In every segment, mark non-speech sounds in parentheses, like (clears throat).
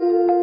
Thank mm. you.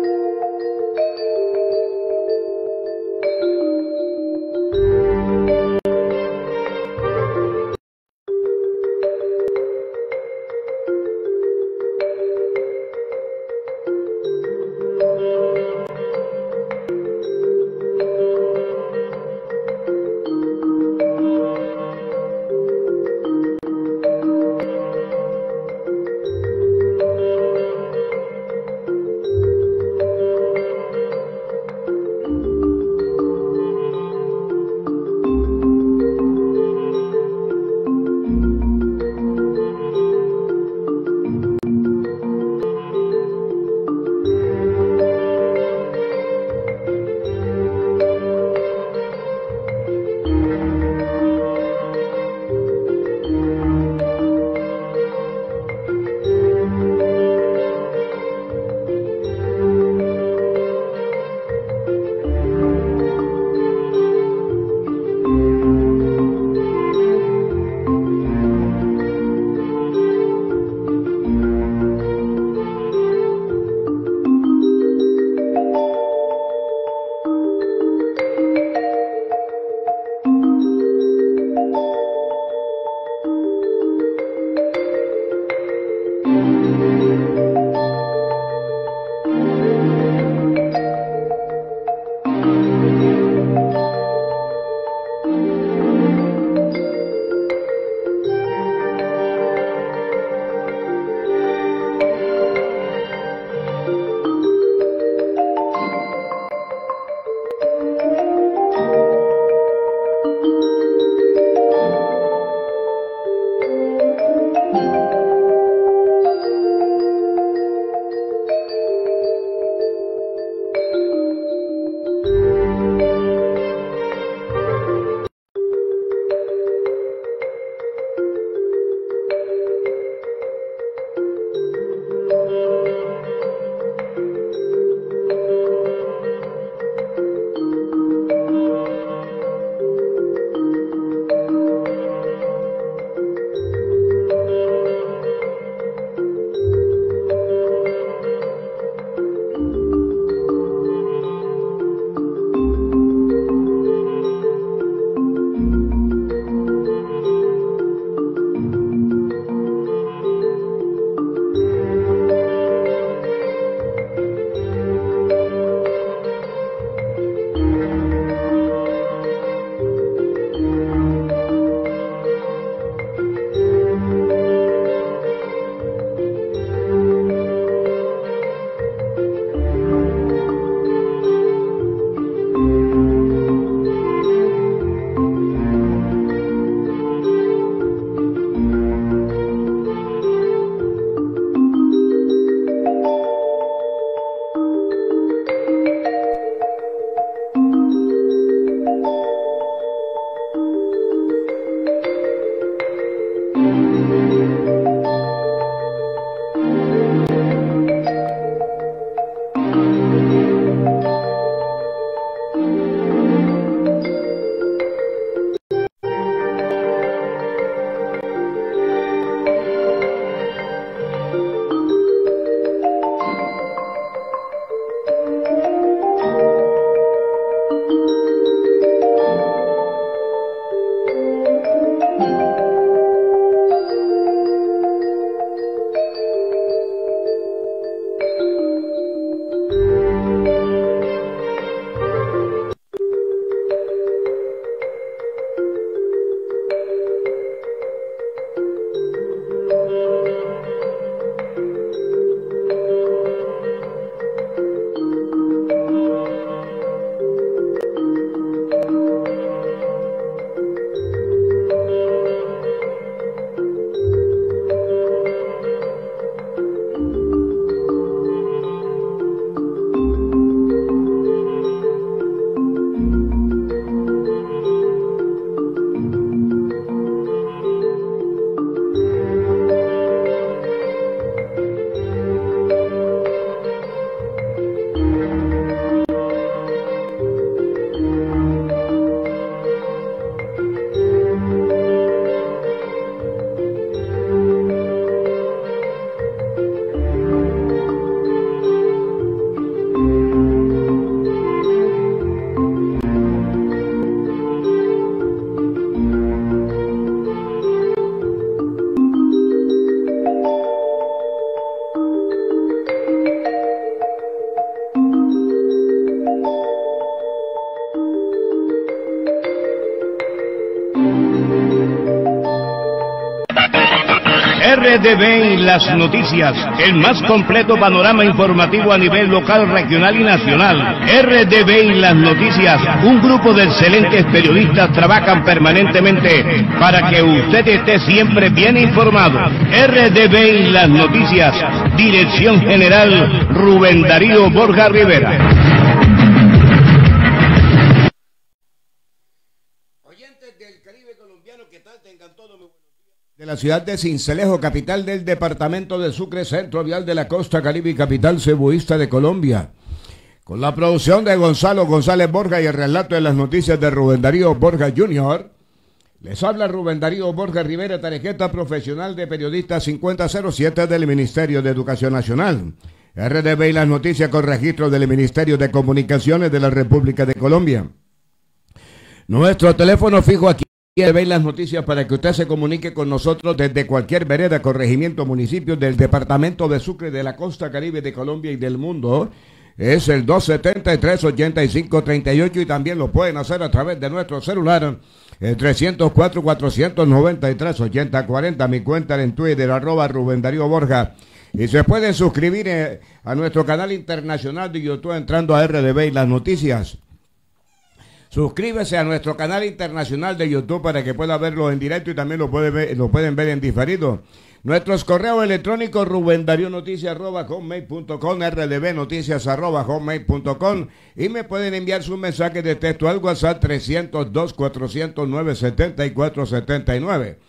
RDB y las noticias, el más completo panorama informativo a nivel local, regional y nacional. RDB y las noticias, un grupo de excelentes periodistas trabajan permanentemente para que usted esté siempre bien informado. RDB y las noticias, Dirección General Rubén Darío Borja Rivera. ciudad de Cincelejo, capital del departamento de Sucre, centro vial de la costa caribe y capital cebuista de Colombia. Con la producción de Gonzalo González Borja y el relato de las noticias de Rubén Darío Borja Jr., les habla Rubén Darío Borja Rivera, tarjeta profesional de periodista 5007 del Ministerio de Educación Nacional. RDB y las noticias con registro del Ministerio de Comunicaciones de la República de Colombia. Nuestro teléfono fijo aquí. Quiere las noticias para que usted se comunique con nosotros desde cualquier vereda, corregimiento, municipio del departamento de Sucre, de la costa caribe de Colombia y del mundo. Es el 273-8538 y también lo pueden hacer a través de nuestro celular, el 304-493-8040. Mi cuenta en Twitter, arroba Rubén Darío Borja. Y se pueden suscribir eh, a nuestro canal internacional de YouTube entrando a RDB y las noticias. Suscríbase a nuestro canal internacional de YouTube para que pueda verlo en directo y también lo, puede ver, lo pueden ver en diferido. Nuestros correos electrónicos Rubén Darío Noticias arroba y me pueden enviar su mensaje de texto al WhatsApp 302 409 7479.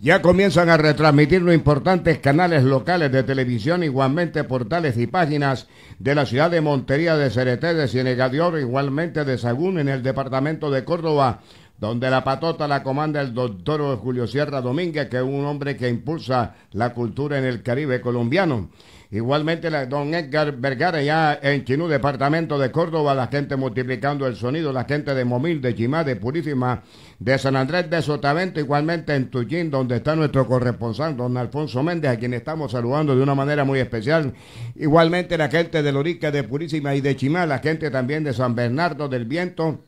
Ya comienzan a retransmitir los importantes canales locales de televisión, igualmente portales y páginas de la ciudad de Montería de Cereté, de Cienegadior, igualmente de Sagún, en el departamento de Córdoba, donde la patota la comanda el doctor Julio Sierra Domínguez, que es un hombre que impulsa la cultura en el Caribe colombiano. Igualmente, la, don Edgar Vergara, ya en Chinú, departamento de Córdoba, la gente multiplicando el sonido, la gente de Momil, de Chimá, de Purísima, de San Andrés, de Sotavento, igualmente en Tullín, donde está nuestro corresponsal, don Alfonso Méndez, a quien estamos saludando de una manera muy especial. Igualmente, la gente de Lorica, de Purísima y de Chimá, la gente también de San Bernardo del Viento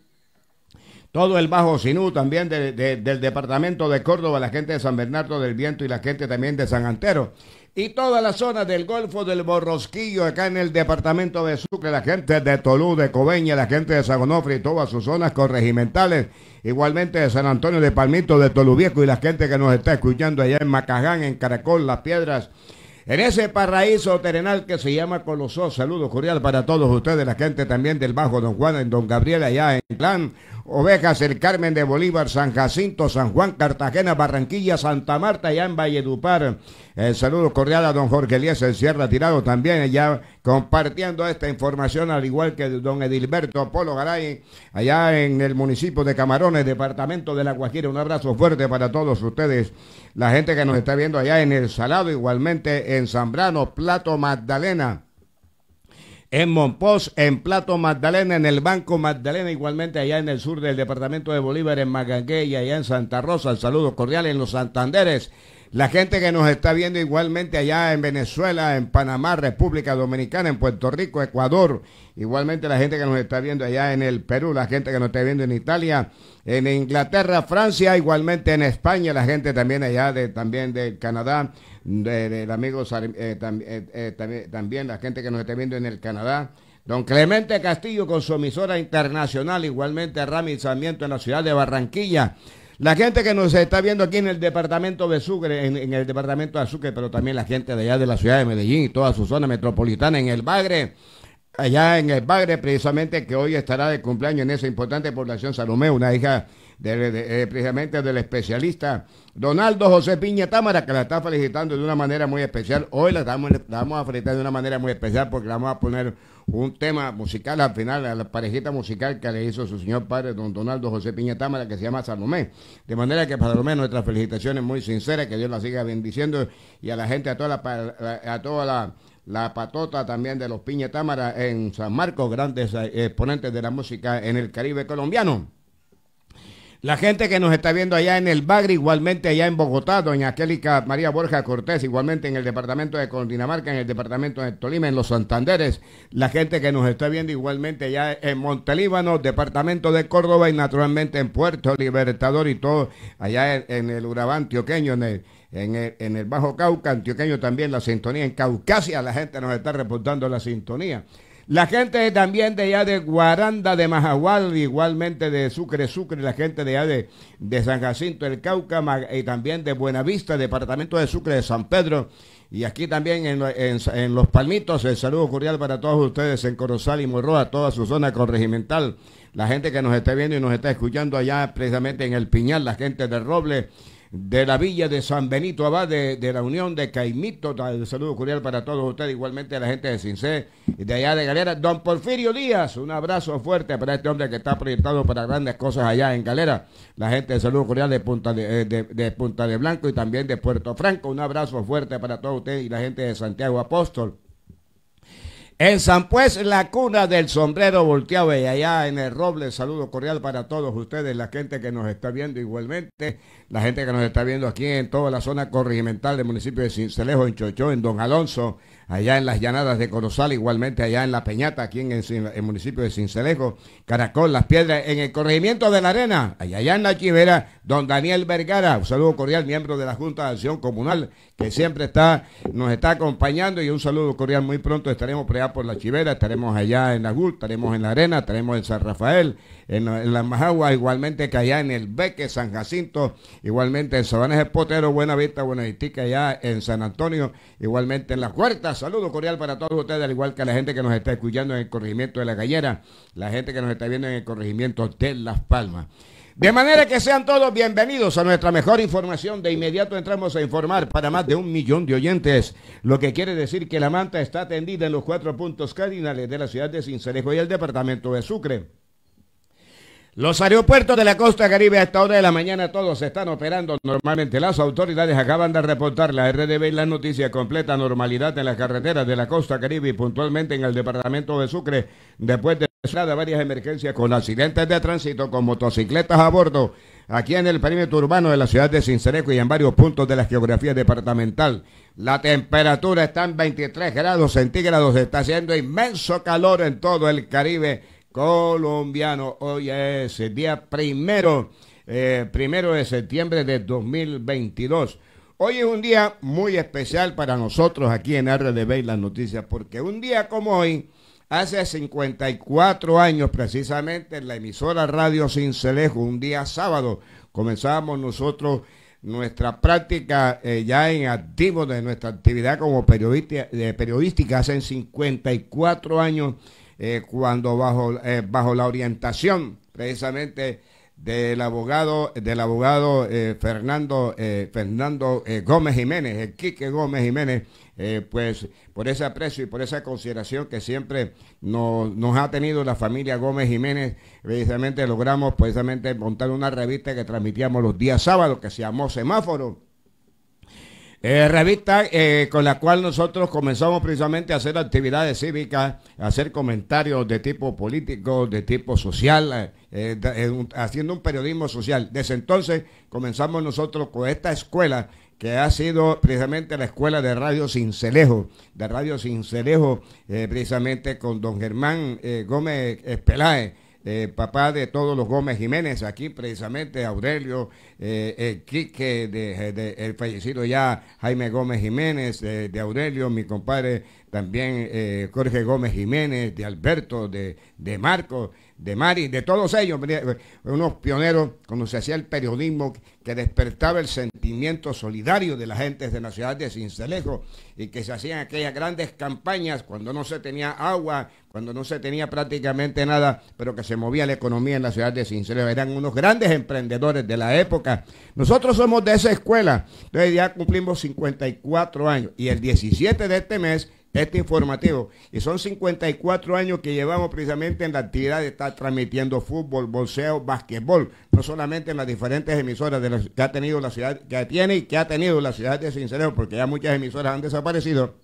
todo el Bajo Sinú, también del departamento de Córdoba, la gente de San Bernardo del Viento y la gente también de San Antero y toda la zona del Golfo del Borrosquillo, acá en el departamento de Sucre, la gente de Tolú, de Cobeña, la gente de San y todas sus zonas corregimentales, igualmente de San Antonio de Palmito, de Toluvieco y la gente que nos está escuchando allá en Macaján, en Caracol, Las Piedras, en ese paraíso terrenal que se llama Colosó. Saludos cordiales para todos ustedes, la gente también del Bajo Don Juan, en Don Gabriel, allá en Clan. Ovejas, el Carmen de Bolívar, San Jacinto, San Juan, Cartagena, Barranquilla, Santa Marta, allá en Valledupar. El eh, saludo cordial a don Jorge Elías en Sierra Tirado también, allá compartiendo esta información, al igual que don Edilberto Polo Garay, allá en el municipio de Camarones, departamento de La Guajira. Un abrazo fuerte para todos ustedes. La gente que nos está viendo allá en El Salado, igualmente en Zambrano, Plato Magdalena en Monpós, en Plato Magdalena, en el Banco Magdalena, igualmente allá en el sur del departamento de Bolívar, en Magangué y allá en Santa Rosa. Saludos cordial en los Santanderes la gente que nos está viendo igualmente allá en Venezuela, en Panamá, República Dominicana, en Puerto Rico, Ecuador, igualmente la gente que nos está viendo allá en el Perú, la gente que nos está viendo en Italia, en Inglaterra, Francia, igualmente en España, la gente también allá de también de Canadá, de, eh, eh, eh, también la gente que nos está viendo en el Canadá. Don Clemente Castillo con su emisora internacional, igualmente Rami Sarmiento en la ciudad de Barranquilla. La gente que nos está viendo aquí en el departamento de Sucre, en, el departamento de pero también la gente de allá de la ciudad de Medellín y toda su zona metropolitana, en el Bagre, allá en el Bagre precisamente, que hoy estará de cumpleaños en esa importante población Salomé, una hija eh, precisamente del especialista Donaldo José Piña Támara, que la está felicitando de una manera muy especial. Hoy la, estamos, la vamos a felicitar de una manera muy especial porque la vamos a poner un tema musical al final, a la parejita musical que le hizo su señor padre, don Donaldo José Piña Támara, que se llama Salomé. De manera que, para menos, nuestras felicitaciones muy sinceras, que Dios la siga bendiciendo y a la gente, a toda la, a toda la, la patota también de los Piña Támara en San Marcos, grandes eh, exponentes de la música en el Caribe colombiano. La gente que nos está viendo allá en el Bagre, igualmente allá en Bogotá, doña Aquélica María Borja Cortés, igualmente en el departamento de Cundinamarca, en el departamento de Tolima, en los Santanderes. La gente que nos está viendo igualmente allá en Montelíbano, departamento de Córdoba y naturalmente en Puerto Libertador y todo allá en, el Urabá antioqueño, en el, en el, en el Bajo Cauca antioqueño también, la sintonía en Caucasia. La gente nos está reportando la sintonía. La gente también de allá de Guaranda, de Majahual, igualmente de Sucre, Sucre, la gente de allá de, San Jacinto, el Cauca, y eh, también de Buenavista, departamento de Sucre, de San Pedro. Y aquí también en, Los Palmitos, el saludo cordial para todos ustedes en Corozal y Morroa, toda su zona corregimental. La gente que nos está viendo y nos está escuchando allá precisamente en El Piñal, la gente de Roble de la villa de San Benito Abad, de, la Unión de Caimito. Un saludo cordial para todos ustedes, igualmente a la gente de Cincé, de allá de Galera. Don Porfirio Díaz, un abrazo fuerte para este hombre que está proyectado para grandes cosas allá en Galera. La gente de Salud Cordial de Punta eh, de, de Punta de Blanco y también de Puerto Franco. Un abrazo fuerte para todos ustedes y la gente de Santiago Apóstol. En San Pues, la cuna del sombrero volteado y allá en el Roble, saludo cordial para todos ustedes, la gente que nos está viendo igualmente, la gente que nos está viendo aquí en toda la zona corregimental del municipio de Cincelejo, en Chochó, en Don Alonso, allá en las llanadas de Corozal, igualmente allá en La Peñata, aquí en el, municipio de Cincelejo, Caracol, Las Piedras, en el corregimiento de la Arena, allá, allá en La Chivera, don Daniel Vergara, un saludo cordial, miembro de la Junta de Acción Comunal, que siempre está, nos está acompañando y un saludo cordial, muy pronto estaremos preados por la Chivera, estaremos allá en Agul, estaremos en la Arena, estaremos en San Rafael, en, la Majagua, igualmente que allá en el Beque, San Jacinto, igualmente en Sabanes de Potero, Buena Vista, Vistica, allá en San Antonio, igualmente en Las Huerta, Saludo cordial para todos ustedes, al igual que la gente que nos está escuchando en el corregimiento de La Gallera, la gente que nos está viendo en el corregimiento de Las Palmas. De manera que sean todos bienvenidos a nuestra mejor información. De inmediato entramos a informar para más de un millón de oyentes, lo que quiere decir que la manta está tendida en los cuatro puntos cardinales de la ciudad de Cincerejo y el departamento de Sucre. Los aeropuertos de la costa caribe a esta hora de la mañana todos están operando normalmente. Las autoridades acaban de reportar la RDB y la noticia completa normalidad en las carreteras de la costa caribe y puntualmente en el departamento de Sucre después de de varias emergencias con accidentes de tránsito con motocicletas a bordo aquí en el perímetro urbano de la ciudad de Cincereco y en varios puntos de la geografía departamental. La temperatura está en 23 grados centígrados, está haciendo inmenso calor en todo el Caribe colombiano. Hoy es el día primero, eh, primero de septiembre de 2022. Hoy es un día muy especial para nosotros aquí en RDB y las noticias, porque un día como hoy, Hace 54 años precisamente en la emisora Radio Celejo, un día sábado, comenzábamos nosotros nuestra práctica eh, ya en activo de nuestra actividad como periodista, periodística hace 54 años eh, cuando bajo, eh, bajo la orientación precisamente del abogado del abogado Fernando Fernando Gómez Jiménez, el Quique Gómez Jiménez eh, pues por ese aprecio y por esa consideración que siempre nos, ha tenido la familia Gómez Jiménez, precisamente logramos precisamente montar una revista que transmitíamos los días sábados, que se llamó Semáforo. Eh, revista eh, con la cual nosotros comenzamos precisamente a hacer actividades cívicas, a hacer comentarios de tipo político, de tipo social, haciendo un periodismo social. Desde entonces comenzamos nosotros con esta escuela que ha sido precisamente la escuela de Radio Cincelejo, de Radio Cincelejo, eh, precisamente con don Germán eh, Gómez Pelaez, eh, papá de todos los Gómez Jiménez, aquí precisamente Aurelio, el Quique, de, el fallecido ya Jaime Gómez Jiménez, de Aurelio, mi compadre también Jorge Gómez Jiménez, de Alberto, de, de Marco, de Mari, de todos ellos, unos pioneros cuando se hacía el periodismo que despertaba el sentimiento solidario de la gente de la ciudad de Cincelejo y que se hacían aquellas grandes campañas cuando no se tenía agua, cuando no se tenía prácticamente nada, pero que se movía la economía en la ciudad de Cincelejo. Eran unos grandes emprendedores de la época. Nosotros somos de esa escuela, entonces ya cumplimos 54 años y el 17 de este mes este informativo. Y son 54 años que llevamos precisamente en la actividad de estar transmitiendo fútbol, bolseo, básquetbol, no solamente en las diferentes emisoras que ha tenido la ciudad, que tiene y que ha tenido la ciudad de Sincero, porque ya muchas emisoras han desaparecido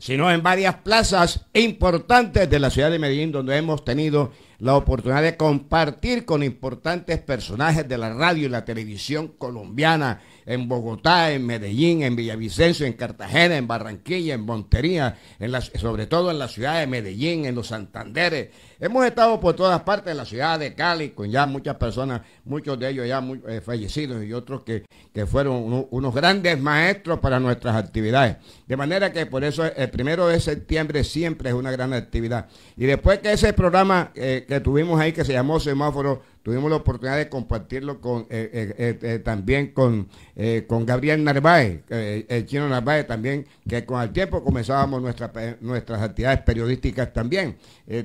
sino en varias plazas importantes de la ciudad de Medellín, donde hemos tenido la oportunidad de compartir con importantes personajes de la radio y la televisión colombiana en Bogotá, en Medellín, en Villavicencio, en Cartagena, en Barranquilla, en Montería, en las, sobre todo en la ciudad de Medellín, en los Santanderes. Hemos estado por todas partes, en la ciudad de Cali, con ya muchas personas, muchos de ellos ya eh, fallecidos y otros que, que fueron unos grandes maestros para nuestras actividades. De manera que por eso el primero de septiembre siempre es una gran actividad. Y después que ese programa eh, que tuvimos ahí, que se llamó Semáforo, Tuvimos la oportunidad de compartirlo con, eh, eh, eh, también con, con Gabriel Narváez, el chino Narváez también, que con el tiempo comenzábamos nuestras actividades periodísticas también.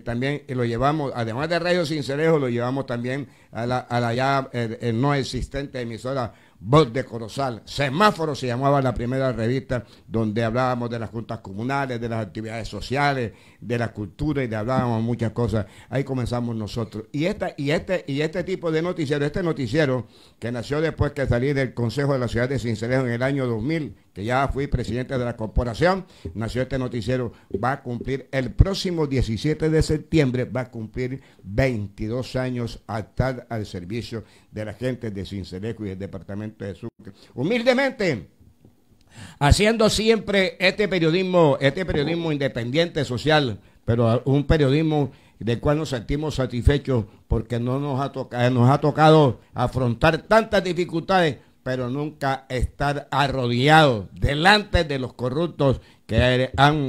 también lo llevamos, además de Radio Sincerejo lo llevamos también a la, a la ya no existente emisora Voz de Corozal, Semáforo se llamaba la primera revista donde hablábamos de las juntas comunales, de las actividades sociales, de la cultura y de hablábamos muchas cosas. Ahí comenzamos nosotros. Y esta, y este, y este tipo de noticiero, este noticiero que nació después que salí del Consejo de la Ciudad de Cincelejo en el año 2000, que ya fui presidente de la corporación, nació este noticiero, va a cumplir el próximo 17 de septiembre, va a cumplir 22 años al estar al servicio de la gente de Cincelejo y del departamento de Sucre. Humildemente, haciendo siempre este periodismo, este periodismo independiente, social, pero un periodismo del cual nos sentimos satisfechos porque no nos ha tocado, nos ha tocado afrontar tantas dificultades, pero nunca estar arrodillados delante de los corruptos que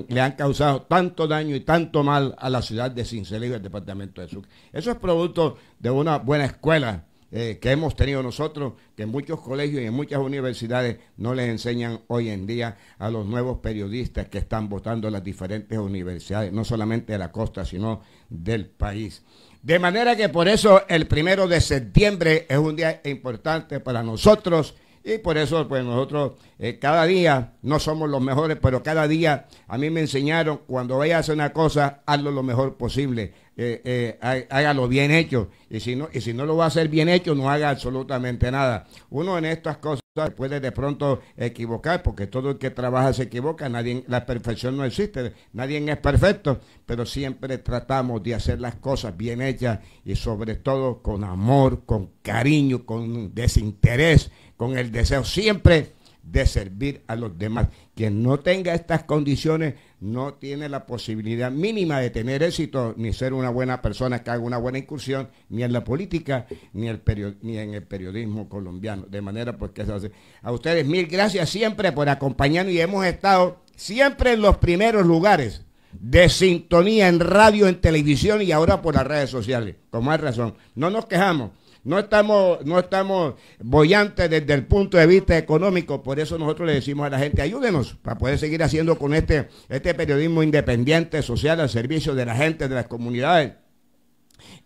le han causado tanto daño y tanto mal a la ciudad de Cincelejo y el departamento de Sucre. Eso es producto de una buena escuela eh, que hemos tenido nosotros, que en muchos colegios y en muchas universidades no les enseñan hoy en día a los nuevos periodistas que están votando las diferentes universidades, no solamente de la costa, sino del país. De manera que por eso el primero de septiembre es un día importante para nosotros y por eso, pues nosotros eh, cada día no somos los mejores, pero cada día a mí me enseñaron, cuando vaya a hacer una cosa, hazlo lo mejor posible, eh, eh, hágalo bien hecho. Y si, no, y si no lo va a hacer bien hecho, no haga absolutamente nada. Uno en estas cosas puede de pronto equivocar, porque todo el que trabaja se equivoca, nadie, la perfección no existe, nadie es perfecto, pero siempre tratamos de hacer las cosas bien hechas y sobre todo con amor, con cariño, con desinterés con el deseo siempre de servir a los demás. Quien no tenga estas condiciones no tiene la posibilidad mínima de tener éxito, ni ser una buena persona que haga una buena incursión, ni en la política, ni, en el periodismo colombiano. De manera se pues, hace. A ustedes mil gracias siempre por acompañarnos y hemos estado siempre en los primeros lugares de sintonía en radio, en televisión y ahora por las redes sociales. Con más razón. No nos quejamos no estamos, no estamos bollantes desde el punto de vista económico, por eso nosotros le decimos a la gente, ayúdenos para poder seguir haciendo con este, este periodismo independiente, social, al servicio de la gente, de las comunidades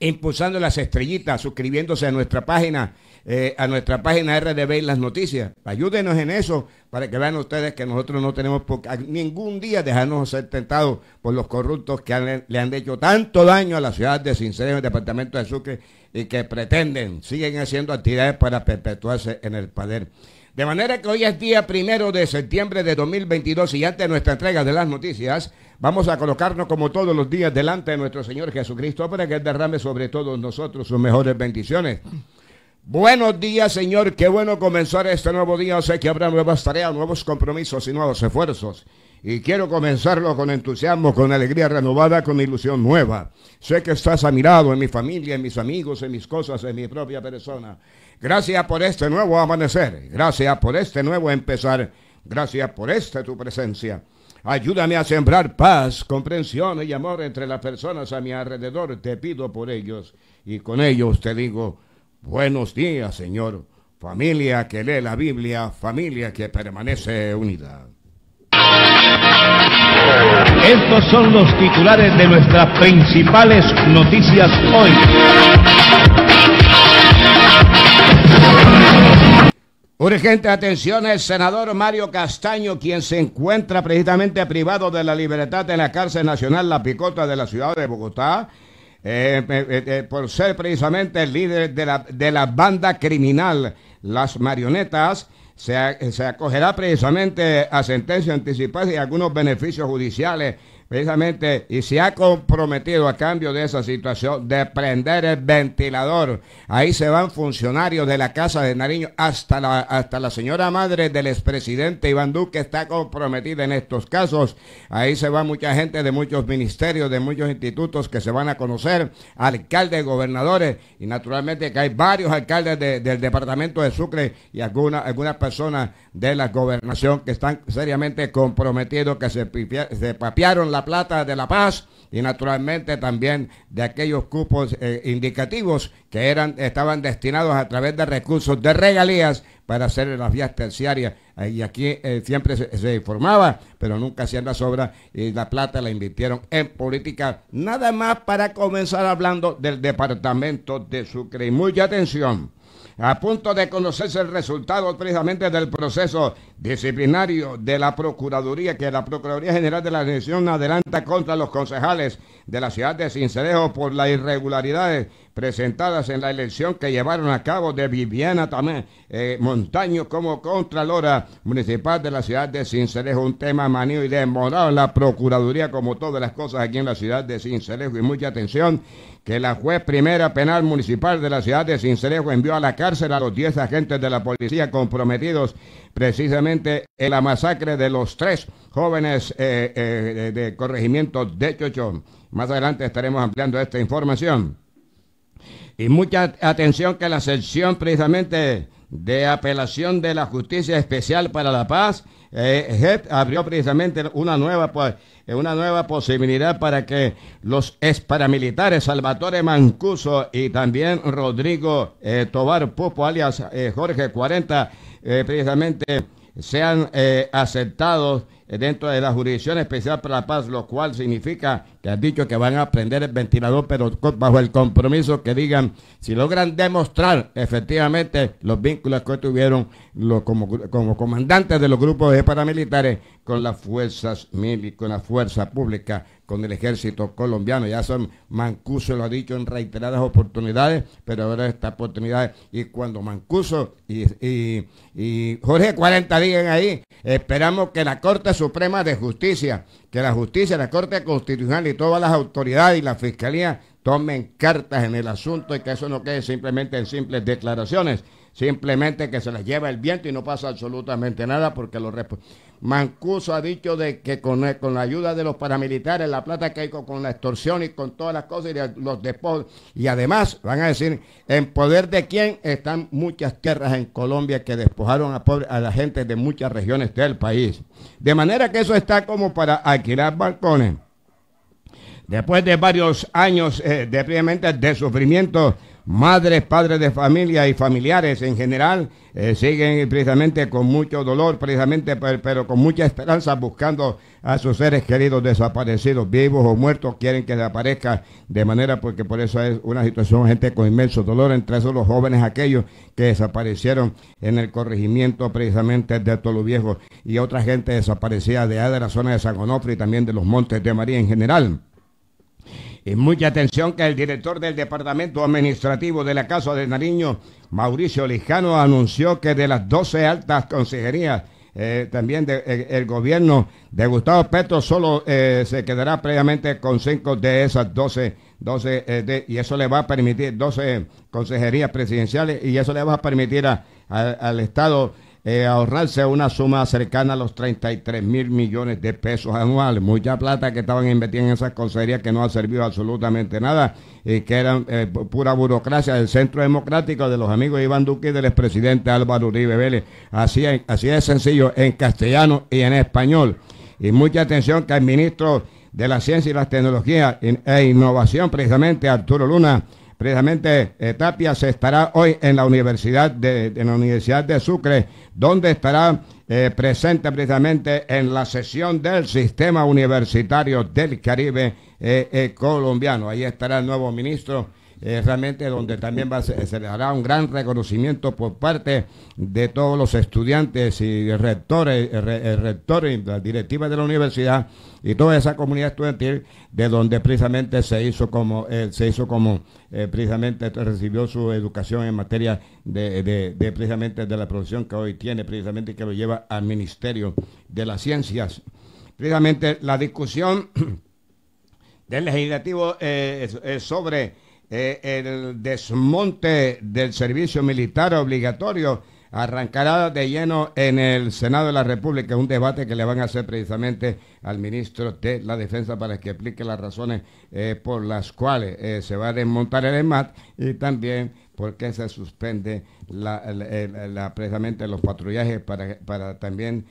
impulsando las estrellitas, suscribiéndose a nuestra página eh, a nuestra página RDB las noticias. Ayúdenos en eso para que vean ustedes que nosotros no tenemos por ningún día dejarnos ser tentados por los corruptos que le han hecho tanto daño a la ciudad de ...en el departamento de Sucre, y que pretenden, siguen haciendo actividades para perpetuarse en el poder. De manera que hoy es día primero de septiembre de 2022 y antes de nuestra entrega de las noticias, vamos a colocarnos como todos los días delante de nuestro Señor Jesucristo para que Él derrame sobre todos nosotros sus mejores bendiciones. Buenos días, Señor. Qué bueno comenzar este nuevo día. Sé que habrá nuevas tareas, nuevos compromisos y nuevos esfuerzos. Y quiero comenzarlo con entusiasmo, con alegría renovada, con ilusión nueva. Sé que estás a mi en mi familia, en mis amigos, en mis cosas, en mi propia persona. Gracias por este nuevo amanecer. Gracias por este nuevo empezar. Gracias por esta tu presencia. Ayúdame a sembrar paz, comprensión y amor entre las personas a mi alrededor. Te pido por ellos. Y con ellos te digo Buenos días, Señor. Familia que lee la Biblia, familia que permanece unida. Estos son los titulares de nuestras principales noticias hoy. Urgente atención el senador Mario Castaño, quien se encuentra precisamente privado de la libertad en la cárcel nacional La Picota de la ciudad de Bogotá eh, eh, eh, por ser precisamente el líder de la, de la banda criminal, las marionetas, se, se acogerá precisamente a sentencia anticipada y algunos beneficios judiciales precisamente, y se ha comprometido a cambio de esa situación de prender el ventilador. Ahí se van funcionarios de la Casa de Nariño, hasta la, hasta la señora madre del expresidente Iván Duque está comprometida en estos casos. Ahí se va mucha gente de muchos ministerios, de muchos institutos que se van a conocer, alcaldes, gobernadores, y naturalmente que hay varios alcaldes del departamento de Sucre y algunas algunas personas de la gobernación que están seriamente comprometidos, que se, se la la Plata de La Paz y naturalmente también de aquellos cupos eh, indicativos que eran, estaban destinados a través de recursos de regalías para hacer las vías terciarias. Eh, y aquí eh, siempre se, informaba, pero nunca hacían la sobra y la plata la invirtieron en política. Nada más para comenzar hablando del departamento de Sucre. Y mucha atención a punto de conocerse el resultado precisamente del proceso disciplinario de la Procuraduría que la Procuraduría General de la Nación adelanta contra los concejales de la ciudad de Cincerejo por las irregularidades presentadas en la elección que llevaron a cabo de Viviana también, eh, Montaño como Contralora Municipal de la ciudad de Cincelejo, un tema manío y demorado en la Procuraduría como todas las cosas aquí en la ciudad de Cincelejo y mucha atención que la juez primera penal municipal de la ciudad de Cincelejo envió a la cárcel a los 10 agentes de la policía comprometidos precisamente en la masacre de los tres jóvenes eh, eh, de corregimiento de Chochón. Más adelante estaremos ampliando esta información. Y mucha atención que la sección precisamente de apelación de la justicia especial para la paz, eh, e abrió precisamente una nueva, pues una nueva posibilidad para que los ex paramilitares Salvatore Mancuso y también Rodrigo eh, Tobar Popo alias Jorge 40, precisamente sean aceptados dentro de la Jurisdicción Especial para la Paz, lo cual significa que han dicho que van a prender el ventilador, pero bajo el compromiso que digan, si logran demostrar efectivamente los vínculos que tuvieron los, como, comandantes de los grupos paramilitares con las fuerzas mil, con la fuerza pública, con el ejército colombiano. Ya son Mancuso lo ha dicho en reiteradas oportunidades, pero ahora esta oportunidad. Y cuando Mancuso y, y Jorge 40 digan ahí, esperamos que la Corte Suprema de Justicia, que la justicia, la Corte Constitucional y todas las autoridades y la Fiscalía tomen cartas en el asunto y que eso no quede simplemente en simples declaraciones, simplemente que se las lleva el viento y no pasa absolutamente nada porque los Mancuso ha dicho de que con, con, la ayuda de los paramilitares, la plata que hay con, la extorsión y con todas las cosas y los despojos. Y además, van a decir, en poder de quién están muchas tierras en Colombia que despojaron a, a la gente de muchas regiones del país. De manera que eso está como para alquilar balcones. Después de varios años eh, de, de sufrimiento Madres, padres de familia y familiares en general eh, siguen precisamente con mucho dolor, precisamente, pero, con mucha esperanza buscando a sus seres queridos desaparecidos, vivos o muertos, quieren que desaparezca de manera porque por eso es una situación, gente con inmenso dolor, entre esos los jóvenes aquellos que desaparecieron en el corregimiento precisamente de Toluviejo, Viejo y otra gente desaparecida de allá de la zona de San Onofre y también de los Montes de María en general. Y mucha atención que el director del Departamento Administrativo de la Casa de Nariño, Mauricio Lijano, anunció que de las 12 altas consejerías eh, también del eh, gobierno de Gustavo Petro solo eh, se quedará previamente con cinco de esas 12, 12 y eso le va a permitir 12 consejerías presidenciales y eso le va a permitir al Estado eh, ahorrarse una suma cercana a los 33 mil millones de pesos anuales. Mucha plata que estaban invirtiendo en esas consejerías que no ha servido absolutamente nada y que eran eh, pura burocracia del Centro Democrático de los amigos Iván Duque y del expresidente Álvaro Uribe Vélez. Así, así de sencillo, en castellano y en español. Y mucha atención que el ministro de la Ciencia y las Tecnologías e Innovación, precisamente Arturo Luna, Precisamente eh, Tapia se estará hoy en la Universidad de, la Universidad de Sucre, donde estará eh, presente precisamente en la sesión del Sistema Universitario del Caribe eh, Colombiano. Ahí estará el nuevo ministro es realmente donde también se, le hará un gran reconocimiento por parte de todos los estudiantes y rectores, eh, eh, rector y la directivas de la universidad y toda esa comunidad estudiantil de donde precisamente se hizo como, eh, se hizo como precisamente recibió su educación en materia de, precisamente de la profesión que hoy tiene, precisamente que lo lleva al Ministerio de las Ciencias. Precisamente la discusión (clears throat) del legislativo sobre eh, el desmonte del servicio militar obligatorio arrancará de lleno en el Senado de la República, un debate que le van a hacer precisamente al ministro de la Defensa para que explique las razones eh, por las cuales eh, se va a desmontar el EMAT y también por qué se suspende precisamente los patrullajes para, para también,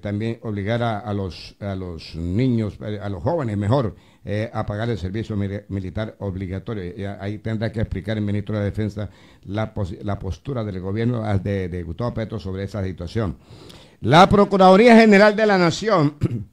también obligar a, a, los, a los niños, a los jóvenes mejor, eh, a pagar el servicio militar obligatorio. Y ahí tendrá que explicar el ministro de Defensa la, la postura del gobierno ah, de, Gustavo Petro sobre esa situación. La Procuraduría General de la Nación (clears throat)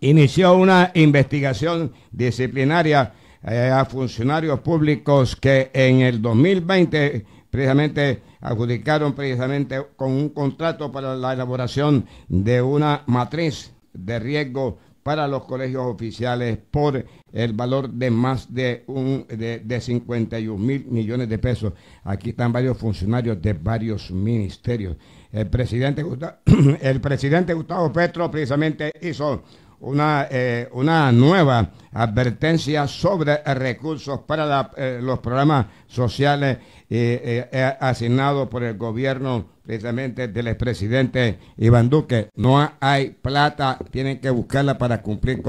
inició una investigación disciplinaria eh, a funcionarios públicos que en el 2020 precisamente adjudicaron precisamente con un contrato para la elaboración de una matriz de riesgo para los colegios oficiales por el valor de más de, un, de, 51 mil millones de pesos. Aquí están varios funcionarios de varios ministerios. El presidente, Gustavo, (clears throat) el presidente Gustavo Petro precisamente hizo una, eh, una nueva advertencia sobre recursos para eh, los programas sociales eh, asignados por el gobierno precisamente del expresidente Iván Duque. No hay plata, tienen que buscarla para cumplir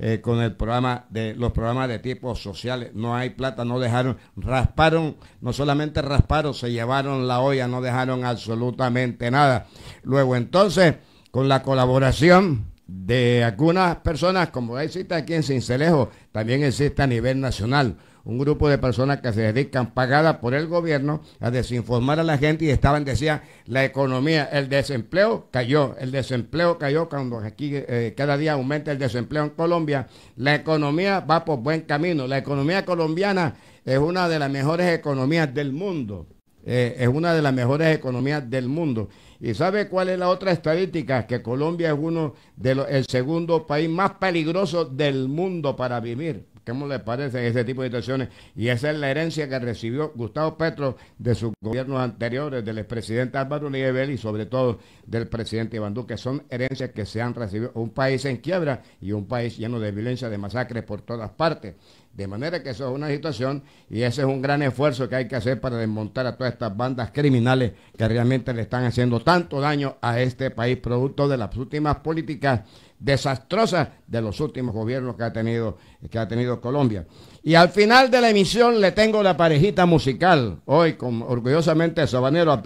eh, con, el programa de los programas de tipo sociales. No hay plata, no dejaron, rasparon, no solamente rasparon, se llevaron la olla, no dejaron absolutamente nada. Luego entonces, con la colaboración de algunas personas, como existe aquí en Cincelejo, también existe a nivel nacional un grupo de personas que se dedican, pagadas por el gobierno, a desinformar a la gente y estaban, decía la economía, el desempleo cayó, el desempleo cayó cuando aquí eh, cada día aumenta el desempleo en Colombia, la economía va por buen camino, la economía colombiana es una de las mejores economías del mundo. Eh, es una de las mejores economías del mundo. ¿Y sabe cuál es la otra estadística? Que Colombia es uno de los, el segundo país más peligroso del mundo para vivir. ¿Cómo le parece ese tipo de situaciones? Y esa es la herencia que recibió Gustavo Petro de sus gobiernos anteriores, del expresidente Álvaro Uribe y sobre todo del presidente Iván Duque. Son herencias que se han recibido. Un país en quiebra y un país lleno de violencia, de masacres por todas partes. De manera que eso es una situación y ese es un gran esfuerzo que hay que hacer para desmontar a todas estas bandas criminales que realmente le están haciendo tanto daño a este país, producto de las últimas políticas desastrosa de los últimos gobiernos que ha tenido, que ha tenido Colombia. Y al final de la emisión le tengo la parejita musical. Hoy, con, orgullosamente, Sabanero,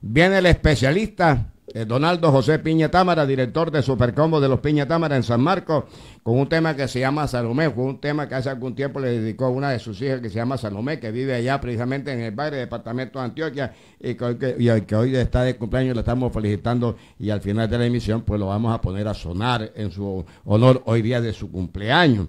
viene el especialista eh, Donaldo José Piña Támara, director de Supercombo de los Piña Támara en San Marcos, con un tema que se llama Salomé, Fue un tema que hace algún tiempo le dedicó una de sus hijas que se llama Salomé, que vive allá precisamente en el barrio departamento de Antioquia y que, hoy, está de cumpleaños, le estamos felicitando y al final de la emisión pues lo vamos a poner a sonar en su honor hoy día de su cumpleaños.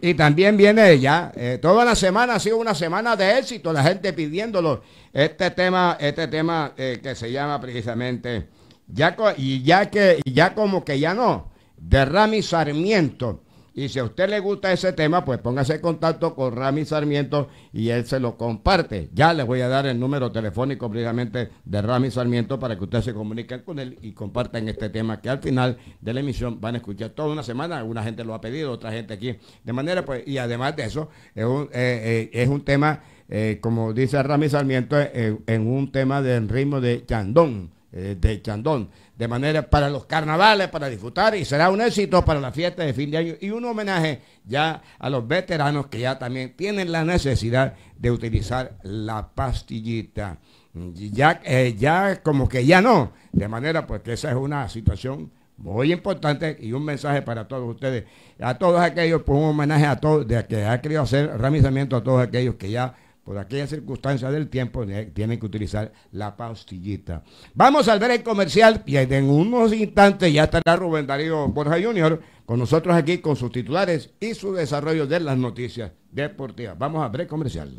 Y también viene ella. Eh, toda la semana ha sido una semana de éxito, la gente pidiéndolo. Este tema, este tema eh, que se llama precisamente ya, y, ya que, ya como que ya no, de Rami Sarmiento. Y si a usted le gusta ese tema, pues póngase en contacto con Rami Sarmiento y él se lo comparte. Ya les voy a dar el número telefónico obligamente de Rami Sarmiento para que usted se comuniquen con él y compartan este tema que al final de la emisión van a escuchar toda una semana. Alguna gente lo ha pedido, otra gente aquí. De manera, pues, y además de eso, es un, eh, eh, es un tema, eh, como dice Rami Sarmiento, en un tema del ritmo de chandón. Eh, de Chandón. De manera para los carnavales, para disfrutar y será un éxito para la fiesta de fin de año y un homenaje ya a los veteranos que ya también tienen la necesidad de utilizar la pastillita. Ya, eh, ya como que ya no, de manera pues que esa es una situación muy importante y un mensaje para todos ustedes, a todos aquellos, por pues, un homenaje a todos, de que ha querido hacer remisamiento a todos aquellos que ya por aquellas circunstancias del tiempo, eh, tienen que utilizar la pastillita. Vamos al ver el comercial y en unos instantes ya estará Rubén Darío Borja Jr. con nosotros aquí con sus titulares y su desarrollo de las noticias deportivas. Vamos a ver comercial.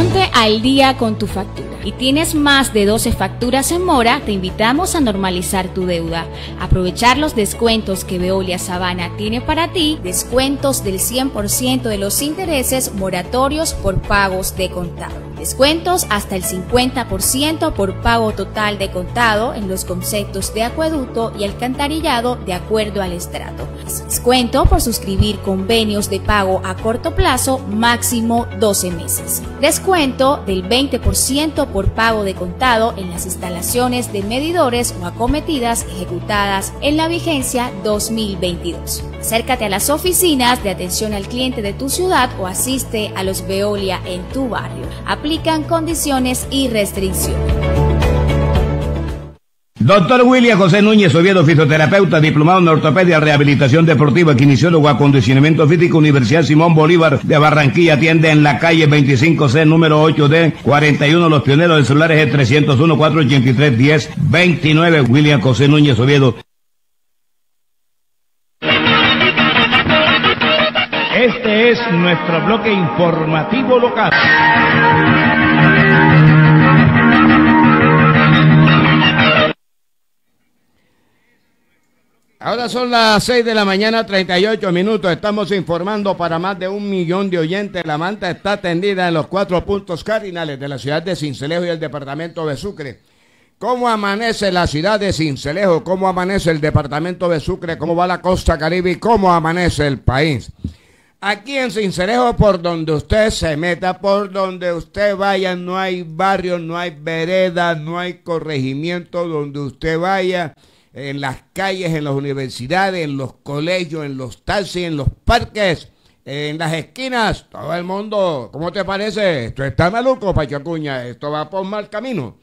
Ponte al día con tu factura. Y tienes más de 12 facturas en mora, te invitamos a normalizar tu deuda. Aprovechar los descuentos que Veolia Sabana tiene para ti. Descuentos del 100% de los intereses moratorios por pagos de contado. Descuentos hasta el 50% por pago total de contado en los conceptos de acueducto y alcantarillado de acuerdo al estrato. Descuento por suscribir convenios de pago a corto plazo máximo 12 meses. Descuento del 20% por pago de contado en las instalaciones de medidores o acometidas ejecutadas en la vigencia 2022. Acércate a las oficinas de atención al cliente de tu ciudad o asiste a los Veolia en tu barrio aplican condiciones y restricciones. Doctor William José Núñez Oviedo, fisioterapeuta, diplomado en ortopedia, rehabilitación deportiva, kinesiólogo, acondicionamiento físico, Universidad Simón Bolívar de Barranquilla, atiende en la calle 25C, número 8D, 41, los pioneros de celulares es 301-483-1029, William José Núñez Oviedo. es nuestro bloque informativo local. Ahora son las 6 de la mañana, 38 minutos. Estamos informando para más de un millón de oyentes. La manta está tendida en los cuatro puntos cardinales de la ciudad de Cincelejo y el departamento de Sucre. ¿Cómo amanece la ciudad de Cincelejo? ¿Cómo amanece el departamento de Sucre? ¿Cómo va la costa caribe? ¿Cómo amanece el país? Aquí en Sincerejo, por donde usted se meta, por donde usted vaya, no hay barrio, no hay veredas, no hay corregimiento donde usted vaya, en las calles, en las universidades, en los colegios, en los taxis, en los parques, en las esquinas, todo el mundo. ¿Cómo te parece? Esto está maluco, Pachacuña? Cuña. esto va por mal camino.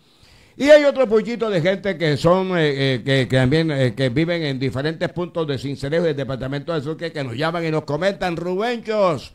Y hay otro puñito de gente que son, eh, eh, que, también eh, que viven en diferentes puntos de Sincerejo del Departamento de Sur que, nos llaman y nos comentan, Rubenchos,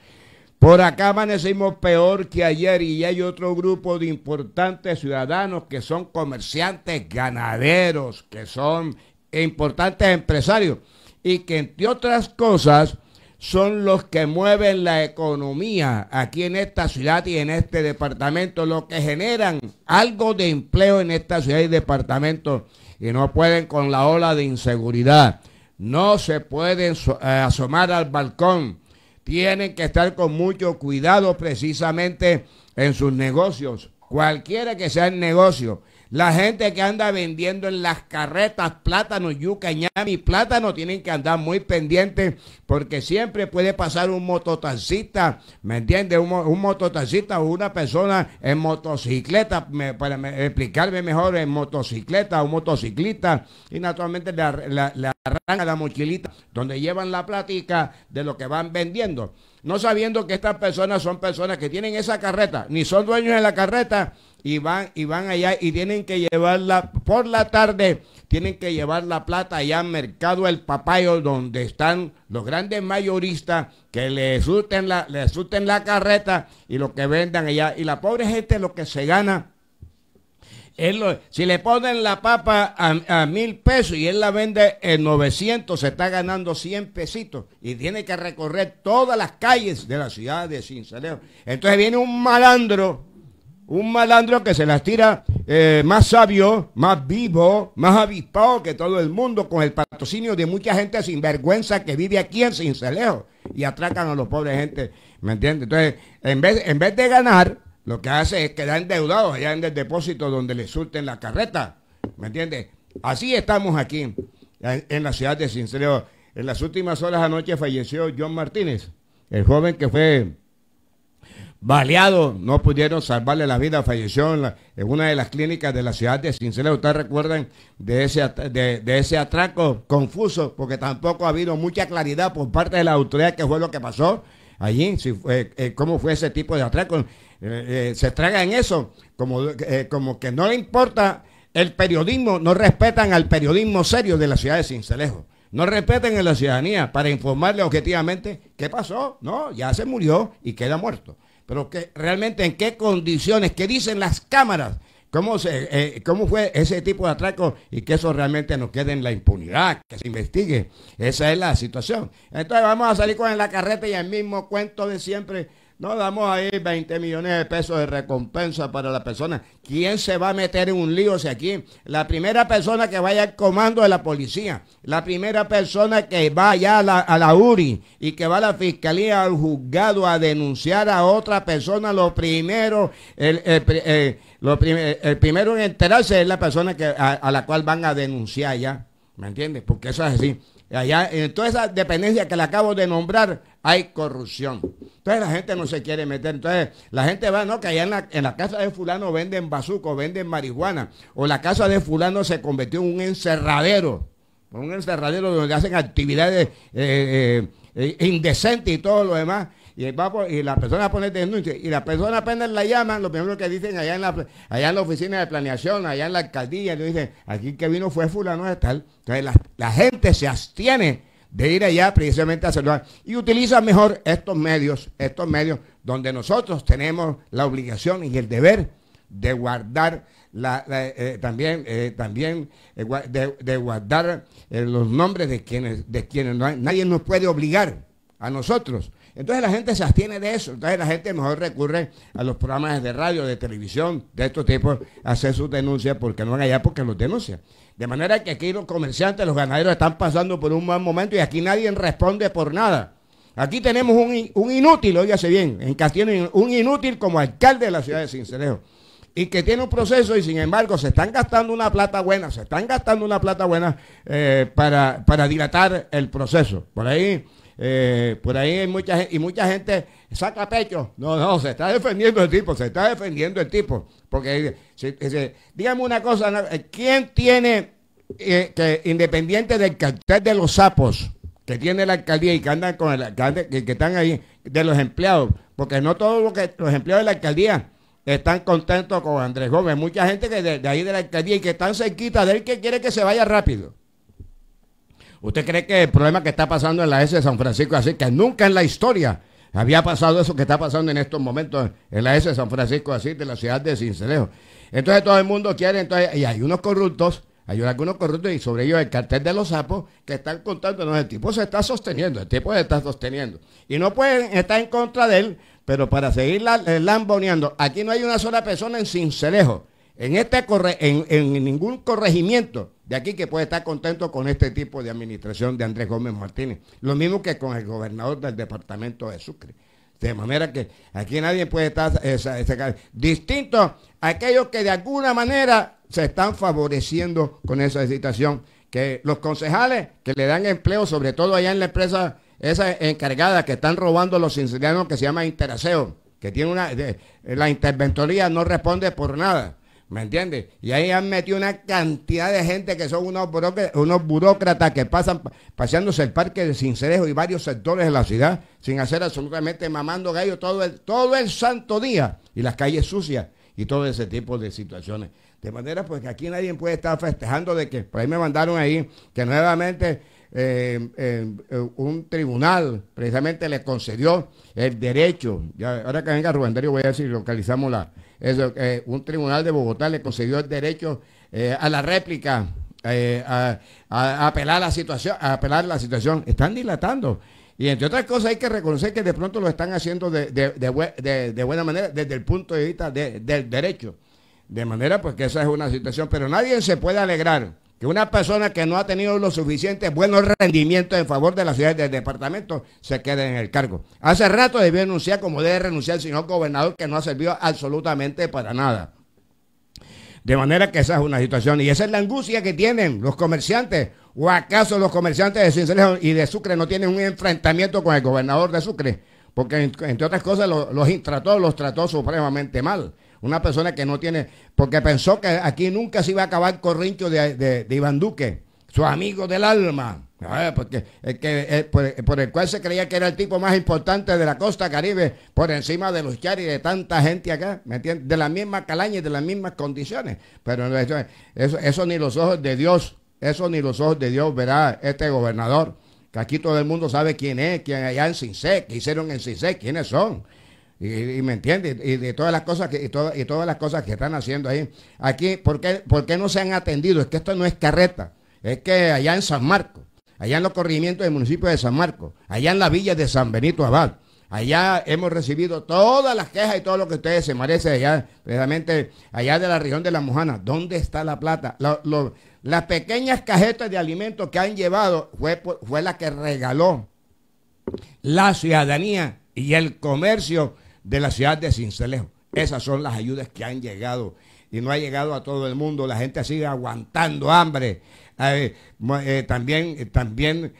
por acá amanecimos peor que ayer y hay otro grupo de importantes ciudadanos que son comerciantes, ganaderos, que son importantes empresarios y que entre otras cosas son los que mueven la economía aquí en esta ciudad y en este departamento, los que generan algo de empleo en esta ciudad y departamento y no pueden con la ola de inseguridad. No se pueden eh, asomar al balcón. Tienen que estar con mucho cuidado precisamente en sus negocios. Cualquiera que sea el negocio, la gente que anda vendiendo en las carretas plátano, yuca, ñami, plátano, tienen que andar muy pendientes porque siempre puede pasar un mototaxista, ¿me entiendes? Un, un o una persona en motocicleta, para explicarme mejor, en motocicleta o motociclista, y naturalmente le, la, arranca la mochilita donde llevan la plática de lo que van vendiendo. No sabiendo que estas personas son personas que tienen esa carreta, ni son dueños de la carreta, y van, y van allá y tienen que llevarla por la tarde, tienen que llevar la plata allá al mercado El Papayo, donde están los grandes mayoristas que le surten la, la carreta y lo que vendan allá. Y la pobre gente lo que se gana. si le ponen la papa a, mil pesos y él la vende en 900, se está ganando 100 pesitos y tiene que recorrer todas las calles de la ciudad de Cincelejo. Entonces viene un malandro, un malandro que se las tira eh, más sabio, más vivo, más avispado que todo el mundo, con el patrocinio de mucha gente sinvergüenza que vive aquí en Cincelejo y atracan a los pobres gente, ¿me entiendes? Entonces, en vez, en vez de ganar, lo que hace es quedar endeudado allá en el depósito donde le surten la carreta, ¿me entiendes? Así estamos aquí, en, en la ciudad de Cincelejo. En las últimas horas anoche falleció John Martínez, el joven que fue baleado, no pudieron salvarle la vida, falleció en, una de las clínicas de la ciudad de Cincelejo. Ustedes recuerdan de ese, ese atraco confuso, porque tampoco ha habido mucha claridad por parte de la autoridad que fue lo que pasó allí, si, eh, cómo fue ese tipo de atraco. Eh, eh, se traga en eso, como, como que no le importa el periodismo, no respetan al periodismo serio de la ciudad de Cincelejo. No respetan a la ciudadanía para informarle objetivamente qué pasó. No, ya se murió y queda muerto pero que realmente en qué condiciones, qué dicen las cámaras, cómo, se, eh, cómo fue ese tipo de atraco y que eso realmente nos quede en la impunidad, que se investigue. Esa es la situación. Entonces vamos a salir con la carreta y el mismo cuento de siempre no, damos ahí 20 millones de pesos de recompensa para la persona. ¿Quién se va a meter en un lío si aquí? La primera persona que vaya al comando de la policía, la primera persona que vaya a la, a la URI y que va a la fiscalía, al juzgado a denunciar a otra persona, lo primero, el, eh, eh, primero en enterarse es la persona que, a, a la cual van a denunciar ya. ¿Me entiendes? Porque eso es así. Allá, en toda esa dependencia que le acabo de nombrar, hay corrupción. Entonces la gente no se quiere meter. Entonces la gente va, no, que allá en la, en la casa de fulano venden bazuco, venden marihuana. O la casa de fulano se convirtió en un encerradero. Un encerradero donde hacen actividades eh, eh, eh, indecentes y todo lo demás y, va y la persona pone denuncia. Y la persona apenas la llaman, lo primero que dicen allá en la, allá en la oficina de planeación, allá en la alcaldía, le dicen, aquí que vino fue fulano de tal. Entonces la, gente se abstiene de ir allá precisamente a saludar. Y utiliza mejor estos medios, estos medios donde nosotros tenemos la obligación y el deber de guardar la, eh, eh, también, eh, también de, guardar los nombres de quienes, de quienes no hay. nadie nos puede obligar a nosotros entonces la gente se abstiene de eso. Entonces la gente mejor recurre a los programas de radio, de televisión, de estos tipos, a hacer sus denuncias porque no van allá porque los denuncian. De manera que aquí los comerciantes, los ganaderos están pasando por un mal momento y aquí nadie responde por nada. Aquí tenemos un, un inútil, óigase bien, en Castillo, un inútil como alcalde de la ciudad de Cincelejo y que tiene un proceso y sin embargo se están gastando una plata buena, se están gastando una plata buena eh, para, para dilatar el proceso. Por ahí eh, por ahí hay mucha gente, y mucha gente saca pecho. No, no, se está defendiendo el tipo, se está defendiendo el tipo. Porque, si, dígame una cosa, eh, ¿quién tiene, eh, que independiente del cartel de los sapos que tiene la alcaldía y que andan con el que, están ahí, de los empleados? Porque no todos los, que, los empleados de la alcaldía están contentos con Andrés Gómez. Mucha gente que de, ahí de la alcaldía y que están cerquita de él que quiere que se vaya rápido. ¿Usted cree que el problema que está pasando en la S de San Francisco, así que nunca en la historia había pasado eso que está pasando en estos momentos en la S de San Francisco, así de la ciudad de Cincelejo? Entonces todo el mundo quiere, entonces, y hay unos corruptos hay algunos corruptos y sobre ellos el cartel de los sapos que están no el tipo se está sosteniendo, el tipo se está sosteniendo. Y no pueden estar en contra de él, pero para seguir eh, lamboneando, aquí no hay una sola persona en Cincelejo, en, este en, en ningún corregimiento de aquí que puede estar contento con este tipo de administración de Andrés Gómez Martínez. Lo mismo que con el gobernador del departamento de Sucre. De manera que aquí nadie puede estar eh, eh, distinto a aquellos que de alguna manera se están favoreciendo con esa situación. Que los concejales que le dan empleo, sobre todo allá en la empresa esa encargada que están robando a los sicilianos que se llama Interaseo, que tiene una, la interventoría no responde por nada. ¿Me entiendes? Y ahí han metido una cantidad de gente que son unos burócratas, que pasan paseándose el parque de Cincerejo y varios sectores de la ciudad sin hacer absolutamente mamando gallo todo el, todo el santo día y las calles sucias y todo ese tipo de situaciones. De manera pues que aquí nadie puede estar festejando de que, por ahí me mandaron ahí, que nuevamente eh, eh, eh, un tribunal precisamente le concedió el derecho, ya, ahora que venga Rubén Darío voy a decir, localizamos la, eso, un tribunal de Bogotá le concedió el derecho a la réplica, a, apelar la situación, a apelar la situación, están dilatando. Y entre otras cosas hay que reconocer que de pronto lo están haciendo de, de, de buena manera desde el punto de vista del derecho. De manera pues que esa es una situación, pero nadie se puede alegrar que una persona que no ha tenido los suficientes buenos rendimientos en favor de la ciudad y del departamento se quede en el cargo. Hace rato debió renunciar como debe renunciar el señor gobernador que no ha servido absolutamente para nada. De manera que esa es una situación y esa es la angustia que tienen los comerciantes. ¿O acaso los comerciantes de Cincelejo y de Sucre no tienen un enfrentamiento con el gobernador de Sucre? Porque entre otras cosas los, los trató supremamente mal. Una persona que no tiene, porque pensó que aquí nunca se iba a acabar con corrincho de, Iván Duque, su amigo del alma. porque que, eh, por, el, cual se creía que era el tipo más importante de la costa caribe, por encima de los y de tanta gente acá, ¿me entiendes? De la misma calaña y de las mismas condiciones. Pero eso, ni los ojos de Dios, eso ni los ojos de Dios verá este gobernador. Que aquí todo el mundo sabe quién es, quién allá en Cincé, que hicieron en Cincé, quiénes son. Y, me entiende, y de todas las cosas que, y, y todas las cosas que están haciendo ahí. Aquí, ¿por qué, no se han atendido? Es que esto no es carreta, es que allá en San Marcos, allá en los corrimientos del municipio de San Marcos, allá en la villa de San Benito Abad, allá hemos recibido todas las quejas y todo lo que ustedes se merecen allá, precisamente allá de la región de la Mojana. ¿Dónde está la plata? las pequeñas cajetas de alimentos que han llevado fue, fue la que regaló la ciudadanía y el comercio de la ciudad de Cincelejo. Esas son las ayudas que han llegado y no ha llegado a todo el mundo. La gente sigue aguantando hambre. Eh, eh, también eh, también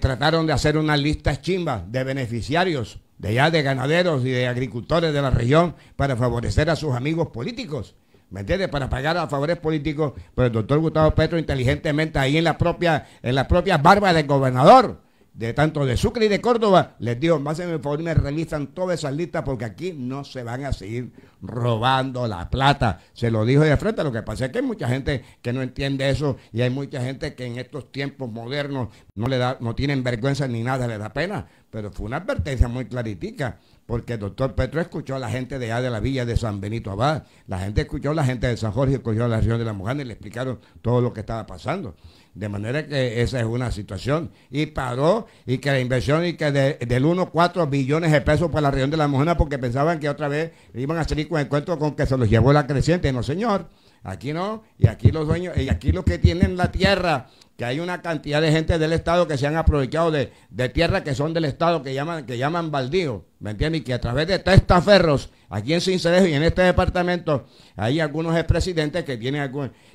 trataron de hacer una lista chimba de beneficiarios, de ya de ganaderos y de agricultores de la región para favorecer a sus amigos políticos. ¿Me entiendes? Para pagar a favores políticos, pero pues el doctor Gustavo Petro inteligentemente ahí en la propia, en la propia barba del gobernador de tanto de Sucre y de Córdoba, les digo, más en el favor me revisan todas esas listas porque aquí no se van a seguir robando la plata. Se lo dijo de frente, lo que pasa es que hay mucha gente que no entiende eso y hay mucha gente que en estos tiempos modernos no le da, no tienen vergüenza ni nada, le da pena. Pero fue una advertencia muy claritica porque el doctor Petro escuchó a la gente de allá de la villa de San Benito Abad, la gente escuchó a la gente de San Jorge, escuchó a la región de la Mojana y le explicaron todo lo que estaba pasando. De manera que esa es una situación. Y paró y que la inversión y que del 1,4 billones de pesos para la región de la Mujana porque pensaban que otra vez iban a salir con encuentro con que se los llevó la creciente. No, señor. Aquí no, y aquí los dueños, y aquí los que tienen la tierra que hay una cantidad de gente del Estado que se han aprovechado de, de tierras que son del Estado, que llaman, que llaman baldío, ¿me entiendes? Y que a través de testaferros, aquí en Cincerejo y en este departamento, hay algunos expresidentes que tienen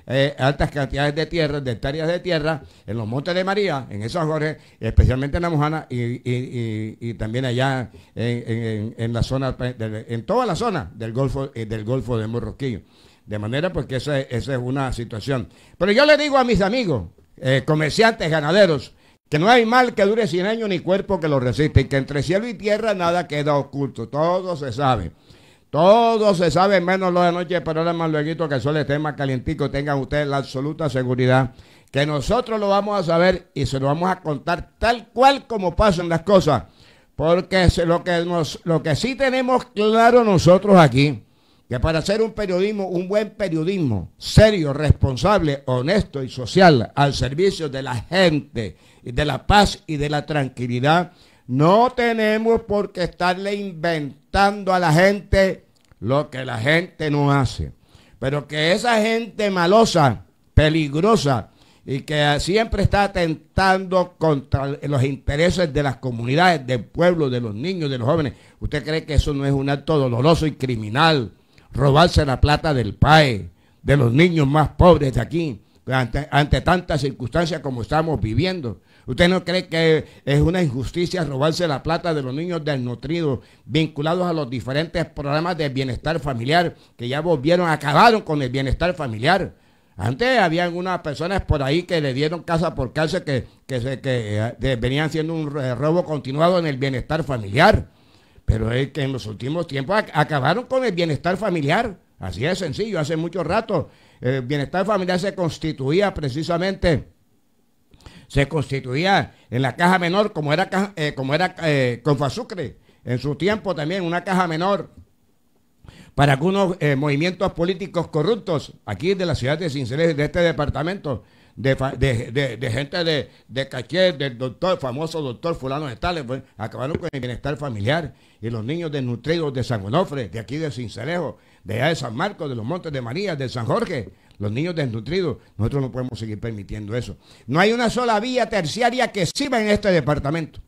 eh, altas cantidades de tierras, de hectáreas de tierra, en los Montes de María, en esos Jorge, especialmente en la Mojana y, también allá en, la zona, pues, en toda la zona del Golfo, eh, del Golfo de Morroquillo. De manera pues que esa, esa es una situación. Pero yo le digo a mis amigos, eh, comerciantes, ganaderos, que no hay mal que dure 100 años ni cuerpo que lo resiste, y que entre cielo y tierra nada queda oculto, todo se sabe. Todo se sabe, menos lo de noche, pero ahora más luego que suele más calientico, tengan ustedes la absoluta seguridad que nosotros lo vamos a saber y se lo vamos a contar tal cual como pasan las cosas. Porque lo que, nos, lo que sí tenemos claro nosotros aquí que para hacer un periodismo, un buen periodismo, serio, responsable, honesto y social, al servicio de la gente, y de la paz y de la tranquilidad, no tenemos por qué estarle inventando a la gente lo que la gente no hace. Pero que esa gente malosa, peligrosa, y que siempre está atentando contra los intereses de las comunidades, del pueblo, de los niños, de los jóvenes. ¿Usted cree que eso no es un acto doloroso y criminal robarse la plata del PAE, de los niños más pobres de aquí, ante, tantas circunstancias como estamos viviendo. ¿Usted no cree que es una injusticia robarse la plata de los niños desnutridos, vinculados a los diferentes programas de bienestar familiar que ya volvieron, acabaron con el bienestar familiar? Antes había unas personas por ahí que le dieron casa por casa que, que, se, que eh, venían siendo un robo continuado en el bienestar familiar. Pero es que en los últimos tiempos acabaron con el bienestar familiar. Así es sencillo, hace mucho rato. El bienestar familiar se constituía precisamente, se constituía en la caja menor, como era, eh, como era eh, con en su tiempo también, una caja menor para algunos eh, movimientos políticos corruptos aquí de la ciudad de Cincelejo, de este departamento de, de, de, gente de, de del doctor, famoso doctor fulano de tales, pues, acabaron con el bienestar familiar y los niños desnutridos de San Onofre, de aquí de Cincelejo, de allá de San Marcos, de los Montes de María, de San Jorge, los niños desnutridos, nosotros no podemos seguir permitiendo eso. No hay una sola vía terciaria que sirva en este departamento.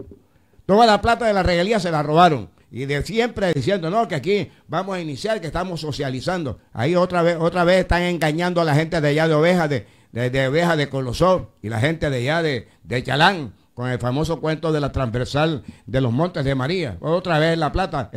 Toda la plata de la regalía se la robaron. Y de siempre diciendo, no, que aquí vamos a iniciar, que estamos socializando. Ahí otra vez, otra vez están engañando a la gente de allá de ovejas, de, de, de Oveja de Colosó y la gente de allá de, Chalán con el famoso cuento de la transversal de los Montes de María. Otra vez La Plata.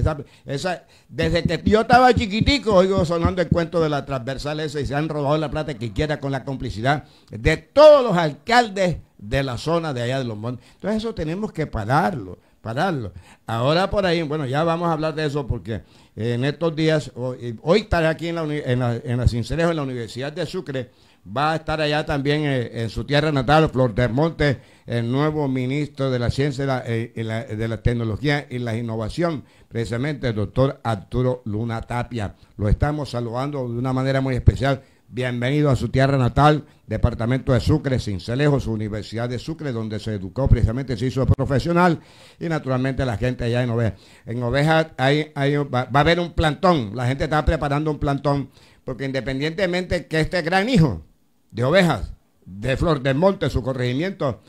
Esa, desde que yo estaba chiquitico, oigo sonando el cuento de la transversal esa y se han robado La Plata que quiera con la complicidad de todos los alcaldes de la zona de allá de los Montes. Entonces eso tenemos que pararlo, pararlo. Ahora por ahí, bueno, ya vamos a hablar de eso porque eh, en estos días, hoy, estaré aquí en la, en, en en la Universidad de Sucre, va a estar allá también eh, en su tierra natal, Flor del Monte, el nuevo ministro de la Ciencia, eh, y de la Tecnología y la Innovación, precisamente el doctor Arturo Luna Tapia. Lo estamos saludando de una manera muy especial. Bienvenido a su tierra natal, departamento de Sucre, Cincelejo, su Universidad de Sucre, donde se educó precisamente, se hizo profesional y naturalmente la gente allá en Oveja. En Oveja hay, va, va a haber un plantón, la gente está preparando un plantón, porque independientemente que este gran hijo, de Ovejas, de Flor del Monte, su corregimiento,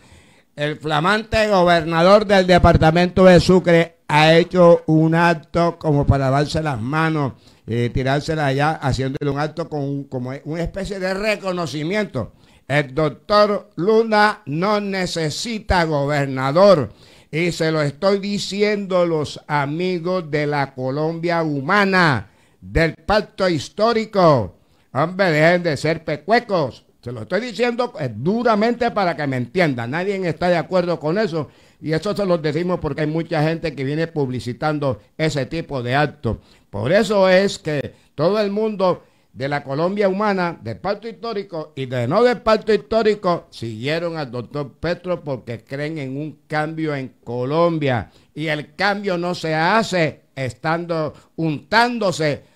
el flamante gobernador del departamento de Sucre ha hecho un acto como para lavarse las manos, eh, tirárselas allá, haciéndole un acto con como una especie de reconocimiento. El doctor Luna no necesita gobernador. Y se lo estoy diciendo los amigos de la Colombia humana, del pacto histórico. Hombre, dejen de ser pecuecos. Se lo estoy diciendo eh, duramente para que me entienda. Nadie está de acuerdo con eso. Y eso se lo decimos porque hay mucha gente que viene publicitando ese tipo de actos. Por eso es que todo el mundo de la Colombia humana, de parto histórico y de no de pacto histórico, siguieron al doctor Petro porque creen en un cambio en Colombia. Y el cambio no se hace estando untándose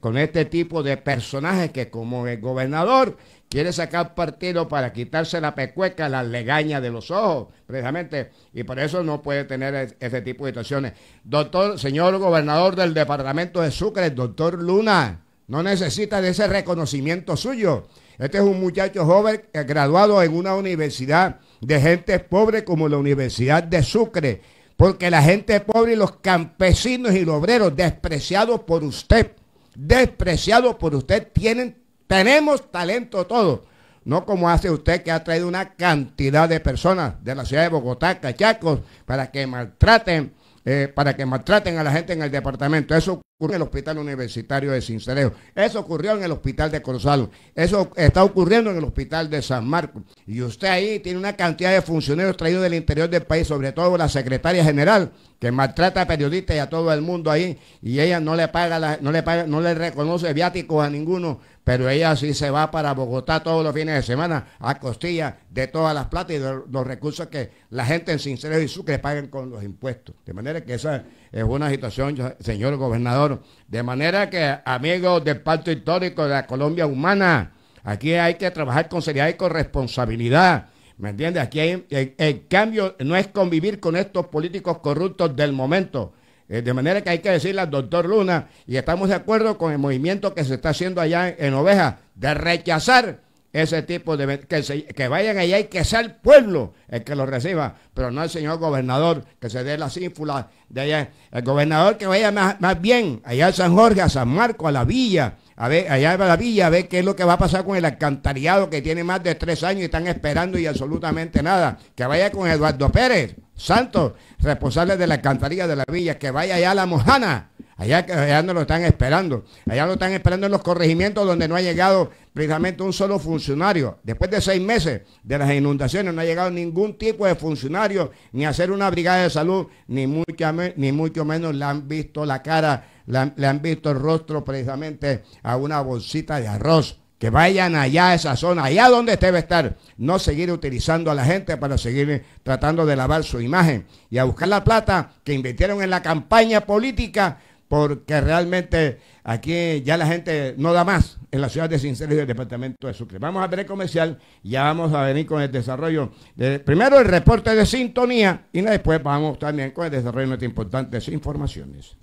con este tipo de personajes que como el gobernador quiere sacar partido para quitarse la pecueca, la legaña de los ojos, precisamente, y por eso no puede tener ese tipo de situaciones. Doctor, señor gobernador del departamento de Sucre, doctor Luna, no necesita de ese reconocimiento suyo. Este es un muchacho joven eh, graduado en una universidad de gente pobre como la Universidad de Sucre, porque la gente pobre y los campesinos y los obreros despreciados por usted despreciado por usted. Tienen, tenemos talento todo No como hace usted que ha traído una cantidad de personas de la ciudad de Bogotá, cachacos, para que maltraten, eh, para que maltraten a la gente en el departamento. Eso ocurrió en el Hospital Universitario de Cincelejo, eso ocurrió en el Hospital de Corozal, eso está ocurriendo en el Hospital de San Marcos. Y usted ahí tiene una cantidad de funcionarios traídos del interior del país, sobre todo la secretaria general, que maltrata a periodistas y a todo el mundo ahí, y ella no le paga, no le no le reconoce viáticos a ninguno, pero ella sí se va para Bogotá todos los fines de semana a costilla de todas las plata y de los recursos que la gente en Cincelejo y Sucre pagan con los impuestos. De manera que esa es una situación, señor gobernador. De manera que, amigos del Pacto Histórico de la Colombia Humana, aquí hay que trabajar con seriedad y con responsabilidad. ¿Me entiende? Aquí el, cambio no es convivir con estos políticos corruptos del momento. Eh, de manera que hay que decirle al doctor Luna, y estamos de acuerdo con el movimiento que se está haciendo allá en, en Oveja, de rechazar ese tipo de que, que vayan allá y que sea el pueblo el que lo reciba, pero no el señor gobernador que se dé la ínfulas de allá. El gobernador que vaya más, bien allá a San Jorge, a San Marco, a la villa, a ver, allá a la villa, a ver qué es lo que va a pasar con el alcantarillado que tiene más de tres años y están esperando y absolutamente nada. Que vaya con Eduardo Pérez, santo, responsable de la alcantarilla de la villa, que vaya allá a la Mojana Allá, allá no lo están esperando. Allá lo están esperando en los corregimientos donde no ha llegado precisamente un solo funcionario. Después de seis meses de las inundaciones no ha llegado ningún tipo de funcionario ni a hacer una brigada de salud, ni mucho, ni mucho menos le han visto la cara, le han, le han visto el rostro precisamente a una bolsita de arroz que vayan allá a esa zona, allá donde debe estar, no seguir utilizando a la gente para seguir tratando de lavar su imagen y a buscar la plata que invirtieron en la campaña política porque realmente aquí ya la gente no da más en la ciudad de Cincelejo y del departamento de Sucre. Vamos a tener comercial, ya vamos a venir con el desarrollo, de, primero el reporte de sintonía y después vamos también con el desarrollo de nuestras importantes informaciones.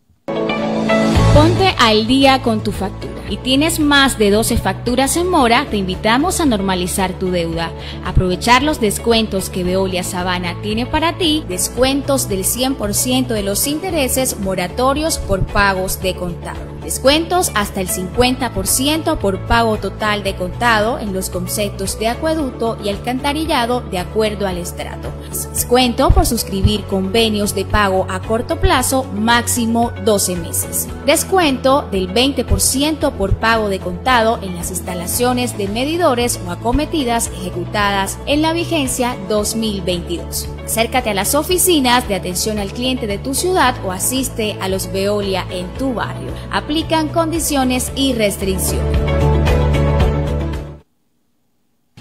Ponte al día con tu factura. Y tienes más de 12 facturas en mora, te invitamos a normalizar tu deuda. Aprovechar los descuentos que Veolia Sabana tiene para ti, descuentos del 100% de los intereses moratorios por pagos de contado. Descuentos hasta el 50% por pago total de contado en los conceptos de acueducto y alcantarillado de acuerdo al estrato. Descuento por suscribir convenios de pago a corto plazo máximo 12 meses descuento del 20% por pago de contado en las instalaciones de medidores o acometidas ejecutadas en la vigencia 2022. Acércate a las oficinas de atención al cliente de tu ciudad o asiste a los Veolia en tu barrio. Aplican condiciones y restricciones.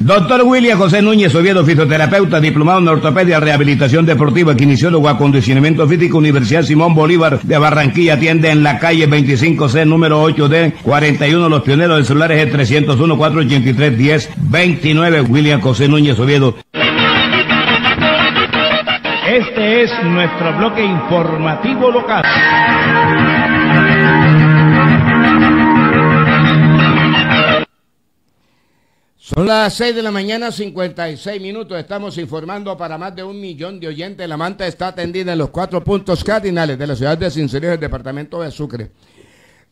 Doctor William José Núñez Oviedo, fisioterapeuta, diplomado en ortopedia, rehabilitación deportiva, quinesiólogo, acondicionamiento físico, Universidad Simón Bolívar de Barranquilla, atiende en la calle 25C, número 8D, 41, los pioneros de celulares de 301 483 1029 William José Núñez Oviedo. Este es nuestro bloque informativo local. Son las 6 de la mañana, 56 minutos. Estamos informando para más de un millón de oyentes. La manta está atendida en los cuatro puntos cardinales de la ciudad de Sincelejo, el departamento de Sucre.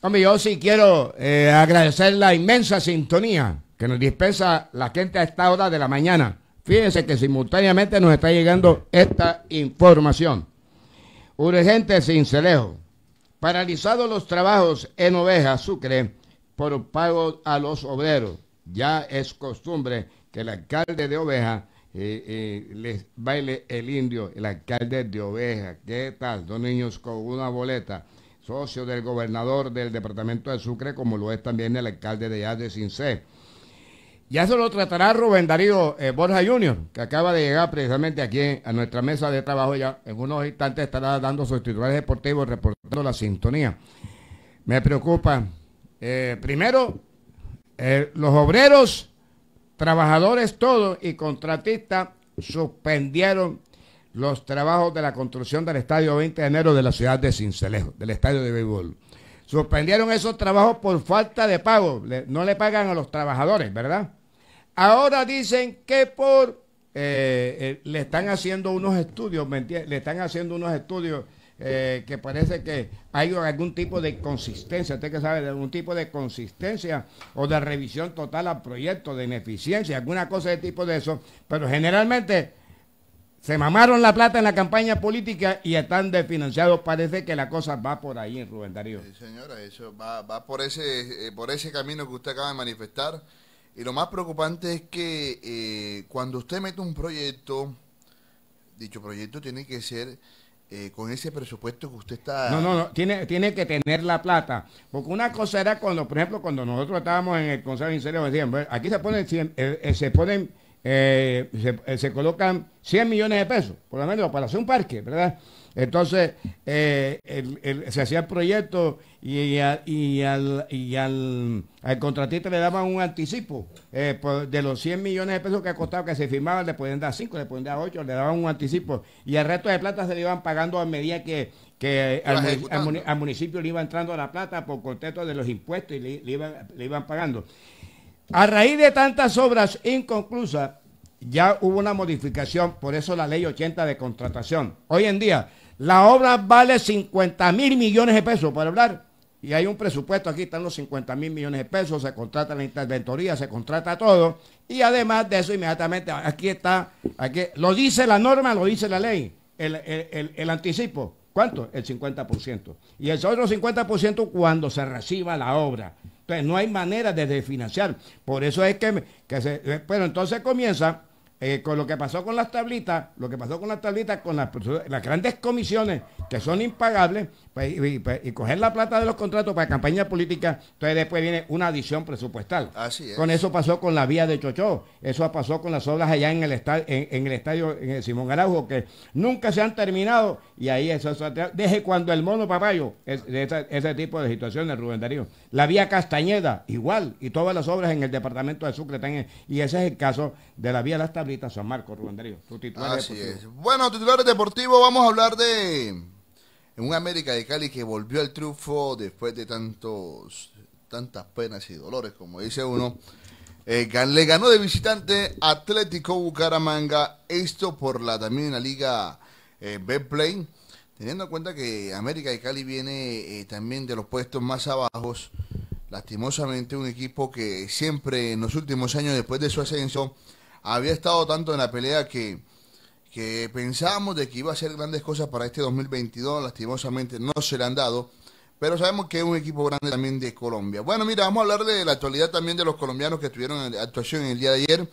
Hombre, yo sí quiero eh, agradecer la inmensa sintonía que nos dispensa la gente a esta hora de la mañana. Fíjense que simultáneamente nos está llegando esta información. Urgente Cincelejo. Paralizados los trabajos en Oveja, Sucre, por pago a los obreros. Ya es costumbre que el alcalde de Oveja eh, eh, les baile el indio, el alcalde de Oveja. ¿Qué tal? Dos niños con una boleta. Socio del gobernador del departamento de Sucre, como lo es también el alcalde de allá de Cincé. Ya eso lo tratará Rubén Darío eh, Borja Jr., que acaba de llegar precisamente aquí a nuestra mesa de trabajo. Ya en unos instantes estará dando sus titulares deportivos, reportando la sintonía. Me preocupa, primero, eh, los obreros, trabajadores todos y contratistas suspendieron los trabajos de la construcción del Estadio 20 de enero de la ciudad de Cincelejo, del Estadio de Béisbol. Suspendieron esos trabajos por falta de pago. no le pagan a los trabajadores, ¿verdad? Ahora dicen que por eh, eh, le están haciendo unos estudios, Le están haciendo unos estudios eh, que parece que hay algún tipo de consistencia, usted que sabe, algún tipo de consistencia o de revisión total al proyecto, de ineficiencia, alguna cosa de tipo de eso, pero generalmente se mamaron la plata en la campaña política y están desfinanciados. Parece que la cosa va por ahí, Rubén Darío. Sí, señora, eso va, va por, ese, eh, por ese camino que usted acaba de manifestar. Y lo más preocupante es que eh, cuando usted mete un proyecto, dicho proyecto tiene que ser eh, con ese presupuesto que usted está... No, no, no, tiene, tiene que tener la plata. Porque una cosa era cuando, por ejemplo, cuando nosotros estábamos en el Consejo de decían, aquí se ponen, eh, eh, se, ponen se, colocan 100 millones de pesos, por lo menos para hacer un parque, ¿verdad? Entonces, se hacía el proyecto y, y, al, y al, contratista le daban un anticipo eh, de los 100 millones de pesos que ha costado que se firmaban, le podían dar 5, le pueden dar 8, le daban un anticipo y el resto de plata se le iban pagando a medida que, al, municipio le iba entrando la plata por contexto de los impuestos y le, iban, le iban pagando. A raíz de tantas obras inconclusas, ya hubo una modificación, por eso la ley 80 de contratación. Hoy en día, la obra vale 50 mil millones de pesos, para hablar y hay un presupuesto, aquí están los 50 mil millones de pesos, se contrata la interventoría, se contrata todo, y además de eso inmediatamente, aquí está, aquí, lo dice la norma, lo dice la ley, el, anticipo, ¿cuánto? El 50%. Y el otro 50% cuando se reciba la obra. Entonces no hay manera de financiar por eso es que, que se, eh, pero entonces comienza eh, con lo que pasó con las tablitas, lo que pasó con las tablitas, con las, grandes comisiones que son impagables, pues, pues, y, coger la plata de los contratos para campaña política, entonces después viene una adición presupuestal. Así Con eso pasó con la vía de Chocho, eso pasó con las obras allá en el, estadio, en, el estadio Simón Araujo, que nunca se han terminado, y ahí eso, eso desde cuando el mono papayo, ese tipo de situaciones, Rubén Darío. La vía Castañeda, igual, y todas las obras en el departamento de Sucre están y ese es el caso de la vía de las tablitas ahorita San Marcos, Rubén titular deportivo. Bueno, titulares deportivos, vamos a hablar de un América de Cali que volvió al triunfo después de tantos tantas penas y dolores, como dice uno. Eh, le ganó de visitante Atlético Bucaramanga, esto por la también la liga eh, Betplay, teniendo en cuenta que América de Cali viene eh, también de los puestos más abajo lastimosamente un equipo que siempre en los últimos años después de su ascenso había estado tanto en la pelea que, que pensábamos de que iba a hacer grandes cosas para este 2022, lastimosamente no se le han dado, pero sabemos que es un equipo grande también de Colombia. Bueno, mira, vamos a hablar de la actualidad también de los colombianos que tuvieron actuación en el día de ayer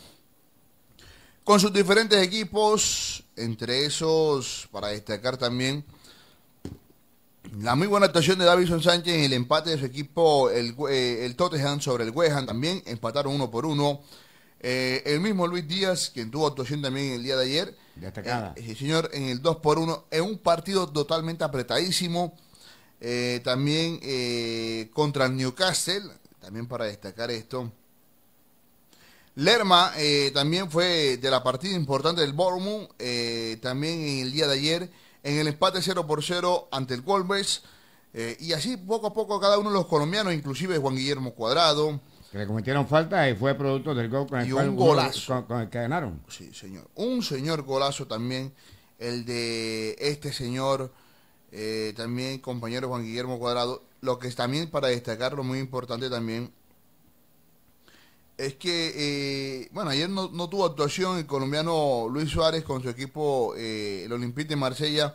con sus diferentes equipos, entre esos, para destacar también la muy buena actuación de Davison Sánchez en el empate de su equipo, el, eh, Tottenham sobre el West también empataron uno por uno. Eh, el mismo Luis Díaz, quien tuvo actuación también el día de ayer. Destacada. Eh, eh, señor, en el 2 por 1 en un partido totalmente apretadísimo. también contra el Newcastle, también para destacar esto. Lerma también fue de la partida importante del Bournemouth, también en el día de ayer, en el empate 0 por 0 ante el Wolves. y así poco a poco cada uno de los colombianos, inclusive Juan Guillermo Cuadrado, que le cometieron falta y fue producto del gol con el, Con, el que ganaron. Sí, señor. Un señor golazo también, el de este señor, eh, también compañero Juan Guillermo Cuadrado. Lo que también para destacar, lo muy importante también, es que, eh, bueno, ayer no, tuvo actuación el colombiano Luis Suárez con su equipo, eh, el Olympique de Marsella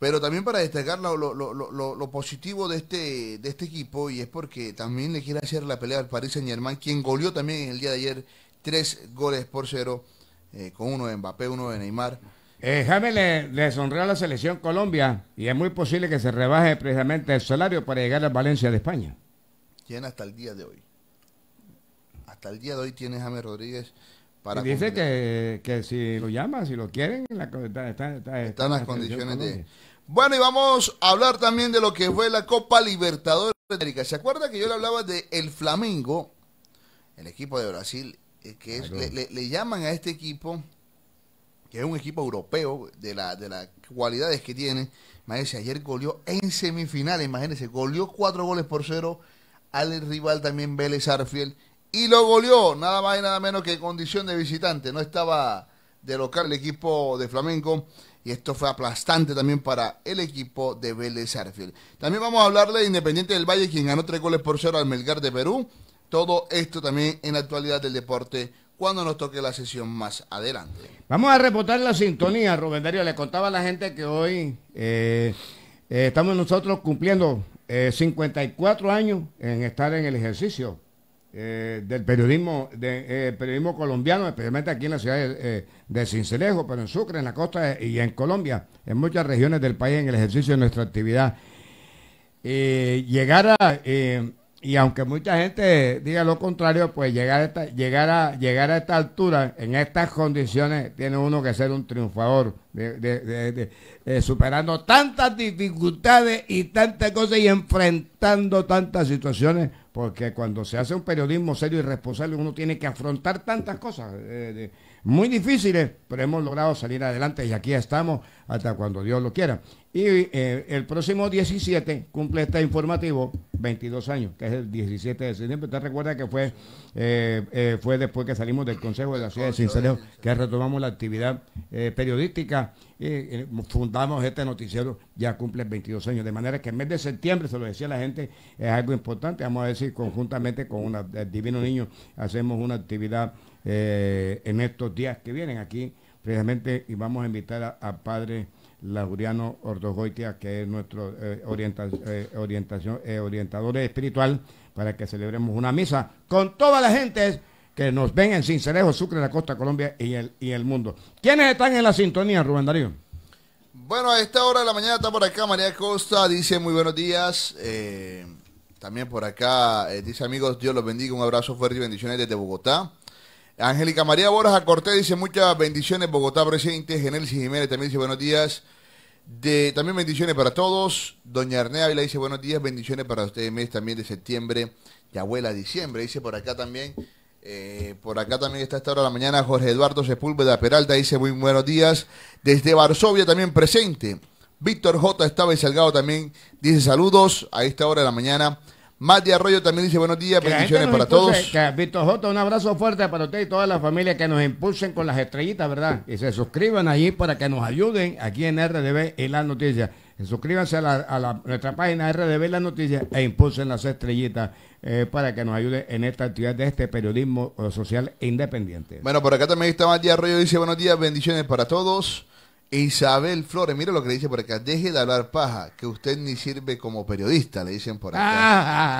pero también para destacar lo, positivo de este, de este equipo, y es porque también le quiere hacer la pelea al Paris Saint Germain, quien goleó también el día de ayer tres goles por cero, eh, con uno de Mbappé, uno de Neymar. Eh, le, le a la selección Colombia y es muy posible que se rebaje precisamente el salario para llegar a Valencia de España. Tiene hasta el día de hoy. Hasta el día de hoy tiene James Rodríguez para. dice que, si lo llaman, si lo quieren, están las condiciones de. Bueno, y vamos a hablar también de lo que fue la Copa Libertadores de América. ¿Se acuerda que yo le hablaba de el Flamengo, el equipo de Brasil, eh, que le, llaman a este equipo, que es un equipo europeo, de, la, de las cualidades que tiene. Imagínense, ayer goleó en semifinales, imagínense, goleó cuatro goles por cero al rival también Vélez Arfiel y lo goleó, nada más y nada menos que en condición de visitante, no estaba de local el equipo de Flamengo y esto fue aplastante también para el equipo de Vélez Arfield. También vamos a hablarle de Independiente del Valle, quien ganó tres goles por cero al Melgar de Perú. Todo esto también en la actualidad del deporte cuando nos toque la sesión más adelante. Vamos a reportar la sintonía, Rubén Darío. Le contaba a la gente que hoy eh, eh, estamos nosotros cumpliendo 54 eh, años en estar en el ejercicio eh, del periodismo, de, eh, periodismo colombiano, especialmente aquí en la ciudad de, eh, Cincelejo, pero en Sucre, en la costa y en Colombia, en muchas regiones del país, en el ejercicio de nuestra actividad. llegar a, y aunque mucha gente diga lo contrario, pues llegar a, esta, llegar a, llegar a esta altura, en estas condiciones, tiene uno que ser un triunfador, superando tantas dificultades y tantas cosas y enfrentando tantas situaciones porque cuando se hace un periodismo serio y responsable uno tiene que afrontar tantas cosas eh, muy difíciles, pero hemos logrado salir adelante y aquí estamos hasta cuando Dios lo quiera. Y eh, el próximo 17 cumple este informativo 22 años, que es el 17 de septiembre. Usted recuerda que fue, eh, eh, fue después que salimos del Consejo de la Ciudad de Cincelejo que retomamos la actividad periodística y fundamos este noticiero, ya cumple 22 años. De manera que el mes de septiembre, se lo decía la gente, es algo importante. Vamos a decir, conjuntamente con Divino Niño, hacemos una actividad en estos días que vienen aquí, precisamente, y vamos a invitar a, Padre... Lauriano Ordogoitia, que es nuestro eh, orienta, eh, orientación, eh, orientador espiritual, para que celebremos una misa con toda la gente que nos ven en Cincerejo, Sucre, la costa Colombia y el, y el mundo. ¿Quiénes están en la sintonía, Rubén Darío? Bueno, a esta hora de la mañana está por acá María Costa, dice muy buenos días. Eh, también por acá dice amigos, Dios los bendiga, un abrazo fuerte y bendiciones desde Bogotá. Angélica María Borja Cortés dice muchas bendiciones, Bogotá presente. Genelsi Jiménez también dice buenos días. De, también bendiciones para todos. Doña Arnea Vila dice buenos días, bendiciones para ustedes, mes también de septiembre y abuela diciembre. Dice por acá también, eh, por acá también está esta hora de la mañana Jorge Eduardo Sepúlveda Peralta dice muy buenos días. Desde Varsovia también presente. Víctor J. Estaba y Salgado también dice saludos a esta hora de la mañana. Mati Arroyo también dice buenos días, bendiciones para todos. Víctor Jota, un abrazo fuerte para usted y toda la familia que nos impulsen con las estrellitas, ¿verdad? Y se suscriban allí para que nos ayuden aquí en RDB y las noticias. Suscríbanse a, la, a nuestra página RDB Las Noticias e impulsen las estrellitas eh, para que nos ayuden en esta actividad de este periodismo eh, social independiente. Bueno, por acá también está Matías Arroyo, dice buenos días, bendiciones para todos. Isabel Flores, mire lo que dice por acá, deje de hablar paja, que usted ni sirve como periodista, le dicen por acá.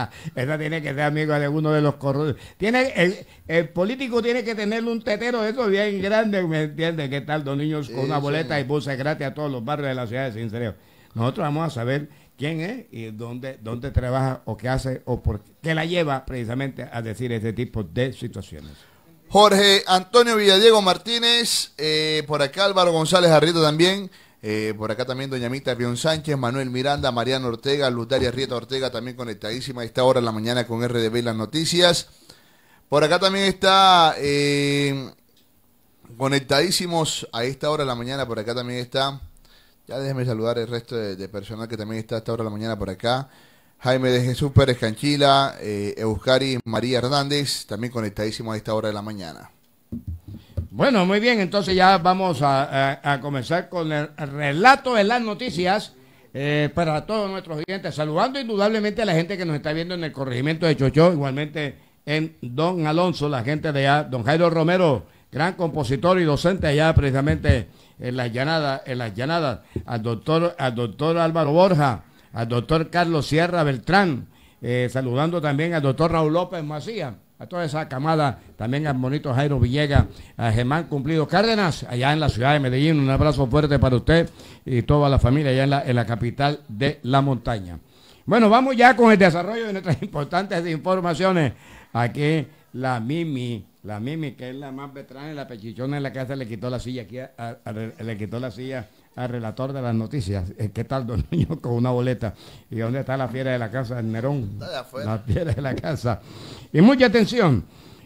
Ah, (laughs) esa tiene que ser amiga de uno de los corredores Tiene, el, político tiene que tener un tetero de bien grande, ¿me entiende? Que tal, dos niños con una boleta y buses gratis a todos los barrios de la ciudad de Cincereo. Nosotros vamos a saber quién es y dónde, dónde trabaja o qué hace o por qué la lleva precisamente a decir este tipo de situaciones. Jorge Antonio Villadiego Martínez, eh, por acá Álvaro González Arrieta también, eh, por acá también Doña Mita Rion Sánchez, Manuel Miranda, Mariano Ortega, Luz Daria Rieta Ortega también conectadísima a esta hora de la mañana con RDB las noticias. Por acá también está eh, conectadísimos a esta hora de la mañana, por acá también está, ya déjeme saludar el resto de, de personal que también está a esta hora de la mañana por acá. Jaime de Jesús Pérez Canchila, eh, Euskari María Hernández, también conectadísimo a esta hora de la mañana. Bueno, muy bien, entonces ya vamos a, comenzar con el relato de las noticias eh, para todos nuestros oyentes, saludando indudablemente a la gente que nos está viendo en el corregimiento de Chocho, igualmente en Don Alonso, la gente de allá, Don Jairo Romero, gran compositor y docente allá precisamente en las llanadas, en las llanadas, al doctor, al doctor Álvaro Borja, al doctor Carlos Sierra Beltrán, eh, saludando también al doctor Raúl López Macías, a toda esa camada, también al bonito Jairo Villegas, a Germán Cumplido Cárdenas, allá en la ciudad de Medellín. Un abrazo fuerte para usted y toda la familia allá en la, capital de la montaña. Bueno, vamos ya con el desarrollo de nuestras (laughs) importantes informaciones. Aquí la Mimi, la Mimi, que es la más veterana, la pechichona en la casa, le quitó la silla aquí, le quitó la silla al relator de las noticias. Eh, ¿Qué tal, don niño? (laughs) Con una boleta. ¿Y dónde está la fiera de la casa? El Nerón. La fiera de la casa. Y mucha atención.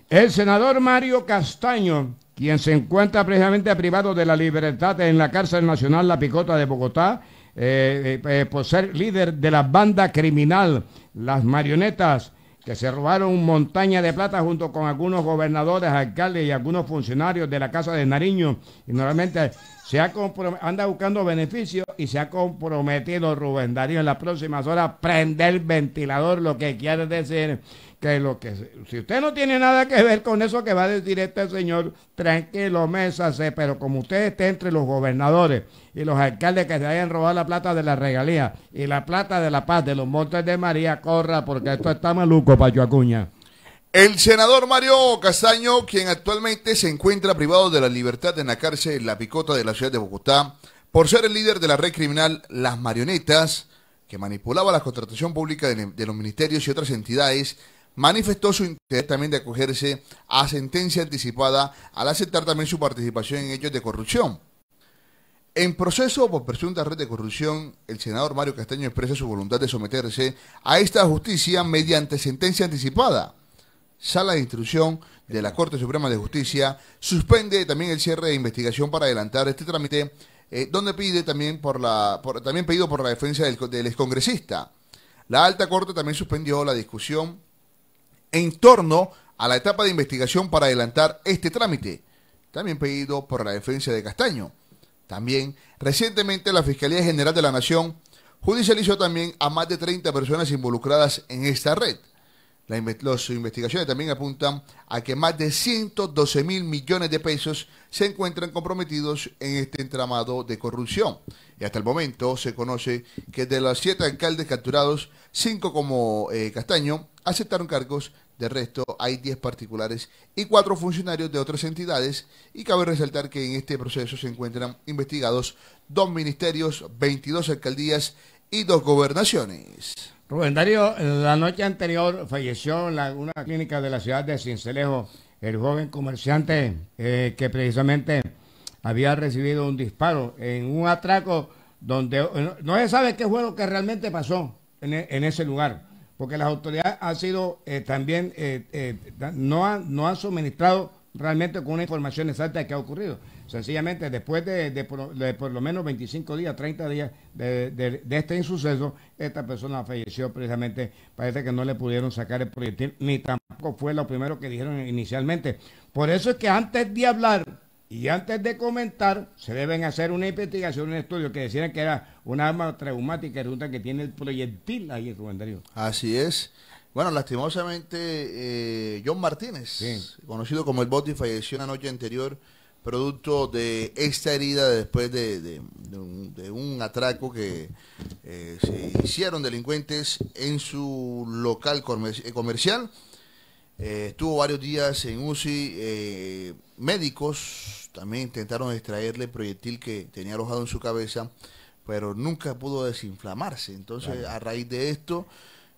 El senador Mario Castaño, quien se encuentra precisamente privado de la libertad en la cárcel nacional La Picota de Bogotá, eh, eh, por ser líder de la banda criminal Las Marionetas, que se robaron montaña de plata junto con algunos gobernadores, alcaldes y algunos funcionarios de la Casa de Nariño. Y normalmente se ha anda buscando beneficios y se ha comprometido Rubén Darío en las próximas horas prender el ventilador, lo que quiere decir lo que si usted no tiene nada que ver con eso que va a decir este señor, tranquilo, mésase, pero como usted esté entre los gobernadores y los alcaldes que se hayan robado la plata de la regalía y la plata de la paz de los montes de María, corra porque esto está maluco, Pacho Acuña. El senador Mario Castaño, quien actualmente se encuentra privado de la libertad en la cárcel La Picota de la ciudad de Bogotá, por ser el líder de la red criminal Las Marionetas, que manipulaba la contratación pública de los ministerios y otras entidades, manifestó su interés también de acogerse a sentencia anticipada al aceptar también su participación en hechos de corrupción. En proceso por presunta red de corrupción, el senador Mario Castaño expresa su voluntad de someterse a esta justicia mediante sentencia anticipada. Sala de Instrucción de la Corte Suprema de Justicia suspende también el cierre de investigación para adelantar este trámite, eh, donde pide también por la también pedido por la defensa del excongresista. La alta corte también suspendió la discusión en torno a la etapa de investigación para adelantar este trámite, también pedido por la defensa de Castaño. También, recientemente la Fiscalía General de la Nación judicializó también a más de 30 personas involucradas en esta red. Las investigaciones también apuntan a que más de 112 mil millones de pesos se encuentran comprometidos en este entramado de corrupción. Y hasta el momento se conoce que de los siete alcaldes capturados, cinco como eh, Castaño aceptaron cargos de resto, hay 10 particulares y 4 funcionarios de otras entidades y cabe resaltar que en este proceso se encuentran investigados dos ministerios, 22 alcaldías y dos gobernaciones. Rubén Darío, la noche anterior falleció en una clínica de la ciudad de Cincelejo el joven comerciante eh, que precisamente había recibido un disparo en un atraco donde eh, no, se sabe qué fue lo que realmente pasó en e, ese lugar porque las autoridades han sido eh, también, eh, eh, no, han, no suministrado realmente con una información exacta de qué ha ocurrido. Sencillamente, después de, por, lo menos 25 días, 30 días de, de, este insuceso, esta persona falleció precisamente. Parece que no le pudieron sacar el proyectil, ni tampoco fue lo primero que dijeron inicialmente. Por eso es que antes de hablar y antes de comentar, se deben hacer una investigación, un estudio que decían que era un arma traumática y resulta que tiene el proyectil ahí, en el comentario. Así es. Bueno, lastimosamente, eh, John Martínez, conocido como el Boti, falleció la noche anterior producto de esta herida después de, un, atraco que eh, se hicieron delincuentes en su local eh, comercial eh, estuvo varios días en UCI. Eh, médicos también intentaron extraerle proyectil que tenía alojado en su cabeza, pero nunca pudo desinflamarse. Entonces, a raíz de esto,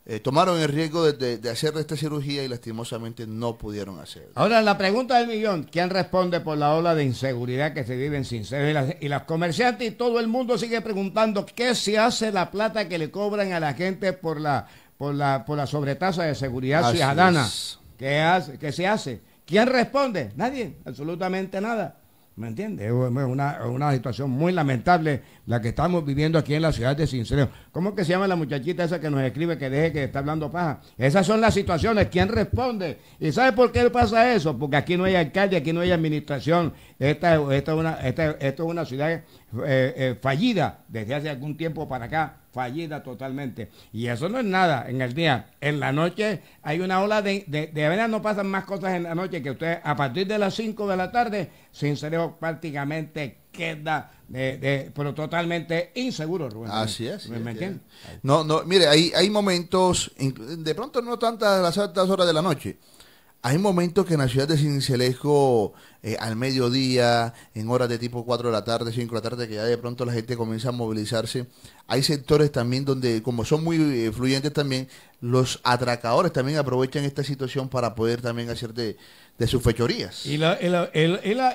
eh, tomaron el riesgo de, hacer esta cirugía y lastimosamente no pudieron hacerlo. Ahora, la pregunta del millón, ¿quién responde por la ola de inseguridad que se vive en Sincero? y las, comerciantes? Y todo el mundo sigue preguntando qué se hace la plata que le cobran a la gente por la, por la, por la sobretasa de seguridad ciudadana. ¿Qué, hace? ¿Qué se hace? ¿Quién responde? Nadie, absolutamente nada. ¿Me entiendes? Es una, una situación muy lamentable la que estamos viviendo aquí en la ciudad de sincero ¿Cómo que se llama la muchachita esa que nos escribe que deje que está hablando paja? Esas son las situaciones. ¿Quién responde? ¿Y sabe por qué pasa eso? Porque aquí no hay alcalde, aquí no hay administración. Esta, es, una, es una ciudad eh, eh, fallida desde hace algún tiempo para acá fallida totalmente. Y eso no es nada en el día. En la noche hay una ola de... De, de verdad no pasan más cosas en la noche que ustedes. A partir de las 5 de la tarde, sincero prácticamente queda de, pero totalmente inseguro, Rubén. Así es. No, no, mire, hay, hay momentos, de pronto no tantas las altas horas de la noche, hay momentos que en la ciudad de Cincelejo eh, al mediodía, en horas de tipo 4 de la tarde, 5 de la tarde, que ya de pronto la gente comienza a movilizarse. Hay sectores también donde, como son muy eh, fluyentes también, los atracadores también aprovechan esta situación para poder también hacer de, sus fechorías. Y la, y, la,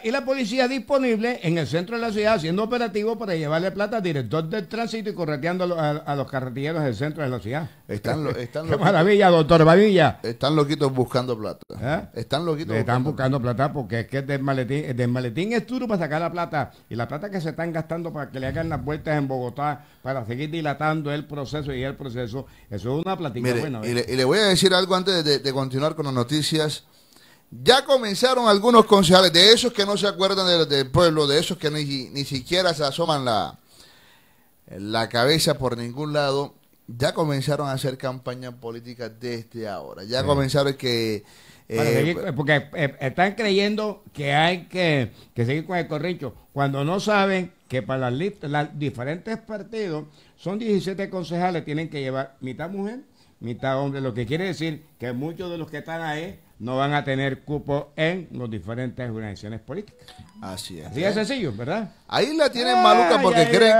la, policía disponible en el centro de la ciudad haciendo operativo para llevarle plata al director del tránsito y correteando a, los carretilleros del centro de la ciudad. Están, (laughs) Qué maravilla, doctor maravilla Están loquitos buscando plata. ¿Eh? Están loquitos. Están buscando plata porque es que del maletín, es duro para sacar la plata y la plata que se están gastando para que le hagan las vueltas en Bogotá para seguir dilatando el proceso y el proceso, eso es una platica buena. ¿eh? Y le, voy a decir algo antes de, continuar con las noticias. Ya comenzaron algunos concejales, de esos que no se acuerdan del, pueblo, de esos que ni, siquiera se asoman la, la cabeza por ningún lado, ya comenzaron a hacer campaña política desde ahora. Ya comenzaron que eh, porque eh, están creyendo que hay que, seguir con el corricho, cuando no saben que para las diferentes partidos, son 17 concejales, tienen que llevar mitad mujer, mitad hombre, lo que quiere decir que muchos de los que están ahí no van a tener cupo en las diferentes organizaciones políticas. Así es. Así es sencillo, ¿verdad? Ahí la tienen maluca porque creen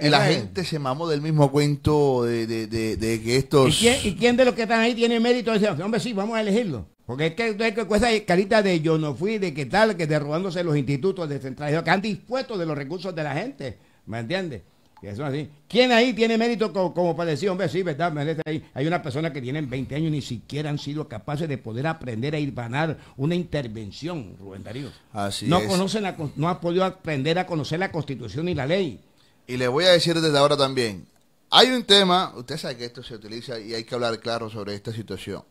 que la gente se mamó del mismo cuento de, de, que estos... ¿Y quién, ¿Y quién, de los que están ahí tiene mérito? hombre, sí, vamos a elegirlo. Porque es que, es con esa carita de yo no fui, de qué tal, que derrubándose los institutos descentralizados, que han dispuesto de los recursos de la gente, ¿me entiendes? Y así. ¿Quién ahí tiene mérito como, como hombre, sí, verdad, Hay una persona que tiene 20 años y ni siquiera han sido capaces de poder aprender a ir ganar una intervención, Rubén Darío. Así no Conocen la, no ha podido aprender a conocer la constitución y la ley. Y le voy a decir desde ahora también, hay un tema, usted sabe que esto se utiliza y hay que hablar claro sobre esta situación.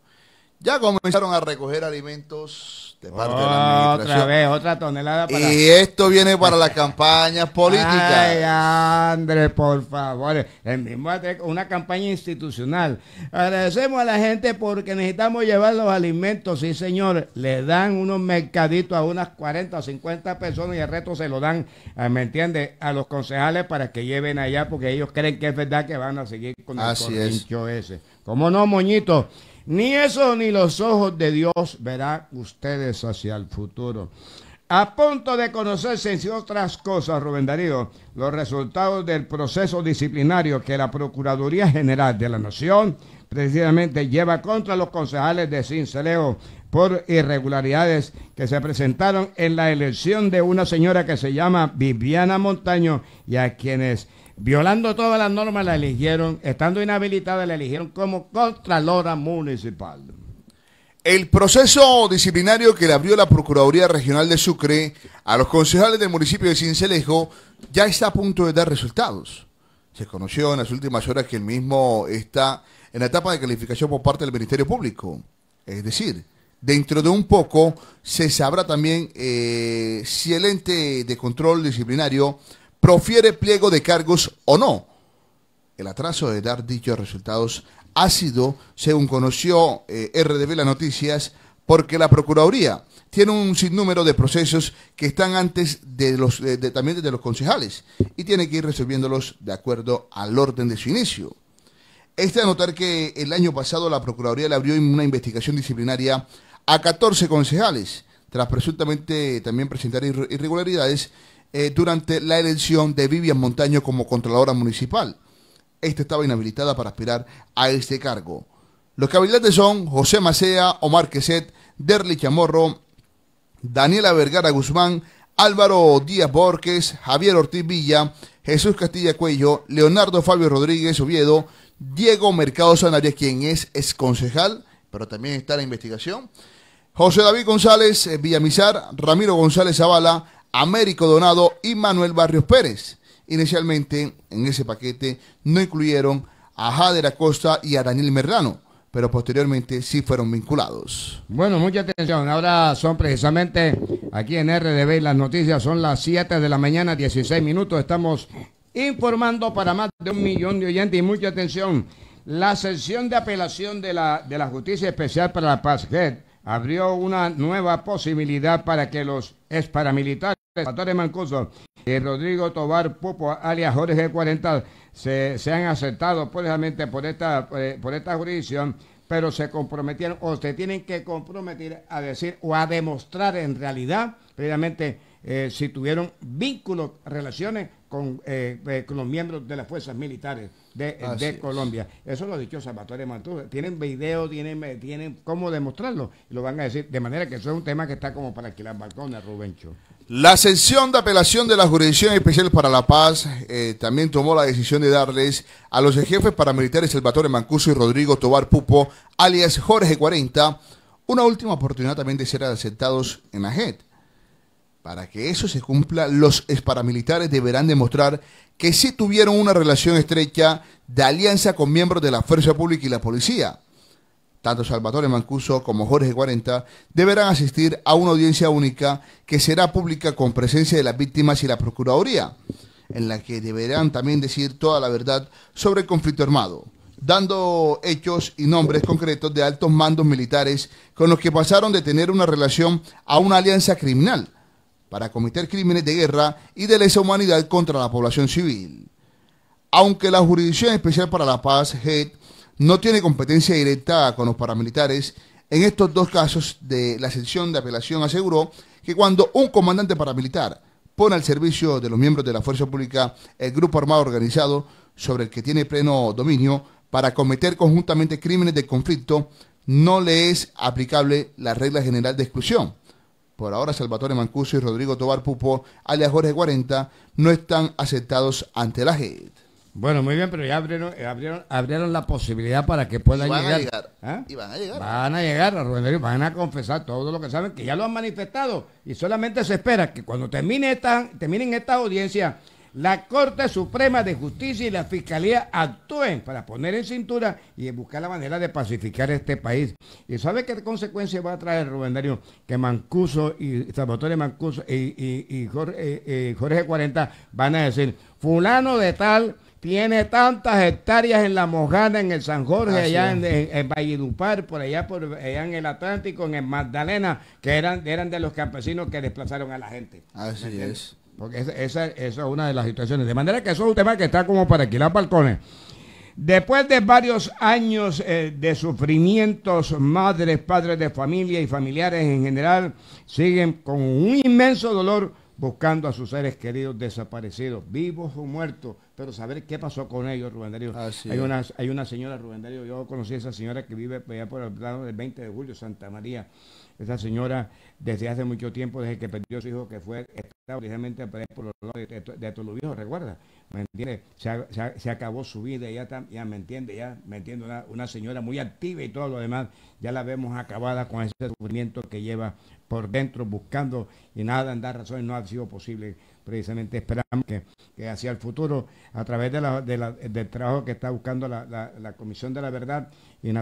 Ya comenzaron a recoger alimentos de parte de la administración. Otra vez, otra tonelada para... Y esto viene para las campañas políticas. Ay, Andrés, por favor. El mismo una campaña institucional. Agradecemos a la gente porque necesitamos llevar los alimentos. Sí, señor. Le dan unos mercaditos a unas 40 o 50 personas y el resto se lo dan, ah, ¿me entiende?, A los concejales para que lleven allá porque ellos creen que es verdad que van a seguir con el Así es. ese. ¿Cómo no, moñito? Ni eso ni los ojos de Dios verán ustedes hacia el futuro. A punto de conocerse, entre otras cosas, Rubén Darío, los resultados del proceso disciplinario que la Procuraduría General de la Nación precisamente lleva contra los concejales de Cinceleo por irregularidades que se presentaron en la elección de una señora que se llama Viviana Montaño y a quienes violando todas las normas, la eligieron, estando inhabilitada, la eligieron como Contralora Municipal. El proceso disciplinario que le abrió la Procuraduría Regional de Sucre a los concejales del municipio de Cincelejo ya está a punto de dar resultados. Se conoció en las últimas horas que el mismo está en la etapa de calificación por parte del Ministerio Público. Es decir, dentro de un poco se sabrá también eh, si el ente de control disciplinario profiere pliego de cargos o no. El atraso de dar dichos resultados ha sido, según conoció eh, RDB Las Noticias, porque la Procuraduría tiene un sinnúmero de procesos que están antes de los, también de los concejales y tiene que ir resolviéndolos de acuerdo al orden de su inicio. Es de notar que el año pasado la Procuraduría le abrió una investigación disciplinaria a 14 concejales, tras presuntamente también presentar irregularidades eh, durante la elección de Vivian Montaño como Contralora Municipal. Esta estaba inhabilitada para aspirar a este cargo. Los candidatos son José Macea, Omar Queset, Derli Chamorro, Daniela Vergara Guzmán, Álvaro Díaz Borges, Javier Ortiz Villa, Jesús Castilla Cuello, Leonardo Fabio Rodríguez Oviedo, Diego Mercado Sanabria, quien es concejal, pero también está en la investigación, José David González eh, Villamizar, Ramiro González Zavala, Américo Donado y Manuel Barrios Pérez. Inicialmente, en ese paquete no incluyeron a Jader Acosta y a Daniel Merrano, pero posteriormente sí fueron vinculados. Bueno, mucha atención. Ahora son precisamente aquí en RDB las noticias. Son las 7 de la mañana, 16 minutos. Estamos informando para más de un millón de oyentes y mucha atención. La sesión de apelación de la, de la Justicia Especial para la Paz, GED, abrió una nueva posibilidad para que los exparamilitares. Salvatore pues, Mancuso y eh, Rodrigo Tobar Popo, alias Jorge 40, se, se han aceptado precisamente pues, por esta, eh, por esta jurisdicción, pero se comprometieron o se tienen que comprometer a decir o a demostrar en realidad, previamente, eh, si tuvieron vínculos, relaciones con, con, los miembros de las fuerzas militares de, Colombia. Eso lo ha dicho Salvatore Mancuso, Tienen video, tienen, tienen cómo demostrarlo. Y lo van a decir. De manera que eso es un tema que está como para alquilar balcones, Rubencho. La sesión de apelación de la Jurisdicción Especial para la Paz eh, también tomó la decisión de darles a los jefes paramilitares Salvatore Mancuso y Rodrigo Tobar Pupo, alias Jorge 40, una última oportunidad también de ser aceptados en la JET. Para que eso se cumpla, los paramilitares deberán demostrar que sí tuvieron una relación estrecha de alianza con miembros de la fuerza pública y la policía tanto Salvatore Mancuso como Jorge 40 deberán asistir a una audiencia única que será pública con presencia de las víctimas y la Procuraduría, en la que deberán también decir toda la verdad sobre el conflicto armado, dando hechos y nombres concretos de altos mandos militares con los que pasaron de tener una relación a una alianza criminal para cometer crímenes de guerra y de lesa humanidad contra la población civil. Aunque la Jurisdicción Especial para la Paz, no tiene competencia directa con los paramilitares. En estos dos casos de la sección de apelación aseguró que cuando un comandante paramilitar pone al servicio de los miembros de la fuerza pública el grupo armado organizado sobre el que tiene pleno dominio para cometer conjuntamente crímenes de conflicto, no le es aplicable la regla general de exclusión. Por ahora, Salvatore Mancuso y Rodrigo Tobar Pupo, alias Jorge 40, no están aceptados ante la JED. Bueno, muy bien, pero ya abrieron, eh, abrieron, abrieron la posibilidad para que puedan van llegar. A llegar. ¿Ah? Y van a llegar. Van a llegar, a Rubén, van a confesar todo lo que saben, que ya lo han manifestado. Y solamente se espera que cuando termine esta, terminen esta audiencia, la Corte Suprema de Justicia y la Fiscalía actúen para poner en cintura y buscar la manera de pacificar este país. ¿Y sabe qué consecuencia va a traer, Rubén Darío? Que Mancuso y Salvatore Mancuso y, Jorge, eh, eh, Jorge 40 van a decir, fulano de tal tiene tantas hectáreas en La Mojana, en el San Jorge, allá en, Vallidupar, Valledupar, por allá, por en el Atlántico, en el Magdalena, que eran, eran de los campesinos que desplazaron a la gente. Así es. Porque esa, es una de las situaciones. De manera que eso es un tema que está como para alquilar balcones. Después de varios años eh, de sufrimientos, madres, padres de familia y familiares en general siguen con un inmenso dolor buscando a sus seres queridos desaparecidos, vivos o muertos, pero saber qué pasó con ellos, Rubén Darío. hay, una, hay una señora, Rubén Darío, yo conocí a esa señora que vive allá por el plano del 20 de julio, Santa María. Esa señora, desde hace mucho tiempo, desde que perdió a su hijo, que fue originalmente por los de, de, los Toluvijo, ¿recuerda? Se, acabó su vida, ya, ya me entiende, ya me una, señora muy activa y todo lo demás, ya la vemos acabada con ese sufrimiento que lleva por dentro buscando y nada, en dar razones no ha sido posible. Precisamente esperamos que, hacia el futuro, a través de la, del trabajo que está buscando la, la Comisión de la Verdad y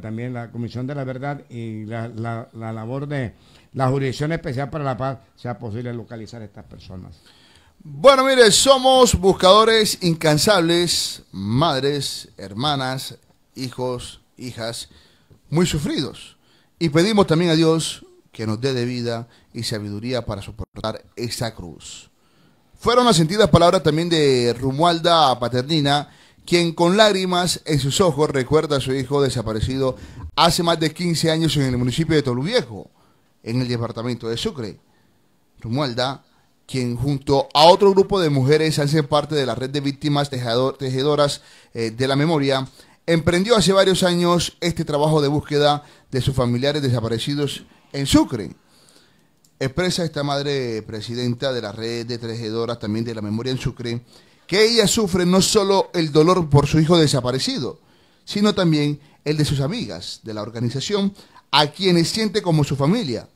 también la Comisión de la Verdad y la labor de la Jurisdicción Especial para la Paz, sea posible localizar a estas personas. Bueno, mire, somos buscadores incansables, madres, hermanas, hijos, hijas, muy sufridos. Y pedimos también a Dios que nos dé de vida y sabiduría para soportar esa cruz. Fueron las sentidas palabras también de Rumualda Paternina, quien con lágrimas en sus ojos recuerda a su hijo desaparecido hace más de 15 años en el municipio de Toluviejo, en el departamento de Sucre. Rumualda quien junto a otro grupo de mujeres hacen parte de la red de víctimas tejedoras eh, de la memoria, emprendió hace varios años este trabajo de búsqueda de sus familiares desaparecidos en Sucre. Expresa esta madre presidenta de la red de tejedoras también de la memoria en Sucre, que ella sufre no solo el dolor por su hijo desaparecido, sino también el de sus amigas de la organización, a quienes siente como su familia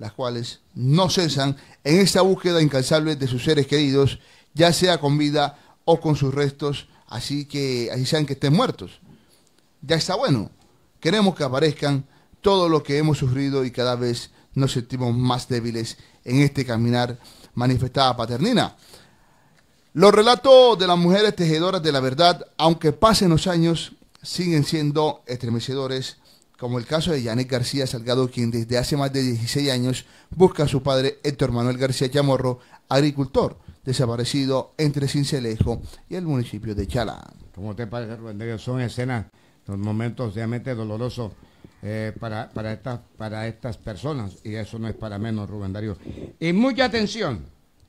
las cuales no cesan en esta búsqueda incansable de sus seres queridos, ya sea con vida o con sus restos, así que así sean que estén muertos. Ya está bueno. Queremos que aparezcan todo lo que hemos sufrido y cada vez nos sentimos más débiles en este caminar manifestada paternina. Los relatos de las mujeres tejedoras de la verdad, aunque pasen los años, siguen siendo estremecedores como el caso de Yanet García Salgado, quien desde hace más de 16 años busca a su padre Héctor Manuel García Chamorro, agricultor, desaparecido entre Cincelejo y el municipio de Chala. Como te parece, Rubén? Son escenas, son momentos realmente dolorosos eh, para, estas, para estas personas, y eso no es para menos, Rubén Darío. Y mucha atención,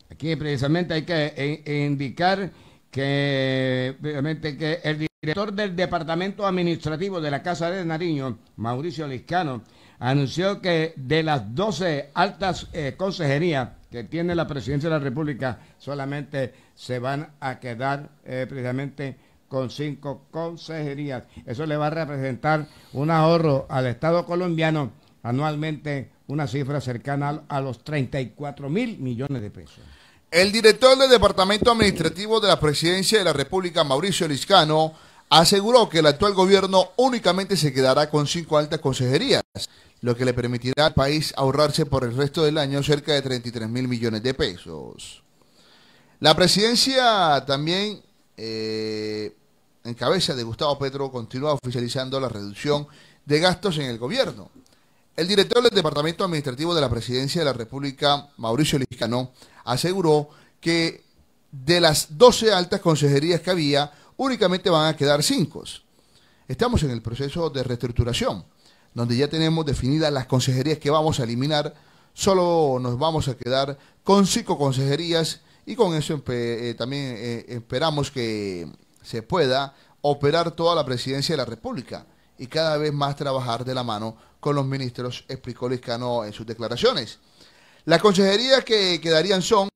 aquí precisamente hay que eh, indicar que, que el director del Departamento Administrativo de la Casa de Nariño, Mauricio Liscano, anunció que de las 12 altas eh, consejerías que tiene la Presidencia de la República, solamente se van a quedar eh, precisamente con cinco consejerías. Eso le va a representar un ahorro al Estado colombiano anualmente una cifra cercana a los 34 mil millones de pesos. El director del Departamento Administrativo de la Presidencia de la República, Mauricio Liscano, aseguró que el actual gobierno únicamente se quedará con cinco altas consejerías, lo que le permitirá al país ahorrarse por el resto del año cerca de 33 mil millones de pesos. La presidencia también, eh, en cabeza de Gustavo Petro, continúa oficializando la reducción de gastos en el gobierno. El director del Departamento Administrativo de la Presidencia de la República, Mauricio Liscano, aseguró que de las 12 altas consejerías que había, únicamente van a quedar cinco. Estamos en el proceso de reestructuración, donde ya tenemos definidas las consejerías que vamos a eliminar. Solo nos vamos a quedar con cinco consejerías y con eso eh, también eh, esperamos que se pueda operar toda la presidencia de la República y cada vez más trabajar de la mano con los ministros, explicó Liscano en sus declaraciones. Las consejerías que quedarían son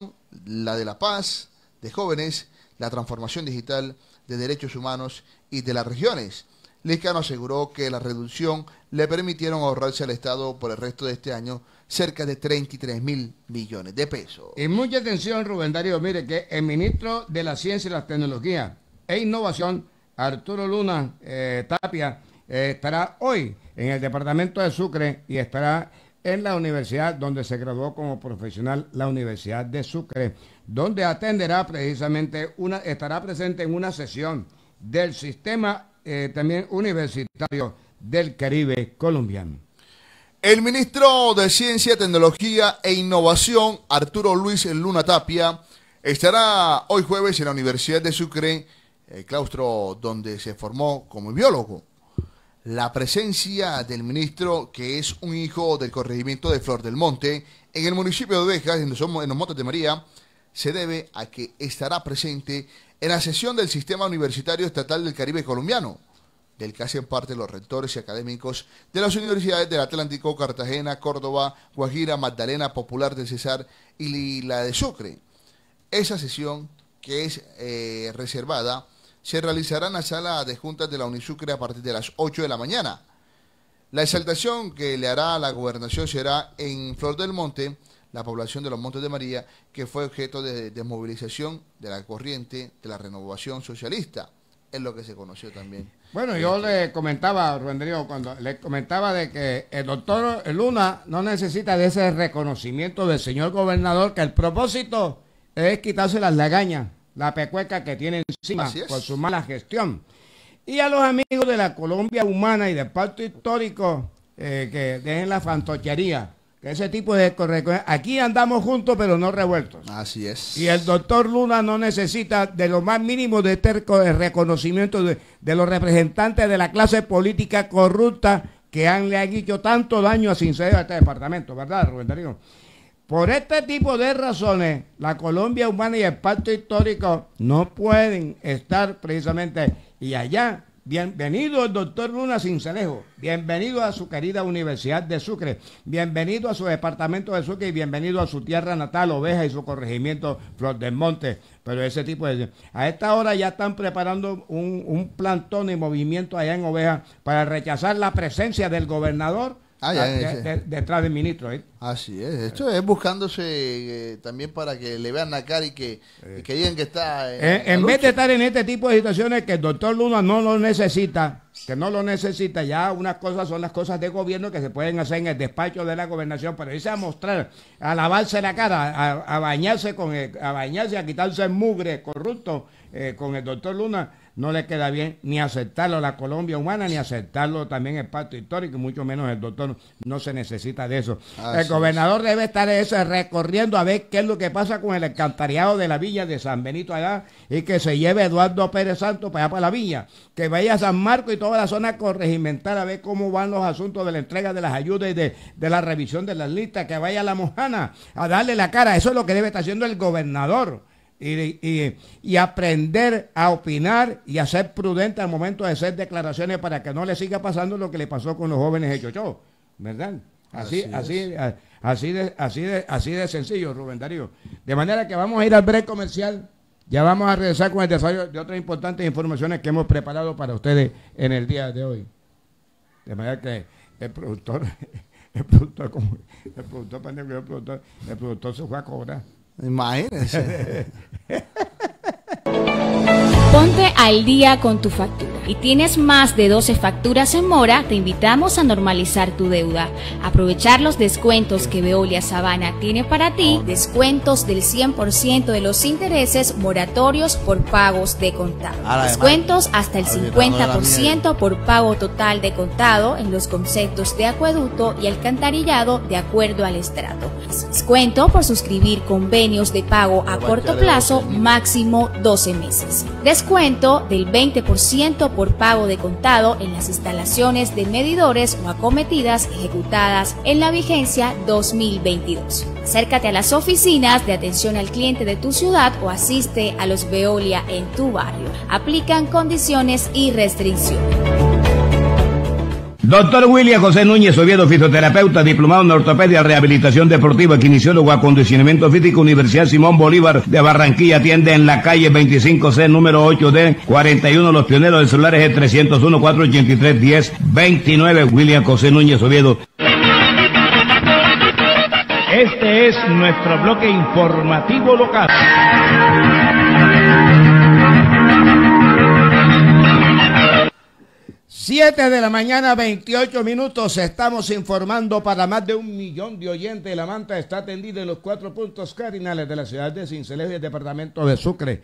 la de la paz, de jóvenes, la transformación digital, de Derechos Humanos y de las regiones. Liscano aseguró que la reducción le permitieron ahorrarse al Estado por el resto de este año cerca de 33 mil millones de pesos. Y mucha atención, Rubén Darío, mire que el ministro de la Ciencia y las Tecnologías e Innovación, Arturo Luna eh, Tapia, eh, estará hoy en el departamento de Sucre y estará en la universidad donde se graduó como profesional, la Universidad de Sucre, donde atenderá precisamente una, estará presente en una sesión del sistema eh, también universitario del Caribe colombiano. El ministro de Ciencia, Tecnología e Innovación, Arturo Luis Luna Tapia, estará hoy jueves en la Universidad de Sucre, el claustro donde se formó como biólogo la presencia del ministro, que es un hijo del corregimiento de Flor del Monte, en el municipio de Ovejas, en los, los Montes de María, se debe a que estará presente en la sesión del Sistema Universitario Estatal del Caribe Colombiano, del que hacen parte los rectores y académicos de las universidades del Atlántico, Cartagena, Córdoba, Guajira, Magdalena, Popular del Cesar y la de Sucre. Esa sesión que es eh, reservada se realizará en la sala de juntas de la Unisucre a partir de las 8 de la mañana. La exaltación que le hará a la gobernación será en Flor del Monte, la población de los Montes de María, que fue objeto de desmovilización de la corriente de la renovación socialista. Es lo que se conoció también. Bueno, yo este, le comentaba, Rodrigo, cuando le comentaba de que el doctor Luna no necesita de ese reconocimiento del señor gobernador, que el propósito es quitarse las lagañas la pecueca que tiene encima por su mala gestión. Y a los amigos de la Colombia Humana y del Pacto Histórico, eh, que dejen la fantochería. Que ese tipo de Aquí andamos juntos, pero no revueltos. Así es. Y el doctor Luna no necesita de lo más mínimo de este reconocimiento de, los representantes de la clase política corrupta que han, le han hecho tanto daño a Sincero a este departamento, ¿verdad, Rubén Darío? Por este tipo de razones, la Colombia humana y el pacto histórico no pueden estar precisamente. Y allá, bienvenido el doctor Luna Cincelejo, bienvenido a su querida Universidad de Sucre, bienvenido a su departamento de Sucre y bienvenido a su tierra natal, Oveja y su corregimiento Flor del Monte. Pero ese tipo de... A esta hora ya están preparando un, un plantón y movimiento allá en Oveja para rechazar la presencia del gobernador Ah, ah, detrás del ministro. ¿eh? Así es, eh. esto es buscándose eh, también para que le vean la cara y que, que digan que está... En, vez de estar en este tipo de situaciones que el doctor Luna no lo necesita, que no lo necesita, ya unas cosas son las cosas de gobierno que se pueden hacer en el despacho de la gobernación, pero irse a mostrar, a lavarse la cara, a, bañarse, con a bañarse, a quitarse el mugre corrupto con el doctor Luna no le queda bien ni aceptarlo la Colombia humana, ni aceptarlo también el pacto histórico, y mucho menos el doctor. No se necesita de eso. el gobernador debe estar ese recorriendo a ver qué es lo que pasa con el alcantarillado de la villa de San Benito allá y que se lleve Eduardo Pérez Santo para allá para la villa. Que vaya a San Marco y toda la zona corregimental a ver cómo van los asuntos de la entrega de las ayudas y de, de la revisión de las listas. Que vaya a la Mojana a darle la cara. Eso es lo que debe estar haciendo el gobernador y, aprender a opinar y a ser prudente al momento de hacer declaraciones para que no le siga pasando lo que le pasó con los jóvenes de yo ¿verdad? Así, así, así, de, así, de, así de sencillo, Rubén Darío. De manera que vamos a ir al break comercial. Ya vamos a regresar con el desarrollo de otras importantes informaciones que hemos preparado para ustedes en el día de hoy. De manera que el productor, (laughs) el productor, el productor, el productor, el productor se fue a cobrar. Imagina. (laughs) al día con tu factura. Y tienes más de 12 facturas en mora, te invitamos a normalizar tu deuda. Aprovechar los descuentos que Veolia Sabana tiene para ti. Descuentos del 100% de los intereses moratorios por pagos de contado. Descuentos hasta el 50% por pago total de contado en los conceptos de acueducto y alcantarillado de acuerdo al estrato. Descuento por suscribir convenios de pago a corto plazo máximo 12 meses. Descuento del 20% por pago de contado en las instalaciones de medidores o acometidas ejecutadas en la vigencia 2022. Acércate a las oficinas de atención al cliente de tu ciudad o asiste a los Veolia en tu barrio. Aplican condiciones y restricciones. Doctor William José Núñez Oviedo, fisioterapeuta, diplomado en ortopedia, rehabilitación deportiva, quinesiólogo, acondicionamiento físico, Universidad Simón Bolívar de Barranquilla, atiende en la calle 25C, número 8D, 41, los pioneros del Celulares, es 301 483 1029 William José Núñez Oviedo. Este es nuestro bloque informativo local. 7 de la mañana, 28 minutos. Estamos informando para más de un millón de oyentes. La manta está atendida en los cuatro puntos cardinales de la ciudad de Cincelejo y el departamento de Sucre.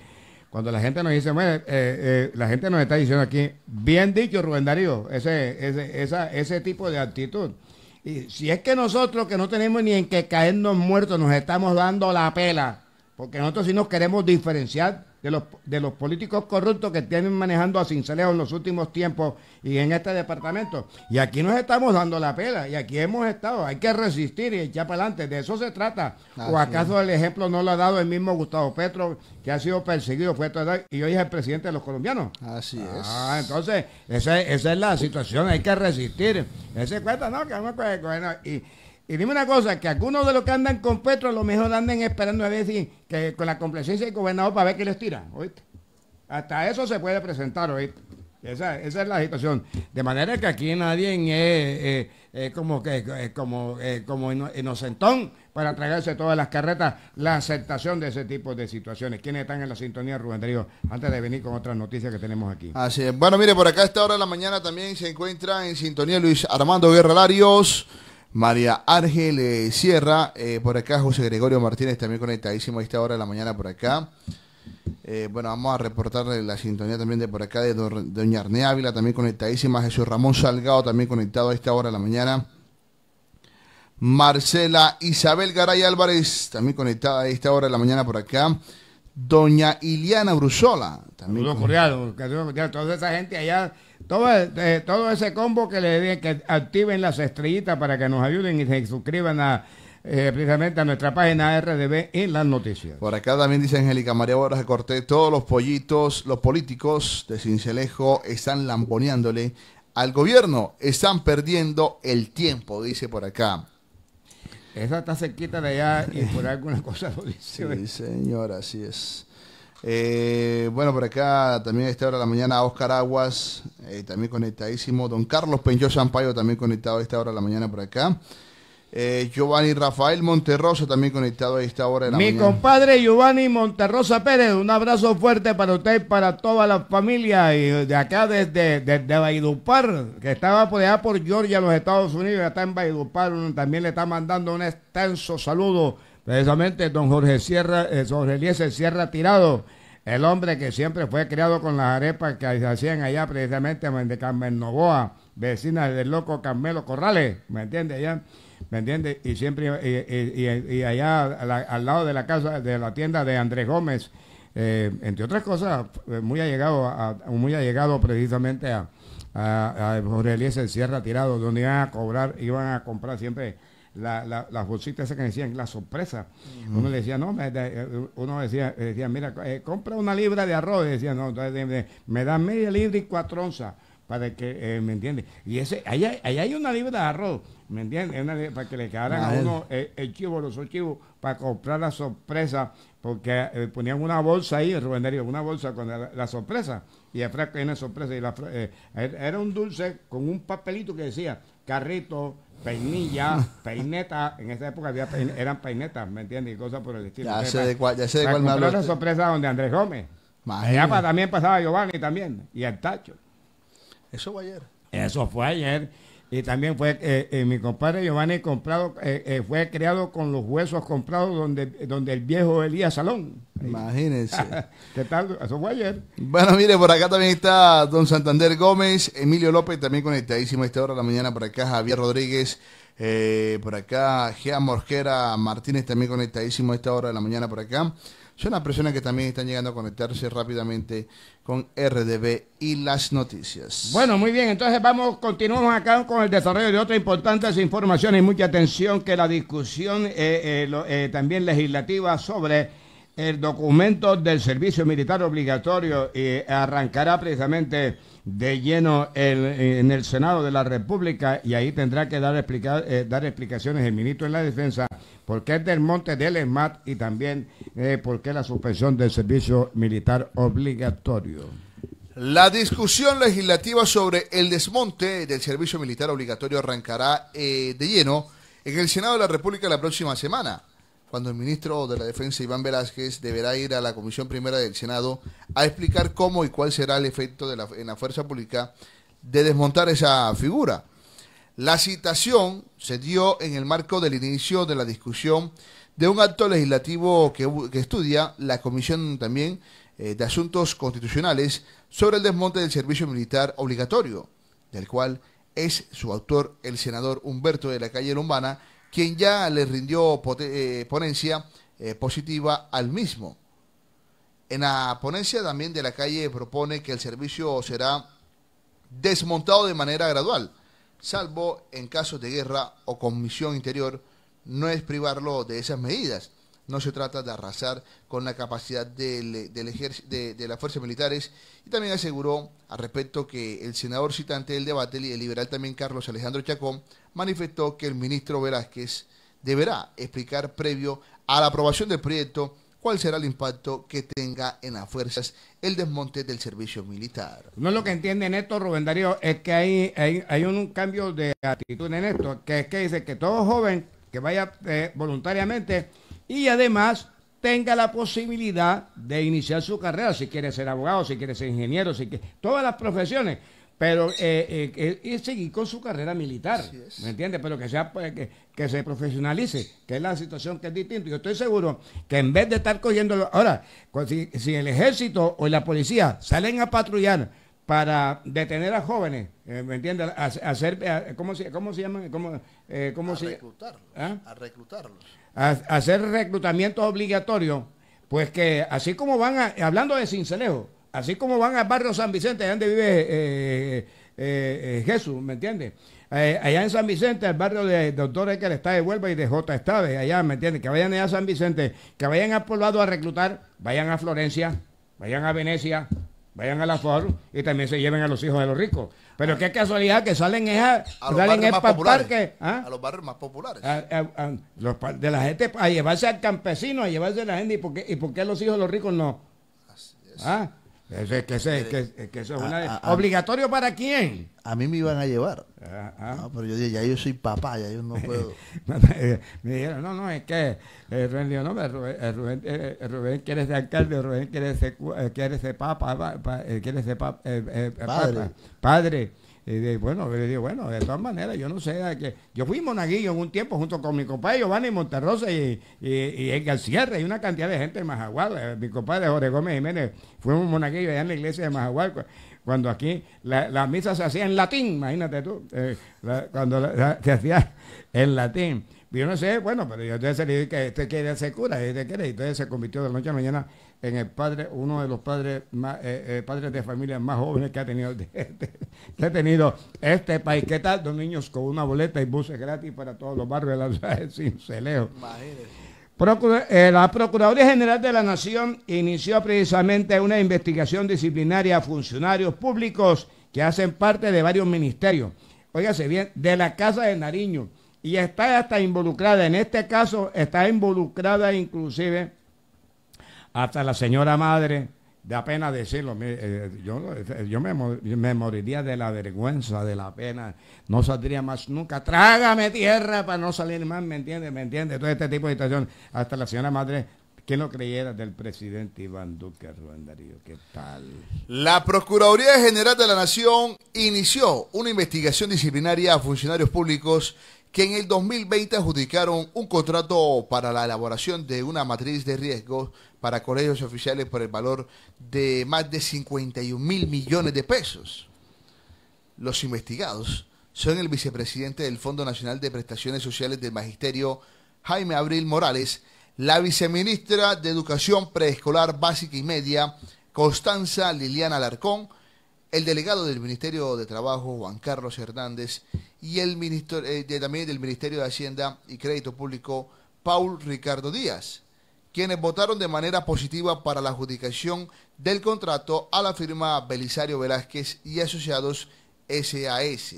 Cuando la gente nos dice, eh, eh, la gente nos está diciendo aquí, bien dicho Rubén Darío, ese, ese tipo de actitud. Y si es que nosotros que no tenemos ni en qué caernos muertos, nos estamos dando la pela, porque nosotros sí nos queremos diferenciar de los, de los políticos corruptos que tienen manejando a Cincelejo en los últimos tiempos y en este departamento. Y aquí nos estamos dando la pela y aquí hemos estado. Hay que resistir y echar para adelante. De eso se trata. Ah, ¿O acaso el ejemplo no lo ha dado el mismo Gustavo Petro, que ha sido perseguido fue y hoy es el presidente de los colombianos? Así ah, es. entonces, esa, es la situación. Hay que resistir. Ese cuenta, no, que no, y dime una cosa, que algunos de los que andan con Petro a lo mejor andan esperando a ver si que con la complacencia del gobernador para ver qué les tira, ¿oíste? Hasta eso se puede presentar, ¿oíste? Esa, esa es la situación. De manera que aquí nadie es eh, eh, como, que, eh, como, como inocentón para tragarse todas las carretas la aceptación de ese tipo de situaciones. ¿Quiénes están en la sintonía, Rubén Darío? Antes de venir con otras noticias que tenemos aquí. Así Bueno, mire, por acá a esta hora de la mañana también se encuentra en sintonía Luis Armando Guerra Larios. María Ángel eh, Sierra, eh, por acá José Gregorio Martínez también conectadísimo a esta hora de la mañana por acá. Eh, bueno, vamos a reportarle la sintonía también de por acá de Doña Arne Ávila, también conectadísima. Jesús Ramón Salgado, también conectado a esta hora de la mañana. Marcela Isabel Garay Álvarez, también conectada a esta hora de la mañana por acá. Doña Iliana Brusola, también. toda esa gente allá todo, eh, todo ese combo que le que activen las estrellitas para que nos ayuden y se suscriban a eh, precisamente a nuestra página RDB en las noticias. Por acá también dice Angélica María Borja de Cortés, todos los pollitos, los políticos de Cincelejo están lamboneándole al gobierno, están perdiendo el tiempo, dice por acá. Esa está cerquita de allá y por (laughs) alguna cosa lo dice. Sí, señor, así es. Eh, bueno, por acá también a esta hora de la mañana Oscar Aguas, eh, también conectadísimo. Don Carlos Peñó Sampaio también conectado a esta hora de la mañana por acá. Eh, Giovanni Rafael Monterrosa también conectado a esta hora de la Mi mañana. Mi compadre Giovanni Monterrosa Pérez, un abrazo fuerte para usted y para toda la familia y de acá desde, desde que estaba por allá por Georgia, los Estados Unidos, está en Valledupar, también le está mandando un extenso saludo Precisamente don Jorge Sierra, eh, Sierra Tirado, el hombre que siempre fue criado con las arepas que se hacían allá precisamente de Carmen Novoa, vecina del loco Carmelo Corrales, ¿me entiende? Allá, ¿me entiende Y siempre, y, allá al lado de la casa, de la tienda de Andrés Gómez, eh, entre otras cosas, muy allegado, a, muy allegado precisamente a, a, Jorge Sierra Tirado, donde iban a cobrar, iban a comprar siempre la, la, las bolsitas que decían la sorpresa. Uno le decía, no, eh, uno decía, decía mira, eh, compra una libra de arroz. Y decía, no, me da media libra y cuatro onzas para que, eh, ¿me entiendes? Y ese, allá, hay una libra de arroz, ¿me entiendes? para que le quedaran a, uno el chivo, los chivos, para comprar la sorpresa, porque ponían una bolsa ahí, Rubén una bolsa con la, sorpresa, y el frasco una sorpresa, er, era un dulce con un papelito que decía, carrito, peinilla, (laughs) peineta, en esa época eran peinetas, ¿me entiendes? Y cosas por el estilo. Ya sé de cuál, ya sé de cuál me sorpresa donde Andrés Gómez. también pasaba Giovanni también, y el Tacho. Eso fue ayer. Eso fue ayer. Y también fue, eh, eh, mi compadre Giovanni Comprado eh, fue creado con los huesos comprados donde, donde el viejo Elías Salón. Imagínense. (laughs) ¿Qué tal? Eso fue ayer. Bueno, mire, por acá también está don Santander Gómez, Emilio López también conectadísimo a esta hora de la mañana por acá, Javier Rodríguez. por acá, Gea Morjera Martínez también conectadísimo a esta hora de la mañana por acá son las personas que también están llegando a conectarse rápidamente con RDB y las noticias. Bueno, muy bien, entonces vamos, continuamos acá con el desarrollo de otras importantes informaciones y mucha atención que la discusión eh, eh, eh, también legislativa sobre el documento del servicio militar obligatorio arrancará precisamente de lleno en el Senado de la República y ahí tendrá que dar, explica, eh, dar explicaciones el ministro de la Defensa por qué del monte del EMAT y también eh, por qué la suspensión del servicio militar obligatorio. La discusión legislativa sobre el desmonte del servicio militar obligatorio arrancará eh, de lleno en el Senado de la República la próxima semana cuando el ministro de la Defensa Iván Velázquez deberá ir a la Comisión Primera del Senado a explicar cómo y cuál será el efecto en la fuerza pública de desmontar esa figura. La citación se dio en el marco del inicio de la discusión de un acto legislativo que, estudia la Comisión también eh, de Asuntos Constitucionales sobre el desmonte del servicio militar obligatorio, del cual es su autor el senador Humberto de la Calle Lombana, quien ya le rindió eh, ponencia eh, positiva al mismo. En la ponencia también de la calle propone que el servicio será desmontado de manera gradual, salvo en casos de guerra o con misión interior, no es privarlo de esas medidas no se trata de arrasar con la capacidad de, las fuerzas militares. Y también aseguró al respecto que el senador citante del debate, el liberal también Carlos Alejandro Chacón, manifestó que el ministro Velázquez deberá explicar previo a la aprobación del proyecto cuál será el impacto que tenga en las fuerzas el desmonte del servicio militar. No lo que entiende en esto, Rubén Darío, es que hay, hay, un, cambio de actitud en esto, que es que dice que todo joven que vaya eh, voluntariamente y además tenga la posibilidad de iniciar su carrera, si quiere ser abogado, si quiere ser ingeniero, si quiere, todas las profesiones, pero eh, eh, eh, seguir con su carrera militar, ¿me entiende Pero que sea pues, que, que, se profesionalice, que es la situación que es distinta. Yo estoy seguro que en vez de estar cogiendo, ahora, si, el ejército o la policía salen a patrullar para detener a jóvenes, ¿me entiende hacer, ¿cómo, se, ¿Cómo se llaman? ¿Ah? a reclutarlos, a reclutarlos hacer reclutamientos obligatorios, pues que así como van, hablando de Cincelejo, así como van al barrio San Vicente, donde vive eh, eh, eh, Jesús, ¿me entiendes? allá en San Vicente, al barrio de doctores que le está de y de J. Estade, allá, ¿me entiendes? Que vayan allá a San Vicente, que vayan a poblado a reclutar, vayan a Florencia, vayan a Venecia, Vayan a la aforo y también se lleven a los hijos de los ricos. Pero qué casualidad que salen esas, a salen es para ¿ah? A los barrios más populares. de la gente, a llevarse al campesino, a llevarse a la gente. ¿Y por qué, y por qué los hijos de los ricos no? Así es. ¿Ah? que, que, que eso es ¿Obligatorio para quién? A mí me iban a llevar. pero yo dije, ya yo soy papá, ya yo no puedo. (laughs) Eh, me dijeron, no, no, es que eh, Rubén dijo, no, eh, Rubén, Rubén, quiere ser alcalde, Rubén quiere ser, quiere ser papa, quiere ser padre. Y bueno, le digo, bueno, de todas maneras, yo no sé, que yo fui monaguillo en un tiempo junto con mi compadre Giovanni Monterrosa y, y, y y una cantidad de gente de Majagual. Eh, mi compadre Jorge Gómez Jiménez fuimos un monaguillo allá en la iglesia de Majagual cuando aquí la, misa se hacía en latín, imagínate tú, eh, cuando se hacía en latín. Yo no sé, bueno, pero yo entonces le dije que este quiere ser cura, este quiere, y entonces se convirtió de noche a mañana en el padre, uno de los padres eh, eh, padres de familia más jóvenes que ha tenido, (laughs) que ha tenido este país. ¿Qué tal? Dos niños con una boleta y buses gratis para todos los barrios de la ciudad de Cincelejo. Eh, la Procuraduría General de la Nación inició precisamente una investigación disciplinaria a funcionarios públicos que hacen parte de varios ministerios. Óigase bien, de la Casa de Nariño. Y está hasta involucrada, en este caso está involucrada inclusive hasta la señora madre, de apenas decirlo, eh, yo, me, moriría de la vergüenza, de la pena, no saldría más nunca, trágame tierra para no salir más, ¿me entiende ¿Me entiende Todo este tipo de situación hasta la señora madre, que no creyera del presidente Iván Duque, Rubén Darío? ¿Qué tal? La Procuraduría General de la Nación inició una investigación disciplinaria a funcionarios públicos que en el 2020 adjudicaron un contrato para la elaboración de una matriz de riesgos para colegios oficiales por el valor de más de 51 mil millones de pesos. Los investigados son el vicepresidente del Fondo Nacional de Prestaciones Sociales del Magisterio, Jaime Abril Morales, la viceministra de Educación Preescolar Básica y Media, Constanza Liliana Alarcón, el delegado del Ministerio de Trabajo, Juan Carlos Hernández, y el ministro, eh, también del Ministerio de Hacienda y Crédito Público, Paul Ricardo Díaz, quienes votaron de manera positiva para la adjudicación del contrato a la firma Belisario Velázquez y Asociados SAS.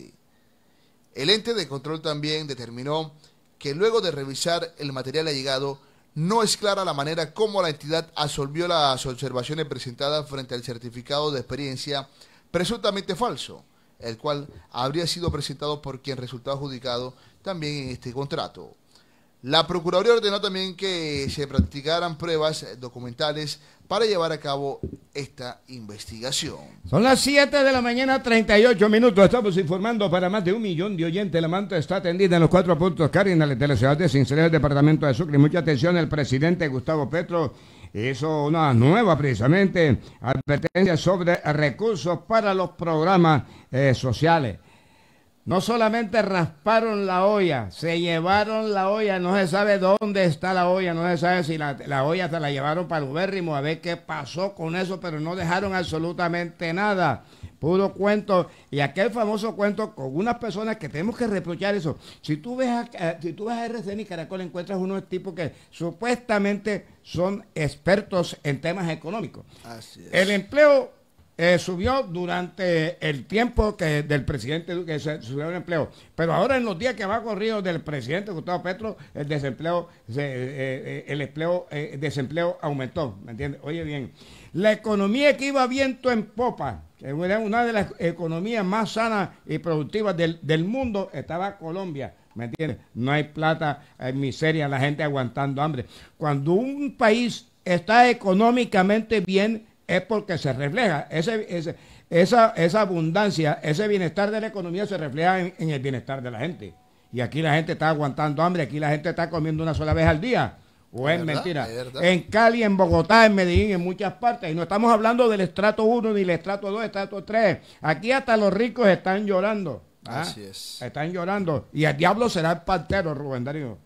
El ente de control también determinó que luego de revisar el material allegado, no es clara la manera como la entidad absolvió las observaciones presentadas frente al certificado de experiencia presuntamente falso el cual habría sido presentado por quien resultaba adjudicado también en este contrato. La Procuraduría ordenó también que se practicaran pruebas documentales para llevar a cabo esta investigación. Son las 7 de la mañana, 38 minutos. Estamos informando para más de un millón de oyentes. La manta está atendida en los cuatro puntos cardinales de la ciudad de del departamento de Sucre. Mucha atención, el presidente Gustavo Petro hizo una nueva precisamente advertencia sobre recursos para los programas eh, sociales. No solamente rasparon la olla, se llevaron la olla, no se sabe dónde está la olla, no se sabe si la, olla se la llevaron para el Ubérrimo, a ver qué pasó con eso, pero no dejaron absolutamente nada puro cuento, y aquel famoso cuento con unas personas que tenemos que reprochar eso. Si tú ves a, si tú RCN y Caracol, encuentras unos tipos que supuestamente son expertos en temas económicos. El empleo eh, subió durante el tiempo que del presidente Duque subió el empleo, pero ahora en los días que va corrido del presidente Gustavo Petro, el desempleo, eh, eh, el empleo, desempleo aumentó, ¿me entiendes? Oye bien, la economía que iba viento en popa, que era una de las economías más sanas y productivas del, mundo, estaba Colombia. ¿Me entiendes? No hay plata, hay miseria, la gente aguantando hambre. Cuando un país está económicamente bien, es porque se refleja. Ese, esa, esa, abundancia, ese bienestar de la economía se refleja en el bienestar de la gente. Y aquí la gente está aguantando hambre, aquí la gente está comiendo una sola vez al día. O pues, mentira. en Cali, en Bogotá, en Medellín, en muchas partes. Y no estamos hablando del estrato 1, ni del estrato 2, estrato 3. Aquí hasta los ricos están llorando. ¿Ah? Así es. Están llorando. Y el diablo será el partero, Rubén Darío.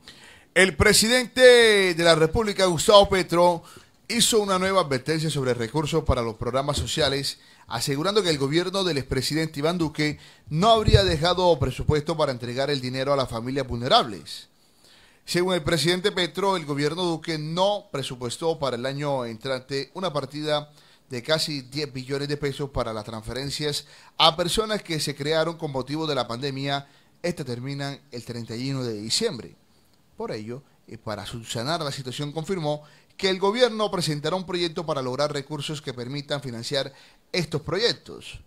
El presidente de la República, Gustavo Petro, hizo una nueva advertencia sobre recursos para los programas sociales, asegurando que el gobierno del expresidente Iván Duque no habría dejado presupuesto para entregar el dinero a las familias vulnerables. Según el presidente Petro, el gobierno Duque no presupuestó para el año entrante una partida de casi 10 billones de pesos para las transferencias a personas que se crearon con motivo de la pandemia. Estas terminan el 31 de diciembre. Por ello, para subsanar la situación, confirmó que el gobierno presentará un proyecto para lograr recursos que permitan financiar estos proyectos.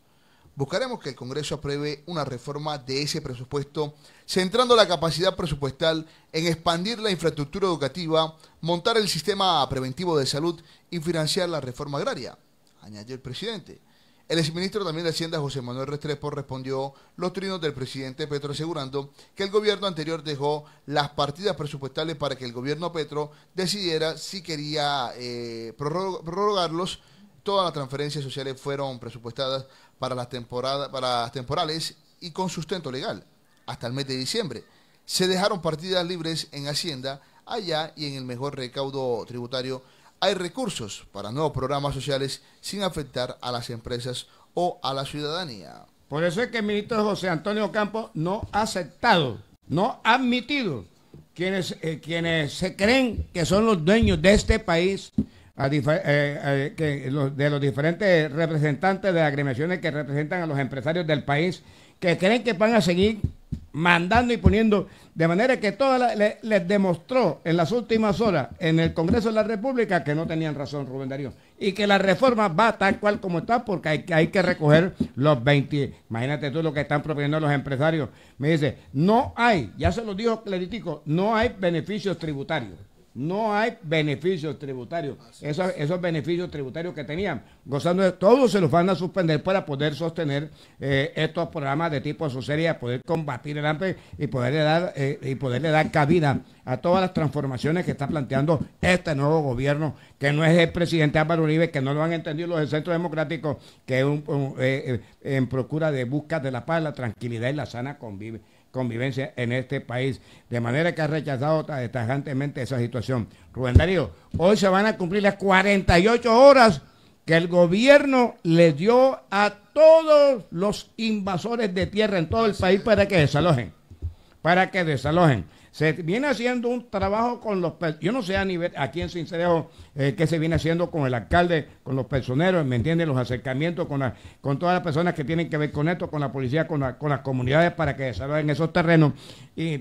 Buscaremos que el Congreso apruebe una reforma de ese presupuesto centrando la capacidad presupuestal en expandir la infraestructura educativa, montar el sistema preventivo de salud y financiar la reforma agraria, añadió el presidente. El exministro también de Hacienda, José Manuel Restrepo, respondió los trinos del presidente Petro asegurando que el gobierno anterior dejó las partidas presupuestales para que el gobierno Petro decidiera si quería eh, prorrogarlos. Todas las transferencias sociales fueron presupuestadas para las, para las temporales y con sustento legal hasta el mes de diciembre. Se dejaron partidas libres en Hacienda, allá y en el mejor recaudo tributario. Hay recursos para nuevos programas sociales sin afectar a las empresas o a la ciudadanía. Por eso es que el ministro José Antonio Campos no ha aceptado, no ha admitido quienes, eh, quienes se creen que son los dueños de este país, eh, eh, que de los diferentes representantes de agremiaciones que representan a los empresarios del país, que creen que van a seguir mandando y poniendo, de manera que todas les demostró en las últimas horas en el Congreso de la República que no tenían razón Rubén Darío y que la reforma va tal cual como está porque hay, hay que recoger los 20, imagínate tú lo que están proponiendo los empresarios, me dice, no hay, ya se lo dijo Claritico, no hay beneficios tributarios no hay beneficios tributarios. Esos, beneficios tributarios que tenían, gozando de todos, se los van a suspender para poder sostener eh, estos programas de tipo social poder combatir el hambre y poderle dar, eh, y poderle dar cabida a todas las transformaciones que está planteando este nuevo gobierno, que no es el presidente Álvaro Uribe, que no lo han entendido los del Centro Democrático, que es eh, en procura de busca de la paz, la tranquilidad y la sana convive convivencia en este país. De manera que ha rechazado tajantemente esa situación. Rubén Darío, hoy se van a cumplir las 48 horas que el gobierno le dio a todos los invasores de tierra en todo el país para que desalojen. Para que desalojen. Se viene haciendo un trabajo con los, yo no sé a nivel, aquí en Cincerejo, eh, qué se viene haciendo con el alcalde, con los personeros, ¿me entienden, Los acercamientos con, con todas las personas que tienen que ver con esto, con la policía, con, con las comunidades para que desarrollen esos terrenos y,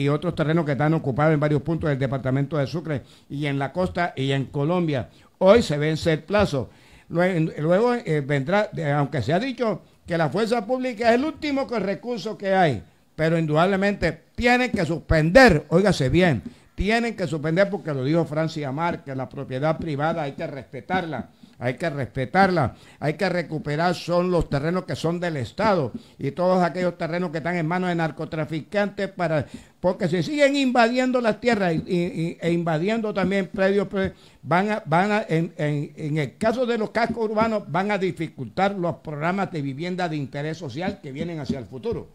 y, otros terrenos que están ocupados en varios puntos del departamento de Sucre y en la costa y en Colombia. Hoy se vence el plazo. Luego, eh, vendrá, aunque se ha dicho que la fuerza pública es el último recurso que hay, pero indudablemente tienen que suspender, óigase bien, tienen que suspender porque lo dijo Francia que la propiedad privada hay que respetarla hay que respetarla, hay que recuperar son los terrenos que son del Estado y todos aquellos terrenos que están en manos de narcotraficantes para porque si siguen invadiendo las tierras e invadiendo también predios, pues, van van en, en, el caso de los cascos urbanos, van a dificultar los programas de vivienda de interés social que vienen hacia el futuro.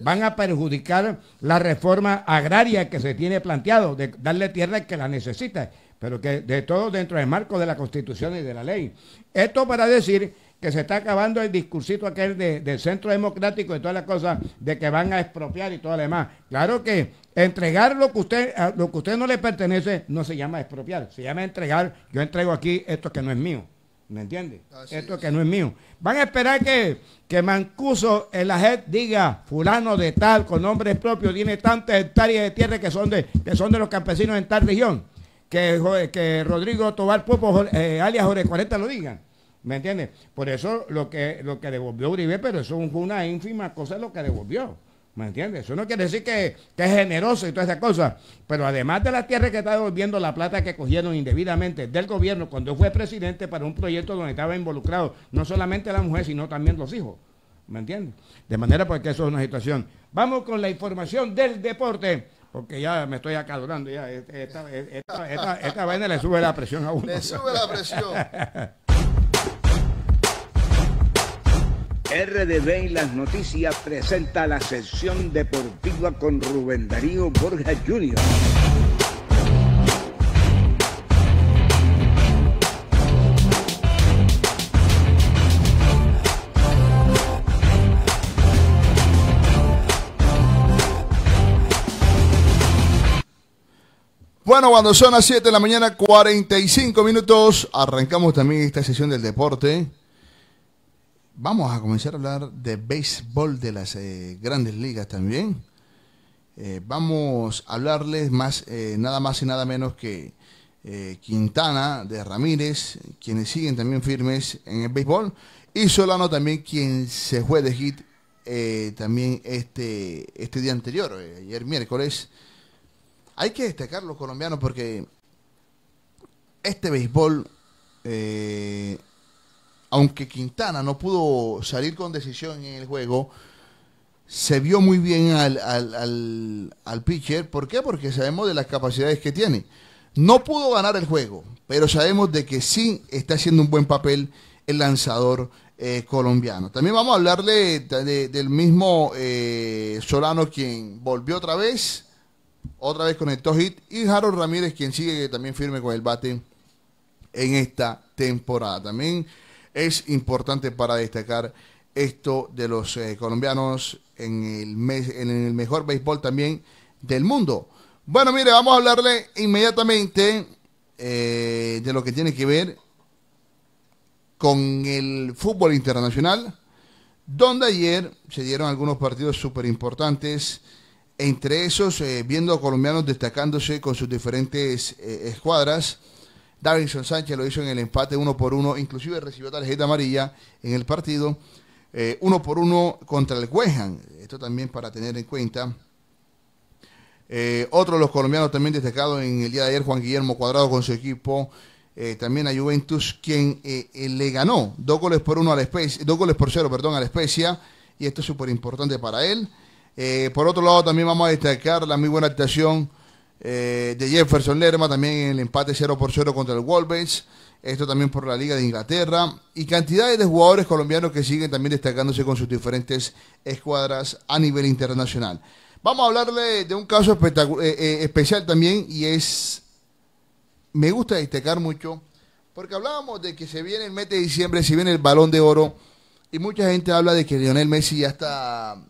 Van a perjudicar la reforma agraria que se tiene planteado, de darle tierra que la necesita pero que de todo dentro del marco de la Constitución y de la ley. Esto para decir que se está acabando el discursito aquel de, del centro democrático y todas las cosas de que van a expropiar y todo lo demás. Claro que entregar lo que usted a lo que usted no le pertenece no se llama expropiar, se llama entregar. Yo entrego aquí esto que no es mío. ¿Me entiende? esto que no es mío. Van a esperar que, que Mancuso, la JET diga, fulano de tal, con nombre propios, tiene tantas hectáreas de tierra que son de, que son de los campesinos en tal región que, Rodrigo Tobar Popo, eh, alias Jorge 40, lo digan. ¿Me entiendes? Por eso lo que, lo que devolvió Uribe, pero eso fue una ínfima cosa lo que devolvió. ¿Me entiendes? Eso no quiere decir que, que es generoso y todas esas cosas. Pero además de la tierra que está devolviendo, la plata que cogieron indebidamente del gobierno cuando fue presidente para un proyecto donde estaba involucrado no solamente la mujer, sino también los hijos. ¿Me entiendes? De manera porque eso es una situación. Vamos con la información del deporte porque ya me estoy acalorando, ya esta, esta, esta, vaina le sube la presión a uno. Le sube la presión. RDB y las noticias presenta la sesión deportiva con Rubén Darío Borja Jr. cuando son las 7 de la mañana, 45 minutos, arrancamos también esta sesión del deporte. Vamos a comenzar a hablar de béisbol de las eh, grandes ligas también. Eh, vamos a hablarles más, eh, nada más y nada menos que Quintana de Ramírez, quienes siguen también firmes en el béisbol, y Solano también, quien se fue de hit también este, este día anterior, ayer miércoles hay que destacar los colombianos porque este béisbol, eh, aunque Quintana no pudo salir con decisión en el juego, se vio muy bien al, al, al, pitcher. ¿Por qué? Porque sabemos de las capacidades que tiene. No pudo ganar el juego, pero sabemos de que sí está haciendo un buen papel el lanzador eh, colombiano. También vamos a hablarle del mismo eh, Solano, quien volvió otra vez otra vez con el hit. Y Harold Ramírez, quien sigue también firme con el bate en esta temporada. También es importante para destacar esto de los eh, colombianos en el, en el mejor béisbol también del mundo. Bueno, mire, vamos a hablarle inmediatamente eh, de lo que tiene que ver con el fútbol internacional, donde ayer se dieron algunos partidos súper importantes entre esos, eh, viendo a colombianos destacándose con sus diferentes eh, escuadras, Davidson Sánchez lo hizo en el empate uno por uno, inclusive recibió tarjeta amarilla en el partido, eh, uno por uno contra el Cuejan, esto también para tener en cuenta. Eh, otro de los colombianos también destacado en el día de ayer, Juan Guillermo Cuadrado con su equipo, también a Juventus, quien le ganó dos goles por uno a la dos goles por cero, perdón, a la Especia, y esto es súper importante para él. Eh, por otro lado, también vamos a destacar la muy buena actuación eh, de Jefferson Lerma, también en el empate 0 por 0 contra el Wolves. Esto también por la Liga de Inglaterra. Y cantidades de jugadores colombianos que siguen también destacándose con sus diferentes escuadras a nivel internacional. Vamos a hablarle de un caso eh, especial también y es... Me gusta destacar mucho porque hablábamos de que se viene el mes de diciembre, se viene el balón de oro y mucha gente habla de que Lionel Messi ya está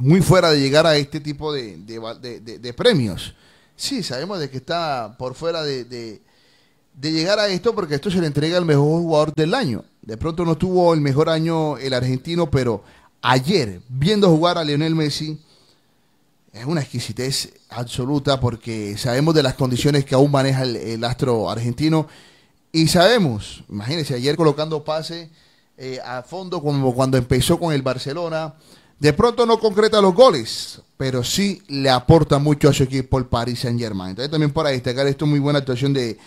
muy fuera de llegar a este tipo de, de, de, premios. Sí, sabemos de que está por fuera de, llegar a esto porque esto se le entrega al mejor jugador del año. De pronto no tuvo el mejor año el argentino, pero ayer, viendo jugar a Lionel Messi, es una exquisitez absoluta porque sabemos de las condiciones que aún maneja el, astro argentino y sabemos, imagínense, ayer colocando pase eh, a fondo como cuando empezó con el Barcelona. De pronto no concreta los goles, pero sí le aporta mucho a su equipo el Paris Saint Germain. Entonces también para destacar esto, muy buena actuación de,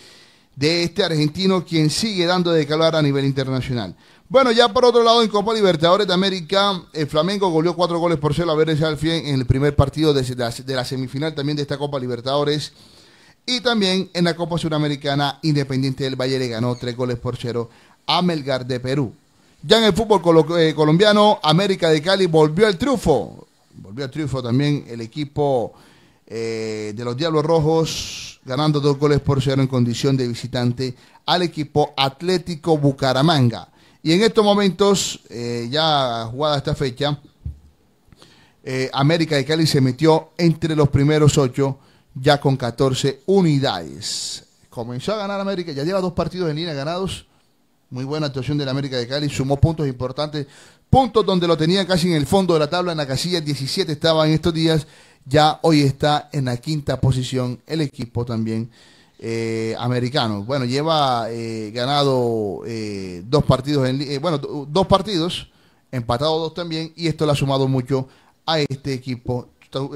este argentino, quien sigue dando de calor a nivel internacional. Bueno, ya por otro lado, en Copa Libertadores de América, el Flamengo goleó cuatro goles por cero a Vélez Alfien en el primer partido de, la, semifinal también de esta Copa Libertadores. Y también en la Copa Sudamericana Independiente del Valle le ganó tres goles por cero a Melgar de Perú. Ya en el fútbol eh, colombiano, América de Cali volvió al triunfo. Volvió al triunfo también el equipo eh, de los Diablos Rojos, ganando dos goles por cero en condición de visitante al equipo Atlético Bucaramanga. Y en estos momentos, eh, ya jugada esta fecha, América de Cali se metió entre los primeros ocho, ya con 14 unidades. Comenzó a ganar América, ya lleva dos partidos en línea ganados muy buena actuación del América de Cali, sumó puntos importantes, puntos donde lo tenía casi en el fondo de la tabla, en la casilla 17 estaba en estos días, ya hoy está en la quinta posición el equipo también eh, americano. Bueno, lleva eh, ganado eh, dos partidos, en, bueno, dos partidos, empatado dos también, y esto le ha sumado mucho a este equipo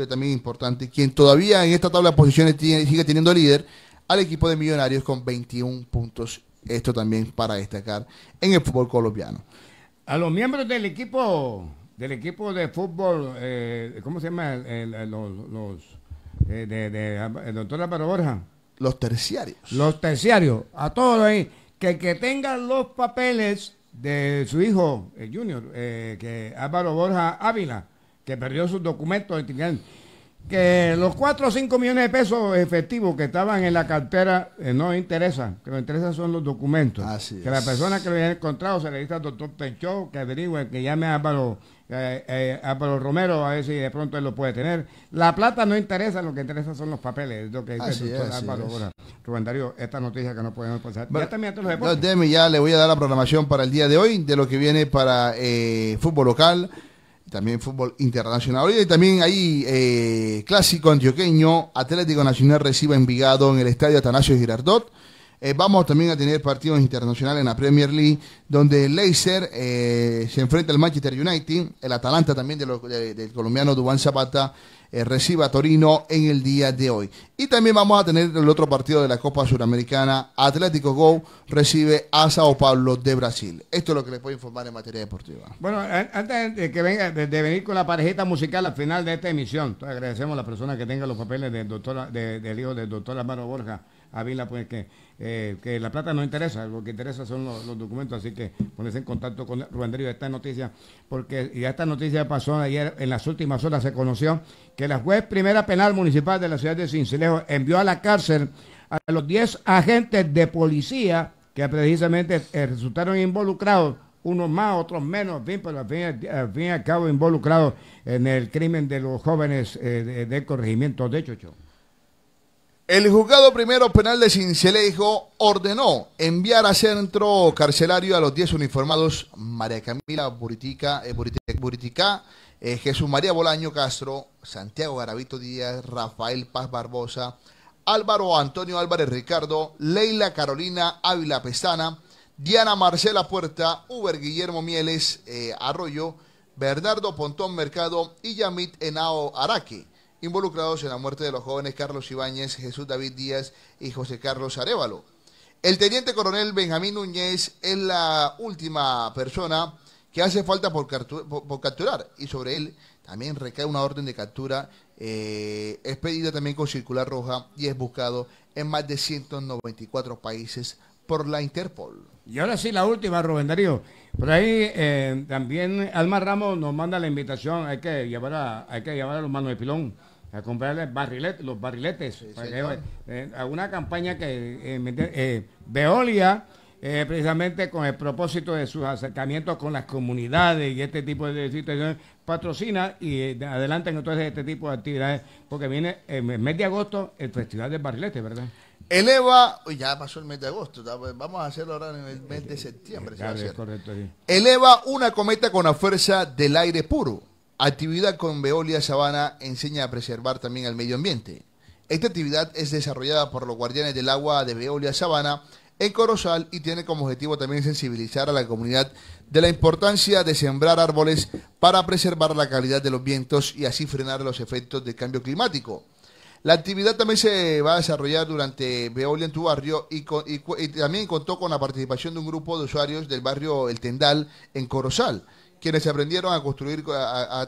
también importante, quien todavía en esta tabla de posiciones sigue teniendo líder al equipo de Millonarios con 21 puntos esto también para destacar en el fútbol colombiano. A los miembros del equipo del equipo de fútbol, eh, ¿cómo se llama? El, los, eh, el doctor Álvaro Borja. Los terciarios. Los terciarios. A todos ahí. Que que tenga los papeles de su hijo, el Junior, eh, que Álvaro Borja Ávila, que perdió sus documentos, que los 4 o 5 millones de pesos efectivos que estaban en la cartera eh, no interesan, que lo interesan son los documentos. que la persona que lo haya encontrado se le dice al doctor Pecho que averigüe, que llame a Álvaro, eh, eh Romero a ver si de pronto él lo puede tener. La plata no interesa, lo que interesa son los papeles, lo que Rubén Darío, esta noticia que no podemos pasar. ya le voy a dar la programación para el día de hoy, de lo que viene para eh, fútbol local también fútbol internacional. y también ahí eh, clásico antioqueño, Atlético Nacional recibe Envigado en el estadio Atanasio Girardot. Eh, vamos también a tener partidos internacionales en la Premier League, donde el Leicester eh, se enfrenta al Manchester United, el Atalanta también de del colombiano Dubán Zapata eh, reciba a Torino en el día de hoy. Y también vamos a tener el otro partido de la Copa Suramericana. Atlético Go recibe a Sao Paulo de Brasil. Esto es lo que les puedo informar en materia deportiva. Bueno, eh, antes de, que venga, de, venir con la parejita musical al final de esta emisión, agradecemos a la persona que tenga los papeles del, doctor, de, hijo del doctor Amaro Borja, Avila, pues eh, que la plata no interesa, lo que interesa son los, documentos, así que ponerse en contacto con Rubén Darío esta noticia, porque ya esta noticia pasó ayer, en las últimas horas se conoció que la juez primera penal municipal de la ciudad de Cincilejo envió a la cárcel a los 10 agentes de policía que precisamente eh, resultaron involucrados unos más, otros menos, bien pero al fin, y al cabo involucrados en el crimen de los jóvenes eh, del corregimiento de Chocho. El juzgado primero penal de Cincelejo ordenó enviar a centro carcelario a los 10 uniformados María Camila Buritica, eh, eh, Jesús María Bolaño Castro, Santiago Garavito Díaz, Rafael Paz Barbosa, Álvaro Antonio Álvarez Ricardo, Leila Carolina Ávila Pestana, Diana Marcela Puerta, Uber Guillermo Mieles eh, Arroyo, Bernardo Pontón Mercado y Yamit Enao Araque involucrados en la muerte de los jóvenes Carlos Ibáñez, Jesús David Díaz y José Carlos Arevalo. El teniente coronel Benjamín Núñez es la última persona que hace falta por, capturar y sobre él también recae una orden de captura expedida eh, también con circular roja y es buscado en más de 194 países por la Interpol. Y ahora sí, la última, Rubén Darío. Por ahí eh, también Alma Ramos nos manda la invitación, hay que llevar a, hay que llevar a los manos de pilón a comprarle los barriletes. Eh, una campaña que eh, eh, Veolia, precisamente con el propósito de sus acercamientos con las comunidades y este tipo de situaciones, patrocina y eh, adelantan entonces este tipo de actividades, porque viene en el mes de agosto el Festival de barriletes ¿verdad? Eleva, ya pasó el mes de agosto, pues, vamos a hacerlo ahora en el mes de septiembre. Correcto, Eleva una cometa con la fuerza del aire puro Actividad con Veolia Sabana enseña a preservar también al medio ambiente. Esta actividad es desarrollada por los guardianes del agua de Veolia Sabana en Corozal y tiene como objetivo también sensibilizar a la comunidad de la importancia de sembrar árboles para preservar la calidad de los vientos y así frenar los efectos del cambio climático. La actividad también se va a desarrollar durante Veolia en tu barrio y, y también contó con la participación de un grupo de usuarios del barrio El Tendal en Corozal quienes aprendieron a construir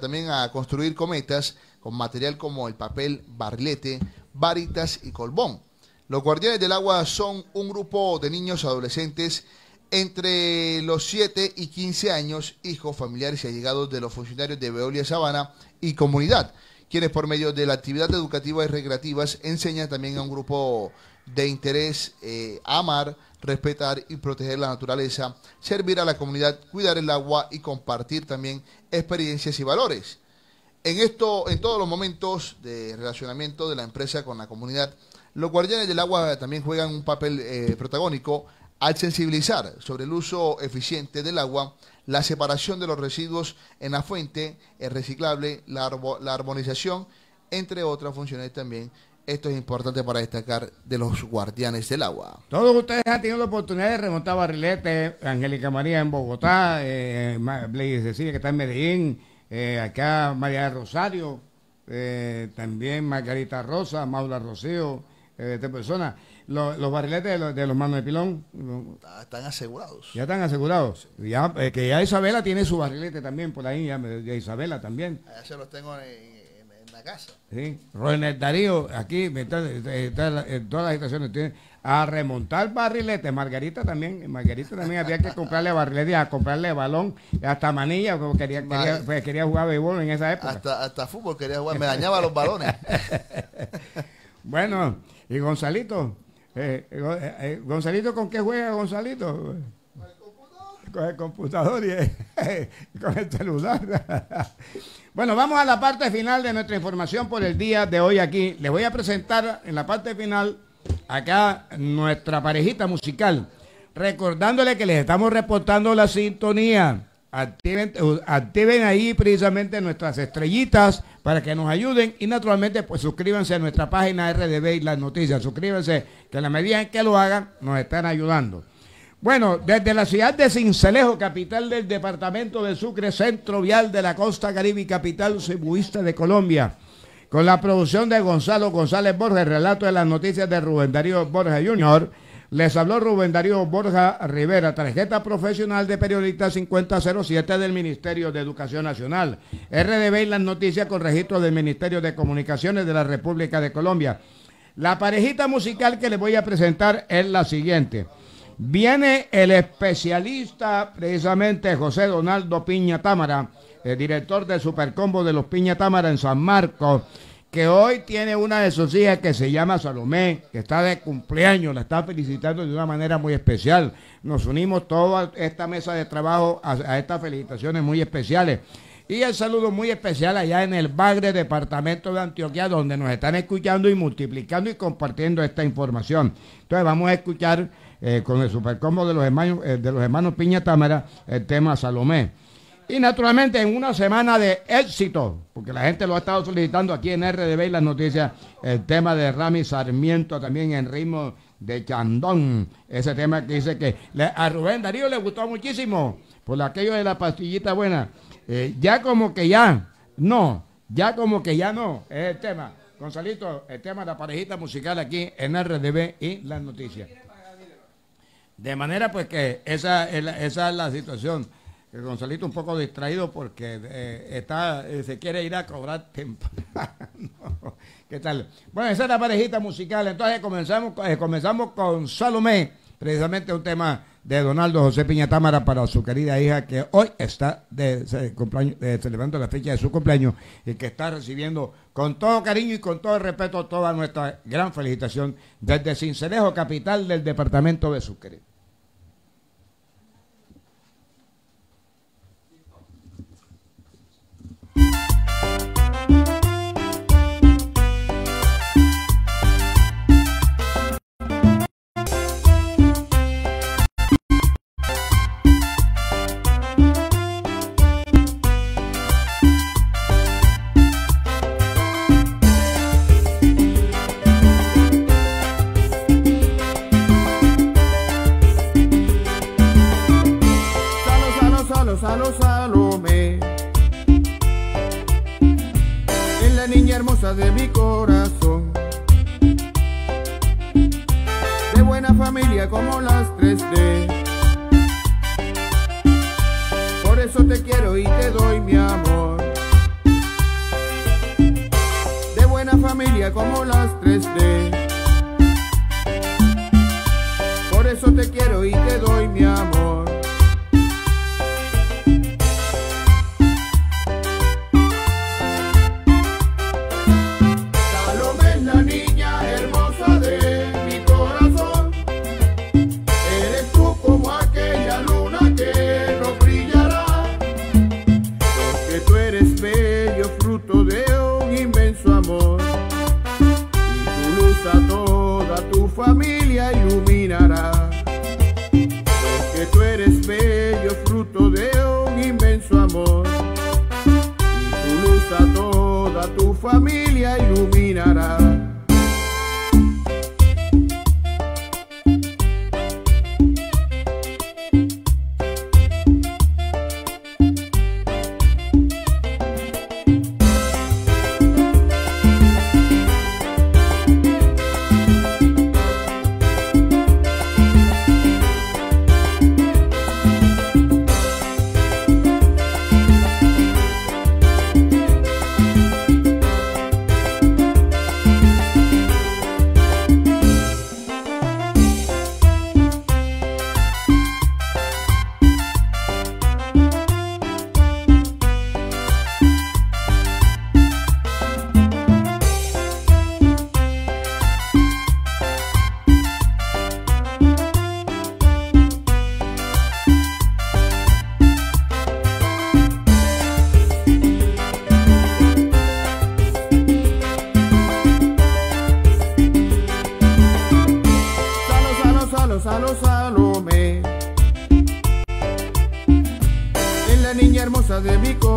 también a construir cometas con material como el papel barlete, varitas y colbón. Los guardianes del agua son un grupo de niños adolescentes entre los 7 y 15 años, hijos, familiares y allegados de los funcionarios de Beolia Sabana y comunidad, quienes por medio de la actividad educativa y recreativas enseñan también a un grupo de interés eh, a amar, respetar y proteger la naturaleza, servir a la comunidad, cuidar el agua y compartir también experiencias y valores. En esto, en todos los momentos de relacionamiento de la empresa con la comunidad, los guardianes del agua también juegan un papel eh, protagónico al sensibilizar sobre el uso eficiente del agua, la separación de los residuos en la fuente, el reciclable, la, la armonización, entre otras funciones también esto es importante para destacar de los guardianes del agua. Todos ustedes han tenido la oportunidad de remontar barriletes, Angélica María en Bogotá, eh, Blaise Cecilia que está en Medellín, eh, acá María Rosario, eh, también Margarita Rosa, Maula Rocío, eh, esta persona. Los, barriletes de los, manos de pilón. Ah, están asegurados. Ya están asegurados. Ya, eh, que ya Isabela tiene su barrilete también por ahí, ya, Isabela también. Ah, ya se los tengo en casa. Sí, Darío, aquí en todas las estaciones tiene a remontar barriletes. Margarita también, Margarita también había que comprarle barriletes, a comprarle balón, hasta manilla, porque quería, quería, pues, jugar béisbol en esa época. Hasta, fútbol quería jugar, me dañaba los balones. (laughs) bueno, y Gonzalito, eh, eh, eh, Gonzalito, ¿con qué juega Gonzalito? Con el computador y (laughs) con el celular. Bueno, vamos a la parte final de nuestra información por el día de hoy aquí. Les voy a presentar en la parte final acá nuestra parejita musical. Recordándole que les estamos reportando la sintonía. Activen, ahí precisamente nuestras estrellitas para que nos ayuden y naturalmente pues suscríbanse a nuestra página RDB y las noticias. Suscríbanse, que a la medida en que lo hagan nos están ayudando. Bueno, desde la ciudad de Cincelejo, capital del departamento de Sucre, centro vial de la costa caribe y capital cebuista de Colombia, con la producción de Gonzalo González Borges, relato de las noticias de Rubén Darío Borges Jr., les habló Rubén Darío Borja Rivera, tarjeta profesional de periodista 5007 del Ministerio de Educación Nacional. RDB y las noticias con registro del Ministerio de Comunicaciones de la República de Colombia. La parejita musical que les voy a presentar es la siguiente. Viene el especialista, precisamente José Donaldo Piña Támara, el director del Supercombo de los Piña Támara en San Marcos, que hoy tiene una de sus hijas que se llama Salomé, que está de cumpleaños, la está felicitando de una manera muy especial. Nos unimos todos a esta mesa de trabajo, a estas felicitaciones muy especiales. Y el saludo muy especial allá en el Bagre, departamento de Antioquia, donde nos están escuchando y multiplicando y compartiendo esta información. Entonces vamos a escuchar eh, con el supercombo de los hermanos, eh, de los hermanos Piña Támara, el tema Salomé. Y naturalmente en una semana de éxito, porque la gente lo ha estado solicitando aquí en RDB y las noticias, el tema de Rami Sarmiento también en ritmo de Chandón. Ese tema que dice que a Rubén Darío le gustó muchísimo por aquello de la pastillita buena. Eh, ya como que ya, no, ya como que ya no, es el tema. Gonzalito, el tema de la parejita musical aquí en RDB y las noticias. De manera pues que esa es la, esa es la situación. El Gonzalito un poco distraído porque eh, está, eh, se quiere ir a cobrar temprano. (laughs) ¿Qué tal? Bueno, esa es la parejita musical. Entonces comenzamos, eh, comenzamos con Salomé, precisamente un tema de Donaldo José Piña Támara para su querida hija que hoy está celebrando la fecha de su cumpleaños y que está recibiendo con todo cariño y con todo respeto toda nuestra gran felicitación desde Cincelejo, capital del departamento de Sucre. Saló Salomé. Es la niña hermosa de mi corazón. De buena familia como las tres d Por eso te quiero y te doy mi amor. De buena familia como las tres d Por eso te quiero y te doy mi amor. familia iluminará. de mi corazón.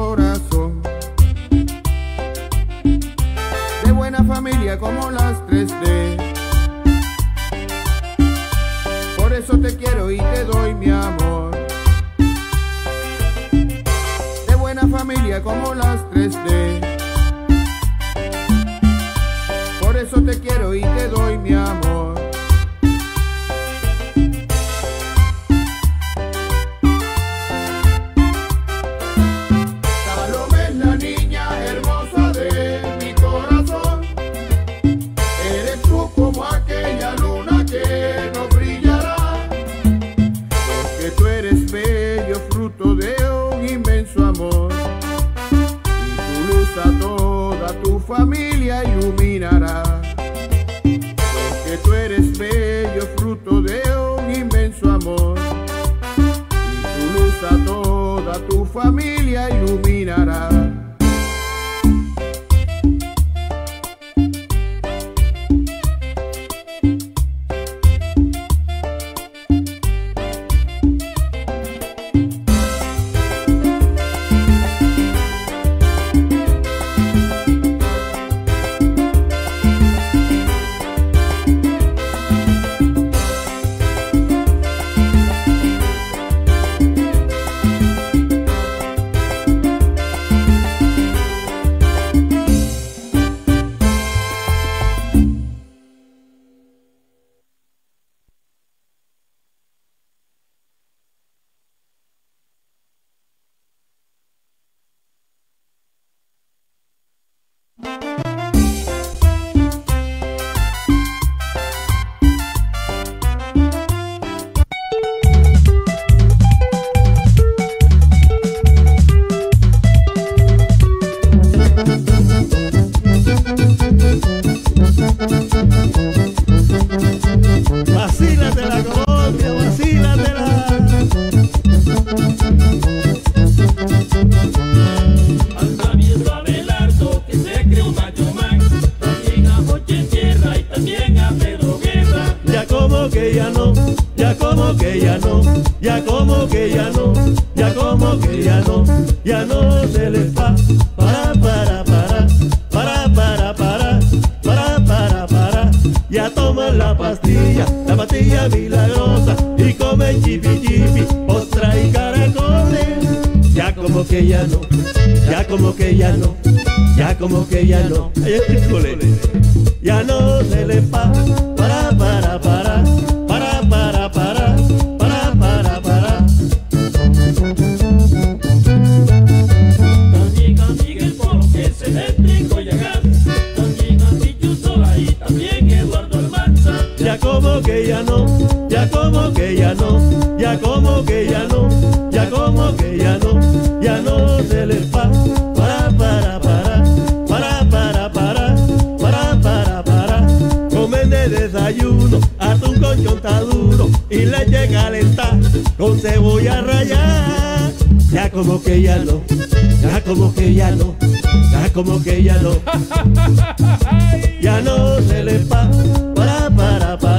ya no se le va, para, para. para.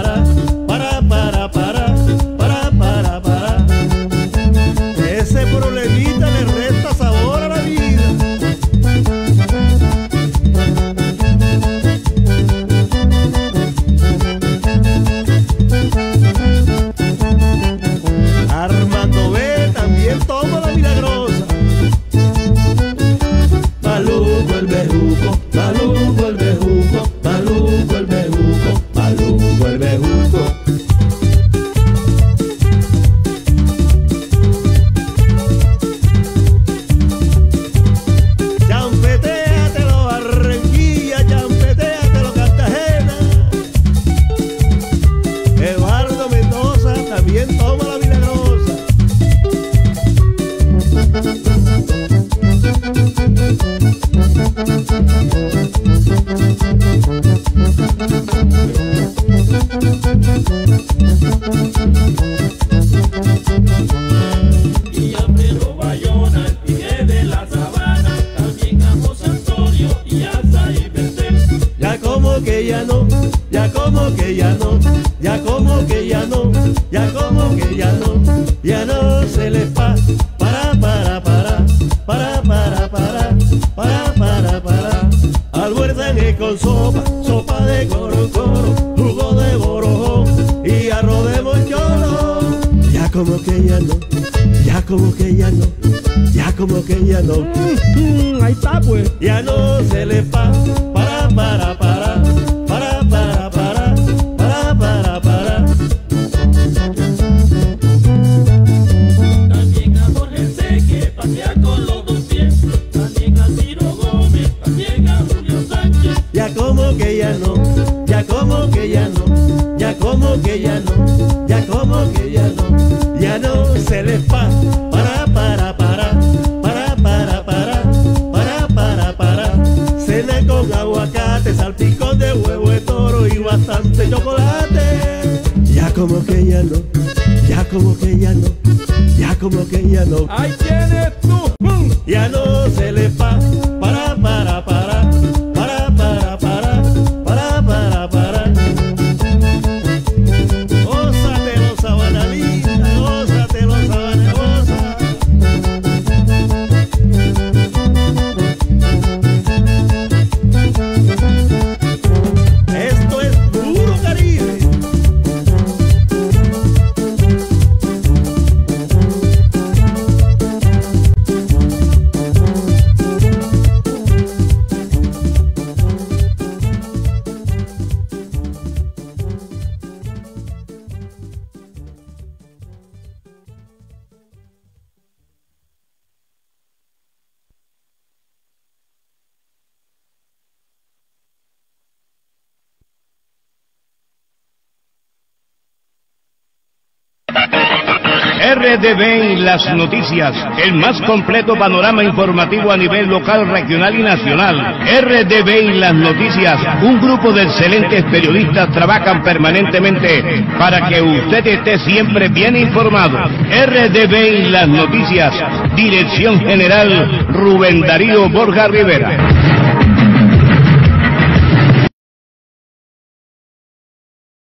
el más completo panorama informativo a nivel local, regional y nacional. RDB y las noticias, un grupo de excelentes periodistas trabajan permanentemente para que usted esté siempre bien informado. RDB y las noticias, Dirección General Rubén Darío Borja Rivera.